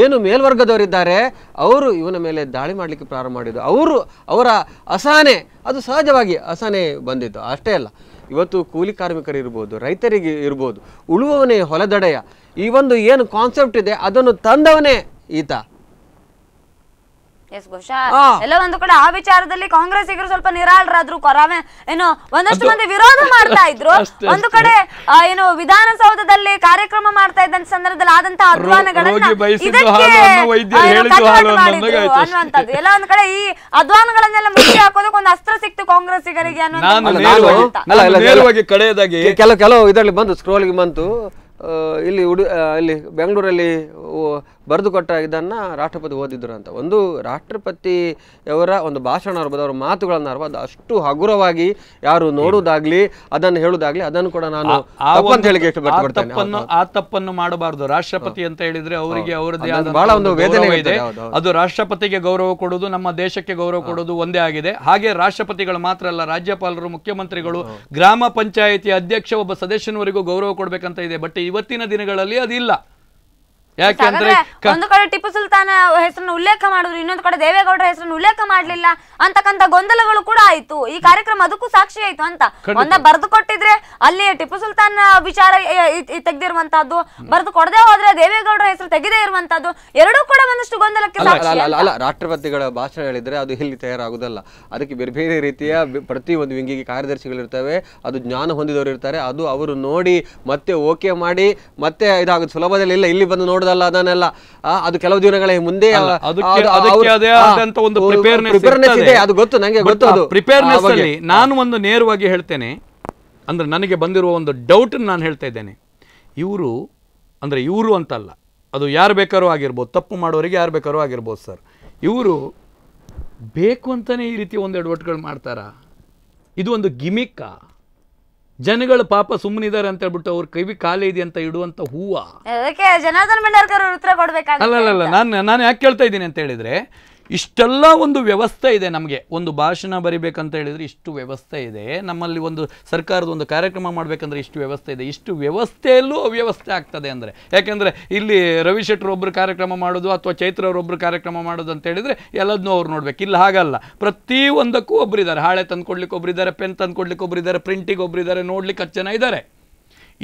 Speaker 2: ಏನು ಮೇಲ್ವರ್ಗದವರಿದ್ದಾರೆ ಅವರು ಇವನ ಮೇಲೆ ದಾಳಿ ಮಾಡಲಿಕ್ಕೆ ಪ್ರಾರಂಭ ಮಾಡಿದ್ದು ಅವರು ಅವರ ಅಸಹನೆ ಅದು ಸಹಜವಾಗಿ ಅಸಹನೆ ಬಂದಿತ್ತು ಅಷ್ಟೇ ಅಲ್ಲ ಇವತ್ತು ಕೂಲಿ ಕಾರ್ಮಿಕರಿರ್ಬೋದು ರೈತರಿಗೆ ಇರ್ಬೋದು ಉಳುವವನೇ ಹೊಲದಡೆಯ ಈ ಒಂದು ಏನು ಕಾನ್ಸೆಪ್ಟ್ ಇದೆ ಅದನ್ನು ತಂದವನೇ ಈತ
Speaker 1: ಎಸ್ ಎಲ್ಲ ಒಂದು ಕಡೆ ಆ ವಿಚಾರದಲ್ಲಿ ಕಾಂಗ್ರೆಸ್ಸಿಗರು ಸ್ವಲ್ಪ ನಿರಾಳರಾದ್ರು ಕೊರಾವೆ ಏನು ಒಂದಷ್ಟು ಮಂದಿ ವಿರೋಧ ಮಾಡ್ತಾ ಇದ್ರು ಒಂದು ಕಡೆ ಏನು ವಿಧಾನಸೌಧದಲ್ಲಿ ಕಾರ್ಯಕ್ರಮ ಮಾಡ್ತಾ ಇದ್ದಂತ ಸಂದರ್ಭದಲ್ಲಿ ಆದಂತಹ ಅಧ್ವಾನಗಳನ್ನ ಇದಕ್ಕೆ ಅನ್ನುವಂಥದ್ದು ಎಲ್ಲ ಒಂದ್ ಕಡೆ ಈ ಅಧ್ವಾನಗಳನ್ನೆಲ್ಲ ಮುಚ್ಚಿ ಹಾಕೋದಕ್ಕೆ ಒಂದು ಅಸ್ತ್ರ ಸಿಕ್ತು ಕಾಂಗ್ರೆಸ್ಸಿಗರಿಗೆ ಅನ್ನುವಂಥದ್ದು
Speaker 2: ಕಡೆಯದಾಗಿ ಕೆಲವು ಕೆಲವು ಇದರಲ್ಲಿ ಬಂತು ಸ್ಕ್ರೋಲ್ಗೆ ಬಂತು ಇಲ್ಲಿ ಉಡು ಇಲ್ಲಿ ಬೆಂಗಳೂರಲ್ಲಿ ಬರೆದುಕೊಟ್ಟ ಇದನ್ನು ರಾಷ್ಟ್ರಪತಿ ಓದಿದ್ರು ಅಂತ ಒಂದು ರಾಷ್ಟ್ರಪತಿಯವರ ಒಂದು ಭಾಷಣ ಇರ್ಬೋದು ಅವರ ಮಾತುಗಳನ್ನು ಇರ್ಬೋದು ಅಷ್ಟು ಹಗುರವಾಗಿ ಯಾರು ನೋಡುವುದಾಗ್ಲಿ ಅದನ್ನು ಹೇಳುವುದಾಗ್ಲಿ ಅದನ್ನು ಕೂಡ ನಾನು ತಪ್ಪನ್ನು ಆ ತಪ್ಪನ್ನು ಮಾಡಬಾರದು ರಾಷ್ಟ್ರಪತಿ
Speaker 3: ಅಂತ ಹೇಳಿದ್ರೆ ಅವರಿಗೆ ಅವರದೇ ಬಹಳ ಒಂದು ವೇದನೆ ಇದೆ ಅದು ರಾಷ್ಟ್ರಪತಿಗೆ ಗೌರವ ಕೊಡುವುದು ನಮ್ಮ ದೇಶಕ್ಕೆ ಗೌರವ ಕೊಡುವುದು ಒಂದೇ ಆಗಿದೆ ಹಾಗೆ ರಾಷ್ಟ್ರಪತಿಗಳು ಮಾತ್ರ ಅಲ್ಲ ರಾಜ್ಯಪಾಲರು ಮುಖ್ಯಮಂತ್ರಿಗಳು ಗ್ರಾಮ ಪಂಚಾಯಿತಿ ಅಧ್ಯಕ್ಷ ಒಬ್ಬ ಸದಸ್ಯನವರಿಗೂ ಗೌರವ ಕೊಡಬೇಕಂತ ಇದೆ ಬಟ್ ಇವತ್ತಿನ ದಿನಗಳಲ್ಲಿ ಅದಿಲ್ಲ ಒಂದು
Speaker 1: ಕಡೆ ಟಿಪ್ಪು ಸುಲ್ತಾನ ಹೆಸರನ್ನು ಉಲ್ಲೇಖ ಮಾಡಿದ್ರು ಇನ್ನೊಂದು ಕಡೆ ದೇವೇಗೌಡರ ಹೆಸರನ್ನು ಉಲ್ಲೇಖ ಮಾಡ್ಲಿಲ್ಲ ಅಂತಕ್ಕಂತ ಗೊಂದಲಗಳು ಕೂಡ ಆಯ್ತು ಈ ಕಾರ್ಯಕ್ರಮ ಅದಕ್ಕೂ ಸಾಕ್ಷಿ ಆಯ್ತು ಅಂತ ಒಂದ ಬರೆದು ಕೊಟ್ಟಿದ್ರೆ ಅಲ್ಲಿ ಟಿಪ್ಪು ಸುಲ್ತಾನ್ ವಿಚಾರ ತೆಗೆದಿರುವಂತಹದ್ದು ಬರ್ದು ಕೊಡದೆ ಹೋದ್ರೆ ದೇವೇಗೌಡರ ಹೆಸರು ತೆಗೆದೇ ಇರುವಂತಹದ್ದು ಎರಡೂ ಕೂಡ ಒಂದಷ್ಟು ಗೊಂದಲಕ್ಕೆ
Speaker 2: ರಾಷ್ಟ್ರಪತಿಗಳ ಭಾಷಣ ಹೇಳಿದ್ರೆ ಅದು ಇಲ್ಲಿ ತಯಾರಾಗುದಲ್ಲ ಅದಕ್ಕೆ ಬೇರೆ ಬೇರೆ ರೀತಿಯ ಪ್ರತಿ ಒಂದು ವಿಂಗಿಗೆ ಕಾರ್ಯದರ್ಶಿಗಳಿರ್ತವೆ ಅದು ಜ್ಞಾನ ಹೊಂದಿದವರು ಇರ್ತಾರೆ ಅದು ಅವರು ನೋಡಿ ಮತ್ತೆ ಓಕೆ ಮಾಡಿ ಮತ್ತೆ ಇದಾಗ ಸುಲಭದಲ್ಲಿ ಇಲ್ಲ ಇಲ್ಲಿ ಬಂದು ನೋಡಿ ನೋಡ್ದಲ್ಲ ಅದನ್ನೆಲ್ಲ ಅದು ಕೆಲವು ದಿನಗಳ ಮುಂದೆ ಇದೆ ಅದು ಗೊತ್ತು ನನಗೆ ಗೊತ್ತು ಅದು ಪ್ರಿಪೇರ್ನೆಸ್ ಅಲ್ಲಿ
Speaker 3: ನಾನು ಒಂದು ನೇರವಾಗಿ ಹೇಳ್ತೇನೆ ಅಂದ್ರೆ ನನಗೆ ಬಂದಿರುವ ಒಂದು ಡೌಟ್ ನಾನು ಹೇಳ್ತಾ ಇದ್ದೇನೆ ಇವರು ಅಂದ್ರೆ ಇವರು ಅಂತಲ್ಲ ಅದು ಯಾರು ಬೇಕಾದ್ರೂ ಆಗಿರ್ಬೋದು ತಪ್ಪು ಮಾಡೋರಿಗೆ ಯಾರು ಬೇಕಾದ್ರೂ ಆಗಿರ್ಬೋದು ಸರ್ ಇವರು ಬೇಕು ಅಂತಲೇ ಈ ರೀತಿ ಒಂದು ಎಡವಟ್ಟುಗಳು ಮಾಡ್ತಾರಾ ಇದು ಒಂದು ಗಿಮಿಕ್ಕಾ ಜನಗಳು ಪಾಪ ಸುಮ್ಮನಿದ್ದಾರೆ ಅಂತ ಹೇಳ್ಬಿಟ್ಟು ಅವ್ರ ಕೈವಿ ಕಾಲೇ ಇದೆ ಅಂತ ಇಡುವಂತ ಹೂವ
Speaker 1: ಜನಾರ್ದನ್ ಉತ್ತರ ಕೊಡ್ಬೇಕು ಅಲ್ಲ ಅಲ್ಲ
Speaker 3: ನಾನು ನಾನು ಯಾಕೆ ಕೇಳ್ತಾ ಇದ್ದೀನಿ ಅಂತ ಹೇಳಿದ್ರೆ ಇಷ್ಟೆಲ್ಲ ಒಂದು ವ್ಯವಸ್ಥೆ ಇದೆ ನಮಗೆ ಒಂದು ಭಾಷಣ ಬರಿಬೇಕಂತ ಹೇಳಿದರೆ ಇಷ್ಟು ವ್ಯವಸ್ಥೆ ಇದೆ ನಮ್ಮಲ್ಲಿ ಒಂದು ಸರ್ಕಾರದ ಒಂದು ಕಾರ್ಯಕ್ರಮ ಮಾಡಬೇಕಂದ್ರೆ ಇಷ್ಟು ವ್ಯವಸ್ಥೆ ಇದೆ ಇಷ್ಟು ವ್ಯವಸ್ಥೆಯಲ್ಲೂ ಅವ್ಯವಸ್ಥೆ ಆಗ್ತದೆ ಅಂದರೆ ಯಾಕೆಂದರೆ ಇಲ್ಲಿ ರವಿ ಒಬ್ಬರು ಕಾರ್ಯಕ್ರಮ ಮಾಡೋದು ಅಥವಾ ಚೈತ್ರ ಒಬ್ರು ಕಾರ್ಯಕ್ರಮ ಮಾಡೋದು ಅಂತ ಎಲ್ಲದನ್ನೂ ಅವ್ರು ನೋಡಬೇಕು ಇಲ್ಲಿ ಹಾಗಲ್ಲ ಪ್ರತಿಯೊಂದಕ್ಕೂ ಇದ್ದಾರೆ ಹಾಳೆ ತಂದುಕೊಡ್ಲಿಕ್ಕೆ ಒಬ್ಬರು ಇದ್ದಾರೆ ಪೆನ್ ತಂದುಕೊಡ್ಲಿಕ್ಕೆ ಒಬ್ಬರು ಇದ್ದಾರೆ ಪ್ರಿಂಟಿಗೆ ಒಬ್ಬರಿದ್ದಾರೆ ನೋಡ್ಲಿಕ್ಕೆ ಹತ್ತು ಜನ ಇದ್ದಾರೆ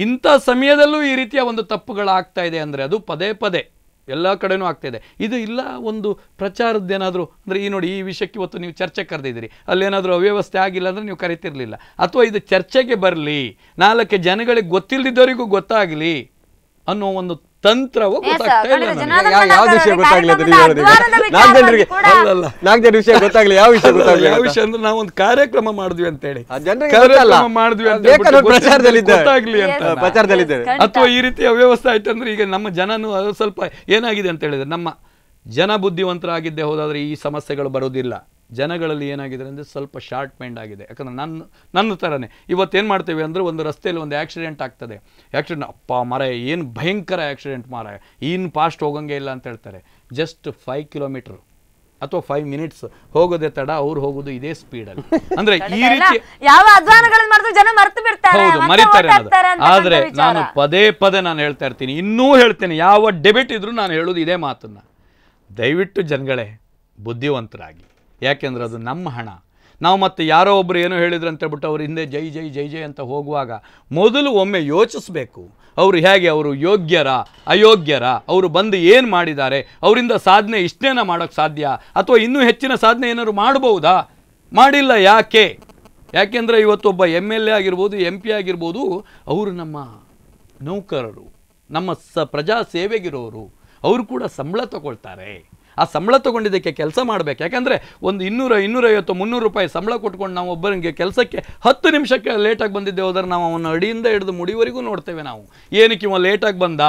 Speaker 3: ಇಂಥ ಸಮಯದಲ್ಲೂ ಈ ರೀತಿಯ ಒಂದು ತಪ್ಪುಗಳಾಗ್ತಾ ಇದೆ ಅಂದರೆ ಅದು ಪದೇ ಪದೇ ಎಲ್ಲ ಕಡೆನೂ ಆಗ್ತಾಯಿದೆ ಇದು ಇಲ್ಲ ಒಂದು ಪ್ರಚಾರದ್ದೇನಾದರೂ ಅಂದರೆ ಈ ನೋಡಿ ಈ ವಿಷಯಕ್ಕೆ ಇವತ್ತು ನೀವು ಚರ್ಚೆ ಕರೆದಿದ್ದೀರಿ ಅಲ್ಲೇನಾದರೂ ಅವ್ಯವಸ್ಥೆ ಆಗಿಲ್ಲ ಅಂದರೆ ನೀವು ಕರಿತಿರಲಿಲ್ಲ ಅಥವಾ ಇದು ಚರ್ಚೆಗೆ ಬರಲಿ ನಾಲ್ಕು ಜನಗಳಿಗೆ ಗೊತ್ತಿಲ್ಲದಿದ್ದವರಿಗೂ ಗೊತ್ತಾಗಲಿ ಅನ್ನೋ ಒಂದು ತಂತ್ರವು
Speaker 1: ಯಾವ ವಿಷಯ ಗೊತ್ತಾಗ್ಲಿ ನಾಲ್ಕು ಜನರಿಗೆ ಅಲ್ಲ
Speaker 2: ನಾಲ್ಕು ಜನ ವಿಷಯ ಗೊತ್ತಾಗ್ಲಿ ಯಾವ ವಿಷಯ ಗೊತ್ತಾಗ್ಲಿ ಯಾವ ವಿಷಯ
Speaker 3: ಅಂದ್ರೆ ನಾವು ಒಂದು ಕಾರ್ಯಕ್ರಮ ಮಾಡಿದ್ವಿ ಅಂತ ಹೇಳಿ ಕಾರ್ಯಕ್ರಮ ಮಾಡಿದ್ವಿ ಅಂತ ಪ್ರಚಾರದಲ್ಲಿ ಗೊತ್ತಾಗ್ಲಿ ಅಂತ ಇದ್ದಾರೆ ಅಥವಾ ಈ ರೀತಿ ವ್ಯವಸ್ಥೆ ಆಯ್ತು ಅಂದ್ರೆ ಈಗ ನಮ್ಮ ಜನನು ಸ್ವಲ್ಪ ಏನಾಗಿದೆ ಅಂತ ಹೇಳಿದ್ರೆ ನಮ್ಮ ಜನ ಬುದ್ಧಿವಂತರಾಗಿದ್ದೇ ಹೋದಾದ್ರೆ ಈ ಸಮಸ್ಯೆಗಳು ಬರೋದಿಲ್ಲ ಜನಗಳಲ್ಲಿ ಏನಾಗಿದೆ ಅಂದರೆ ಸ್ವಲ್ಪ ಶಾರ್ಟ್ ಮೈಂಡ್ ಆಗಿದೆ ಯಾಕಂದರೆ ನನ್ನ ನನ್ನ ಥರನೇ ಇವತ್ತೇನು ಮಾಡ್ತೇವೆ ಅಂದರೆ ಒಂದು ರಸ್ತೆಯಲ್ಲಿ ಒಂದು ಆ್ಯಕ್ಸಿಡೆಂಟ್ ಆಗ್ತದೆ ಆ್ಯಕ್ಸಿಡೆಂಟ್ ಅಪ್ಪ ಮರ ಏನು ಭಯಂಕರ ಆ್ಯಕ್ಸಿಡೆಂಟ್ ಮರ ಇನ್ನು ಫಾಸ್ಟ್ ಹೋಗಂಗೆ ಇಲ್ಲ ಅಂತ ಹೇಳ್ತಾರೆ ಜಸ್ಟ್ ಫೈವ್ ಕಿಲೋಮೀಟ್ರ್ ಅಥವಾ ಫೈವ್ ಮಿನಿಟ್ಸ್ ಹೋಗೋದೇ ತಡ ಅವ್ರು ಹೋಗೋದು ಇದೇ ಸ್ಪೀಡಲ್ಲಿ ಅಂದ್ರೆ ಈ ರೀತಿ
Speaker 1: ಯಾವ ಮರಿತಾರೆ
Speaker 3: ಆದ್ರೆ ನಾನು ಪದೇ ಪದೇ ನಾನು ಹೇಳ್ತಾ ಇರ್ತೀನಿ ಇನ್ನೂ ಹೇಳ್ತೇನೆ ಯಾವ ಡೆಬಿಟ್ ಇದ್ರೂ ನಾನು ಹೇಳೋದು ಇದೇ ಮಾತನ್ನ ದಯವಿಟ್ಟು ಜನಗಳೇ ಬುದ್ಧಿವಂತರಾಗಿ ಯಾಕೆಂದ್ರೆ ಅದು ನಮ್ಮ ಹಣ ನಾವು ಮತ್ತೆ ಯಾರೋ ಒಬ್ಬರು ಏನೋ ಹೇಳಿದ್ರು ಅಂತ ಹೇಳ್ಬಿಟ್ಟು ಅವ್ರ ಹಿಂದೆ ಜೈ ಜೈ ಜೈ ಜೈ ಅಂತ ಹೋಗುವಾಗ ಮೊದಲು ಒಮ್ಮೆ ಯೋಚಿಸಬೇಕು ಅವರು ಹೇಗೆ ಅವರು ಯೋಗ್ಯರ ಅಯೋಗ್ಯರ ಅವರು ಬಂದು ಏನು ಮಾಡಿದ್ದಾರೆ ಅವರಿಂದ ಸಾಧನೆ ಇಷ್ಟೇನ ಮಾಡೋಕ್ಕೆ ಸಾಧ್ಯ ಅಥವಾ ಇನ್ನೂ ಹೆಚ್ಚಿನ ಸಾಧನೆ ಏನಾದ್ರು ಮಾಡಬಹುದಾ ಮಾಡಿಲ್ಲ ಯಾಕೆ ಯಾಕೆಂದರೆ ಇವತ್ತೊಬ್ಬ ಎಮ್ ಎಲ್ ಎ ಆಗಿರ್ಬೋದು ಎಂ ಪಿ ಆಗಿರ್ಬೋದು ಅವರು ನಮ್ಮ ನೌಕರರು ನಮ್ಮ ಸ ಪ್ರಜಾ ಸೇವೆಗಿರೋರು ಅವರು ಕೂಡ ಸಂಬಳ ತಗೊಳ್ತಾರೆ ಆ ಸಂಬಳ ತೊಗೊಂಡಿದ್ದಕ್ಕೆ ಕೆಲಸ ಮಾಡಬೇಕು ಯಾಕಂದರೆ ಒಂದು ಇನ್ನೂರ ಇನ್ನೂರೈವತ್ತು ಮುನ್ನೂರು ರೂಪಾಯಿ ಸಂಬಳ ಕೊಟ್ಕೊಂಡು ನಾವು ಒಬ್ಬರಿಗೆ ಕೆಲಸಕ್ಕೆ ಹತ್ತು ನಿಮಿಷಕ್ಕೆ ಲೇಟಾಗಿ ಬಂದಿದ್ದೆ ಹೋದರೆ ನಾವು ಅವನ ಅಡಿಯಿಂದ ಹಿಡಿದು ಮುಡಿವರೆಗೂ ನೋಡ್ತೇವೆ ನಾವು ಏನಕ್ಕೆ ಇವ ಲೇಟಾಗಿ ಬಂದ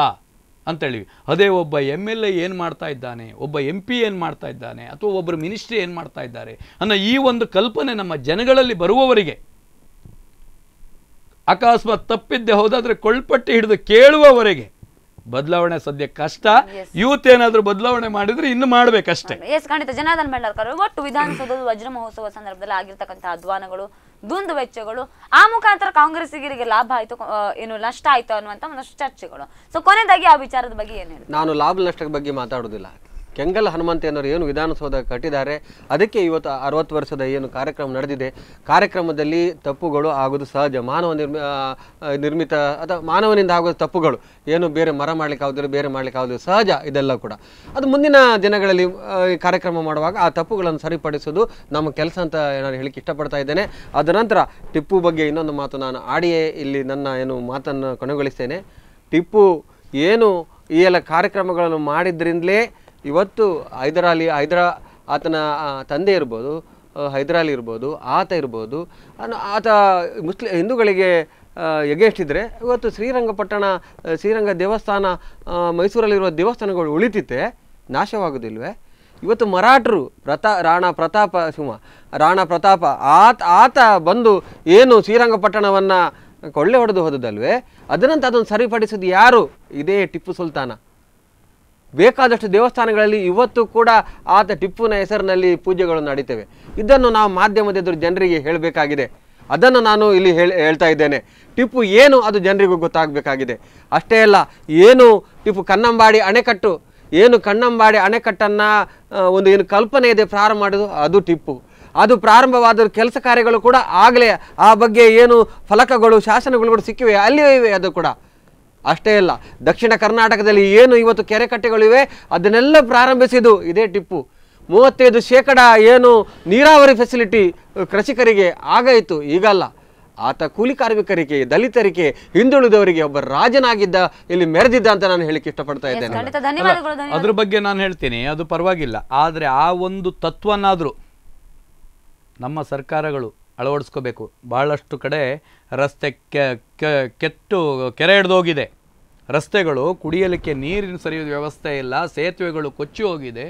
Speaker 3: ಅಂತೇಳಿ ಅದೇ ಒಬ್ಬ ಎಮ್ ಎಲ್ ಎ ಏನು ಮಾಡ್ತಾ ಇದ್ದಾನೆ ಒಬ್ಬ ಎಂ ಪಿ ಏನು ಮಾಡ್ತಾ ಇದ್ದಾನೆ ಅಥವಾ ಒಬ್ಬರು ಮಿನಿಸ್ಟ್ರಿ ಏನು ಮಾಡ್ತಾ ಇದ್ದಾರೆ ಅನ್ನೋ ಈ ಒಂದು ಕಲ್ಪನೆ ನಮ್ಮ ಜನಗಳಲ್ಲಿ ಬರುವವರಿಗೆ ಅಕಸ್ಮಾತ್ ತಪ್ಪಿದ್ದೆ ಹೋದಾದರೆ ಕೊಳ್ಪಟ್ಟಿ ಹಿಡಿದು ಕೇಳುವವರೆಗೆ ಬದಲಾವಣೆ ಸದ್ಯ ಕಷ್ಟ ಯೂತ್ ಏನಾದ್ರೂ ಬದಲಾವಣೆ ಮಾಡಿದ್ರೆ ಇನ್ನು ಮಾಡ್ಬೇಕಷ್ಟೇ
Speaker 1: ಎಸ್ ಖಂಡಿತ ಜನಾರ್ದನ್ ಭಂಡಾರ್ಕರ್ ಒಟ್ಟು ವಿಧಾನಸೌಧದ ವಜ್ರ ಮಹೋತ್ಸವ ಸಂದರ್ಭದಲ್ಲಿ ಆಗಿರ್ತಕ್ಕಂತಹ ಅಧ್ವಾನಗಳು ದುಂದು ವೆಚ್ಚಗಳು ಆ ಮುಖಾಂತರ ಕಾಂಗ್ರೆಸ್ಸಿಗರಿಗೆ ಲಾಭ ಆಯ್ತು ಏನು ನಷ್ಟ ಆಯ್ತು ಅನ್ನುವಂತ ಒಂದಷ್ಟು ಚರ್ಚೆಗಳು ಸೊ ಕೊನೆಯದಾಗಿ ಆ ವಿಚಾರದ ಬಗ್ಗೆ ಏನು ನಾನು
Speaker 2: ಲಾಭ ನಷ್ಟದ ಬಗ್ಗೆ ಮಾತಾಡುದಿಲ್ಲ ಕೆಂಗಲ್ ಹನುಮಂತ ಏನು ವಿಧಾನಸೌಧ ಕಟ್ಟಿದ್ದಾರೆ ಅದಕ್ಕೆ ಇವತ್ತು ಅರವತ್ತು ವರ್ಷದ ಏನು ಕಾರ್ಯಕ್ರಮ ನಡೆದಿದೆ ಕಾರ್ಯಕ್ರಮದಲ್ಲಿ ತಪ್ಪುಗಳು ಆಗೋದು ಸಹಜ ಮಾನವ ನಿರ್ಮಿ ನಿರ್ಮಿತ ಅಥವಾ ಮಾನವನಿಂದ ಆಗೋದು ತಪ್ಪುಗಳು ಏನು ಬೇರೆ ಮರ ಮಾಡಲಿಕ್ಕೆ ಆಗೋದಿಲ್ಲ ಬೇರೆ ಮಾಡಲಿಕ್ಕೆ ಆಗೋದಿಲ್ಲ ಸಹಜ ಇದೆಲ್ಲ ಕೂಡ ಅದು ಮುಂದಿನ ದಿನಗಳಲ್ಲಿ ಕಾರ್ಯಕ್ರಮ ಮಾಡುವಾಗ ಆ ತಪ್ಪುಗಳನ್ನು ಸರಿಪಡಿಸೋದು ನಮ್ಮ ಕೆಲಸ ಅಂತ ನಾನು ಹೇಳಿಕ್ಕೆ ಇಷ್ಟಪಡ್ತಾ ಇದ್ದೇನೆ ಅದರ ನಂತರ ಟಿಪ್ಪು ಬಗ್ಗೆ ಇನ್ನೊಂದು ಮಾತು ನಾನು ಆಡಿಯೇ ಇಲ್ಲಿ ನನ್ನ ಏನು ಮಾತನ್ನು ಕೊನೆಗೊಳಿಸ್ತೇನೆ ಟಿಪ್ಪು ಏನು ಈ ಎಲ್ಲ ಕಾರ್ಯಕ್ರಮಗಳನ್ನು ಮಾಡಿದ್ರಿಂದಲೇ ಇವತ್ತು ಹೈದರಾಲಿ ಹೈದರಾ ಆತನ ತಂದೆ ಇರ್ಬೋದು ಹೈದರಾಲಿ ಇರ್ಬೋದು ಆತ ಇರ್ಬೋದು ಆತ ಮುಸ್ಲಿ ಹಿಂದೂಗಳಿಗೆ ಇದ್ದರೆ ಇವತ್ತು ಶ್ರೀರಂಗಪಟ್ಟಣ ಶ್ರೀರಂಗ ದೇವಸ್ಥಾನ ಮೈಸೂರಲ್ಲಿರುವ ದೇವಸ್ಥಾನಗಳು ಉಳಿತಿತ್ತೆ ನಾಶವಾಗೋದಿಲ್ವೇ ಇವತ್ತು ಮರಾಠರು ಪ್ರತಾ ರಾಣಾ ಪ್ರತಾಪ ಸಿಂಹ ರಾಣಾ ಪ್ರತಾಪ ಆತ ಆತ ಬಂದು ಏನು ಶ್ರೀರಂಗಪಟ್ಟಣವನ್ನು ಕೊಳ್ಳೆ ಹೊಡೆದು ಹೋದದಲ್ವೇ ಅದರಂತ ಅದನ್ನು ಸರಿಪಡಿಸೋದು ಯಾರು ಇದೇ ಟಿಪ್ಪು ಸುಲ್ತಾನ ಬೇಕಾದಷ್ಟು ದೇವಸ್ಥಾನಗಳಲ್ಲಿ ಇವತ್ತು ಕೂಡ ಆತ ಟಿಪ್ಪುನ ಹೆಸರಿನಲ್ಲಿ ಪೂಜೆಗಳು ನಡೀತವೆ ಇದನ್ನು ನಾವು ಮಾಧ್ಯಮದ ಎದುರು ಜನರಿಗೆ ಹೇಳಬೇಕಾಗಿದೆ ಅದನ್ನು ನಾನು ಇಲ್ಲಿ ಹೇಳಿ ಹೇಳ್ತಾ ಇದ್ದೇನೆ ಟಿಪ್ಪು ಏನು ಅದು ಜನರಿಗೂ ಗೊತ್ತಾಗಬೇಕಾಗಿದೆ ಅಷ್ಟೇ ಅಲ್ಲ ಏನು ಟಿಪ್ಪು ಕನ್ನಂಬಾಡಿ ಅಣೆಕಟ್ಟು ಏನು ಕಣ್ಣಂಬಾಡಿ ಅಣೆಕಟ್ಟನ್ನು ಒಂದು ಏನು ಕಲ್ಪನೆ ಇದೆ ಪ್ರಾರಂಭ ಮಾಡೋದು ಅದು ಟಿಪ್ಪು ಅದು ಪ್ರಾರಂಭವಾದ ಕೆಲಸ ಕಾರ್ಯಗಳು ಕೂಡ ಆಗಲೇ ಆ ಬಗ್ಗೆ ಏನು ಫಲಕಗಳು ಶಾಸನಗಳು ಕೂಡ ಸಿಕ್ಕಿವೆ ಅಲ್ಲಿಯೇ ಇವೆ ಅದು ಕೂಡ ಅಷ್ಟೇ ಅಲ್ಲ ದಕ್ಷಿಣ ಕರ್ನಾಟಕದಲ್ಲಿ ಏನು ಇವತ್ತು ಕೆರೆ ಕಟ್ಟೆಗಳಿವೆ ಅದನ್ನೆಲ್ಲ ಪ್ರಾರಂಭಿಸಿದ್ದು ಇದೇ ಟಿಪ್ಪು ಮೂವತ್ತೈದು ಶೇಕಡ ಏನು ನೀರಾವರಿ ಫೆಸಿಲಿಟಿ ಕೃಷಿಕರಿಗೆ ಆಗಾಯಿತು ಈಗಲ್ಲ ಆತ ಕೂಲಿ ಕಾರ್ಮಿಕರಿಗೆ ದಲಿತರಿಗೆ ಹಿಂದುಳಿದವರಿಗೆ ಒಬ್ಬ ರಾಜನಾಗಿದ್ದ ಇಲ್ಲಿ ಮೆರೆದಿದ್ದ ಅಂತ ನಾನು ಹೇಳಿಕೆ ಇಷ್ಟಪಡ್ತಾ ಇದ್ದೇನೆ
Speaker 1: ಅದ್ರ
Speaker 3: ಬಗ್ಗೆ ನಾನು ಹೇಳ್ತೀನಿ ಅದು ಪರವಾಗಿಲ್ಲ ಆದರೆ ಆ ಒಂದು ತತ್ವನಾದರೂ ನಮ್ಮ ಸರ್ಕಾರಗಳು ಅಳವಡಿಸ್ಕೋಬೇಕು ಭಾಳಷ್ಟು ಕಡೆ ರಸ್ತೆ ಕೆಟ್ಟು ಕೆರೆ ಹೋಗಿದೆ ರಸ್ತೆಗಳು ಕುಡಿಯಲಿಕ್ಕೆ ನೀರಿನ ಸರಿಯಾದ ವ್ಯವಸ್ಥೆ ಇಲ್ಲ ಸೇತುವೆಗಳು ಕೊಚ್ಚಿ ಹೋಗಿದೆ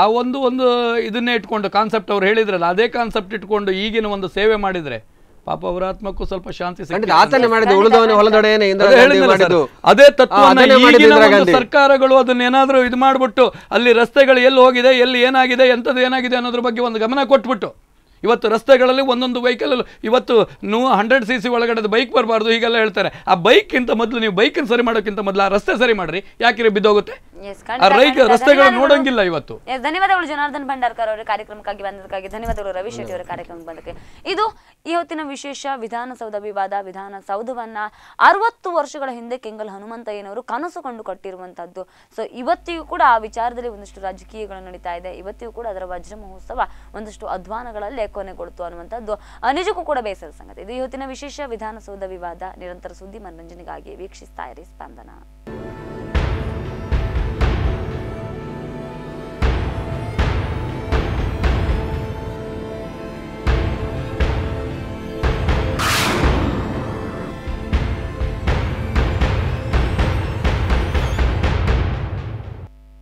Speaker 3: ಆ ಒಂದು ಒಂದು ಇದನ್ನೇ ಇಟ್ಕೊಂಡು ಕಾನ್ಸೆಪ್ಟ್ ಅವ್ರು ಹೇಳಿದ್ರಲ್ಲ ಅದೇ ಕಾನ್ಸೆಪ್ಟ್ ಇಟ್ಕೊಂಡು ಈಗಿನ ಒಂದು ಸೇವೆ ಮಾಡಿದರೆ ಪಾಪ ಅವರ ಆತ್ಮಕ್ಕೂ ಸ್ವಲ್ಪ ಶಾಂತಿ
Speaker 2: ಅದೇ ತತ್ವ ಸರ್ಕಾರಗಳು
Speaker 3: ಅದನ್ನೇನಾದರೂ ಇದು ಮಾಡಿಬಿಟ್ಟು ಅಲ್ಲಿ ರಸ್ತೆಗಳು ಎಲ್ಲಿ ಹೋಗಿದೆ ಎಲ್ಲಿ ಏನಾಗಿದೆ ಎಂಥದ್ದು ಏನಾಗಿದೆ ಅನ್ನೋದ್ರ ಬಗ್ಗೆ ಒಂದು ಗಮನ ಕೊಟ್ಬಿಟ್ಟು ಇವತ್ತು ರಸ್ತೆಗಳಲ್ಲಿ ಒಂದೊಂದು ವೆಹಿಕಲ್ ಇವತ್ತು ನೀವು ಹಂಡ್ರೆಡ್ ಸಿ ಸಿ ಒಳಗಡೆ ಬೈಕ್ ಬರಬಾರ್ದು ಹೀಗೆಲ್ಲ ಹೇಳ್ತಾರೆ ಆ ಬೈಕ್ಗಿಂತ ಮೊದಲು ನೀವು ಬೈಕನ್ನು ಸರಿ ಮಾಡೋಕ್ಕಿಂತ ಮೊದಲು ಆ ರಸ್ತೆ ಸರಿ ಮಾಡಿರಿ ಯಾಕೆ ಬಿದ್ದೋಗುತ್ತೆ ನೋಡಂಗಿಲ್ಲ ಇವತ್ತು
Speaker 1: ಧನ್ಯವಾದಗಳು ಜನಾರ್ದನ್ ಭಂಡಾರ್ಕರ್ ಅವರ ಕಾರ್ಯಕ್ರಮಕ್ಕಾಗಿ ಬಂದಕ್ಕಾಗಿ ಧನ್ಯವಾದಗಳು ರವಿ ಶೆಟ್ಟಿ ಅವರ ಕಾರ್ಯಕ್ರಮಕ್ಕೆ ಬಂದಕ್ಕೆ ಇದು ಇವತ್ತಿನ ವಿಶೇಷ ವಿಧಾನಸೌಧ ವಿವಾದ ವಿಧಾನಸೌಧವನ್ನ ಅರವತ್ತು ವರ್ಷಗಳ ಹಿಂದೆ ಕೆಂಗಲ್ ಹನುಮಂತಯ್ಯನವರು ಕನಸು ಕಂಡು ಕಟ್ಟಿರುವಂತಹದ್ದು ಸೊ ಇವತ್ತಿಗೂ ಕೂಡ ಆ ವಿಚಾರದಲ್ಲಿ ಒಂದಷ್ಟು ರಾಜಕೀಯಗಳು ನಡೀತಾ ಇದೆ ಇವತ್ತಿಗೂ ಕೂಡ ಅದರ ವಜ್ರ ಮಹೋತ್ಸವ ಒಂದಷ್ಟು ಅಧ್ವಾನಗಳಲ್ಲೇ ಕೊನೆಗೊಳ್ತು ಅನ್ನುವಂಥದ್ದು ನಿಜಕ್ಕೂ ಕೂಡ ಬೇಸರ ಸಂಗತಿ ಇದು ಇವತ್ತಿನ ವಿಶೇಷ ವಿಧಾನಸೌಧ ವಿವಾದ ನಿರಂತರ ಸುದ್ದಿ ಮನರಂಜನೆಗಾಗಿ ವೀಕ್ಷಿಸ್ತಾ ಇರಿ ಸ್ಪಂದನ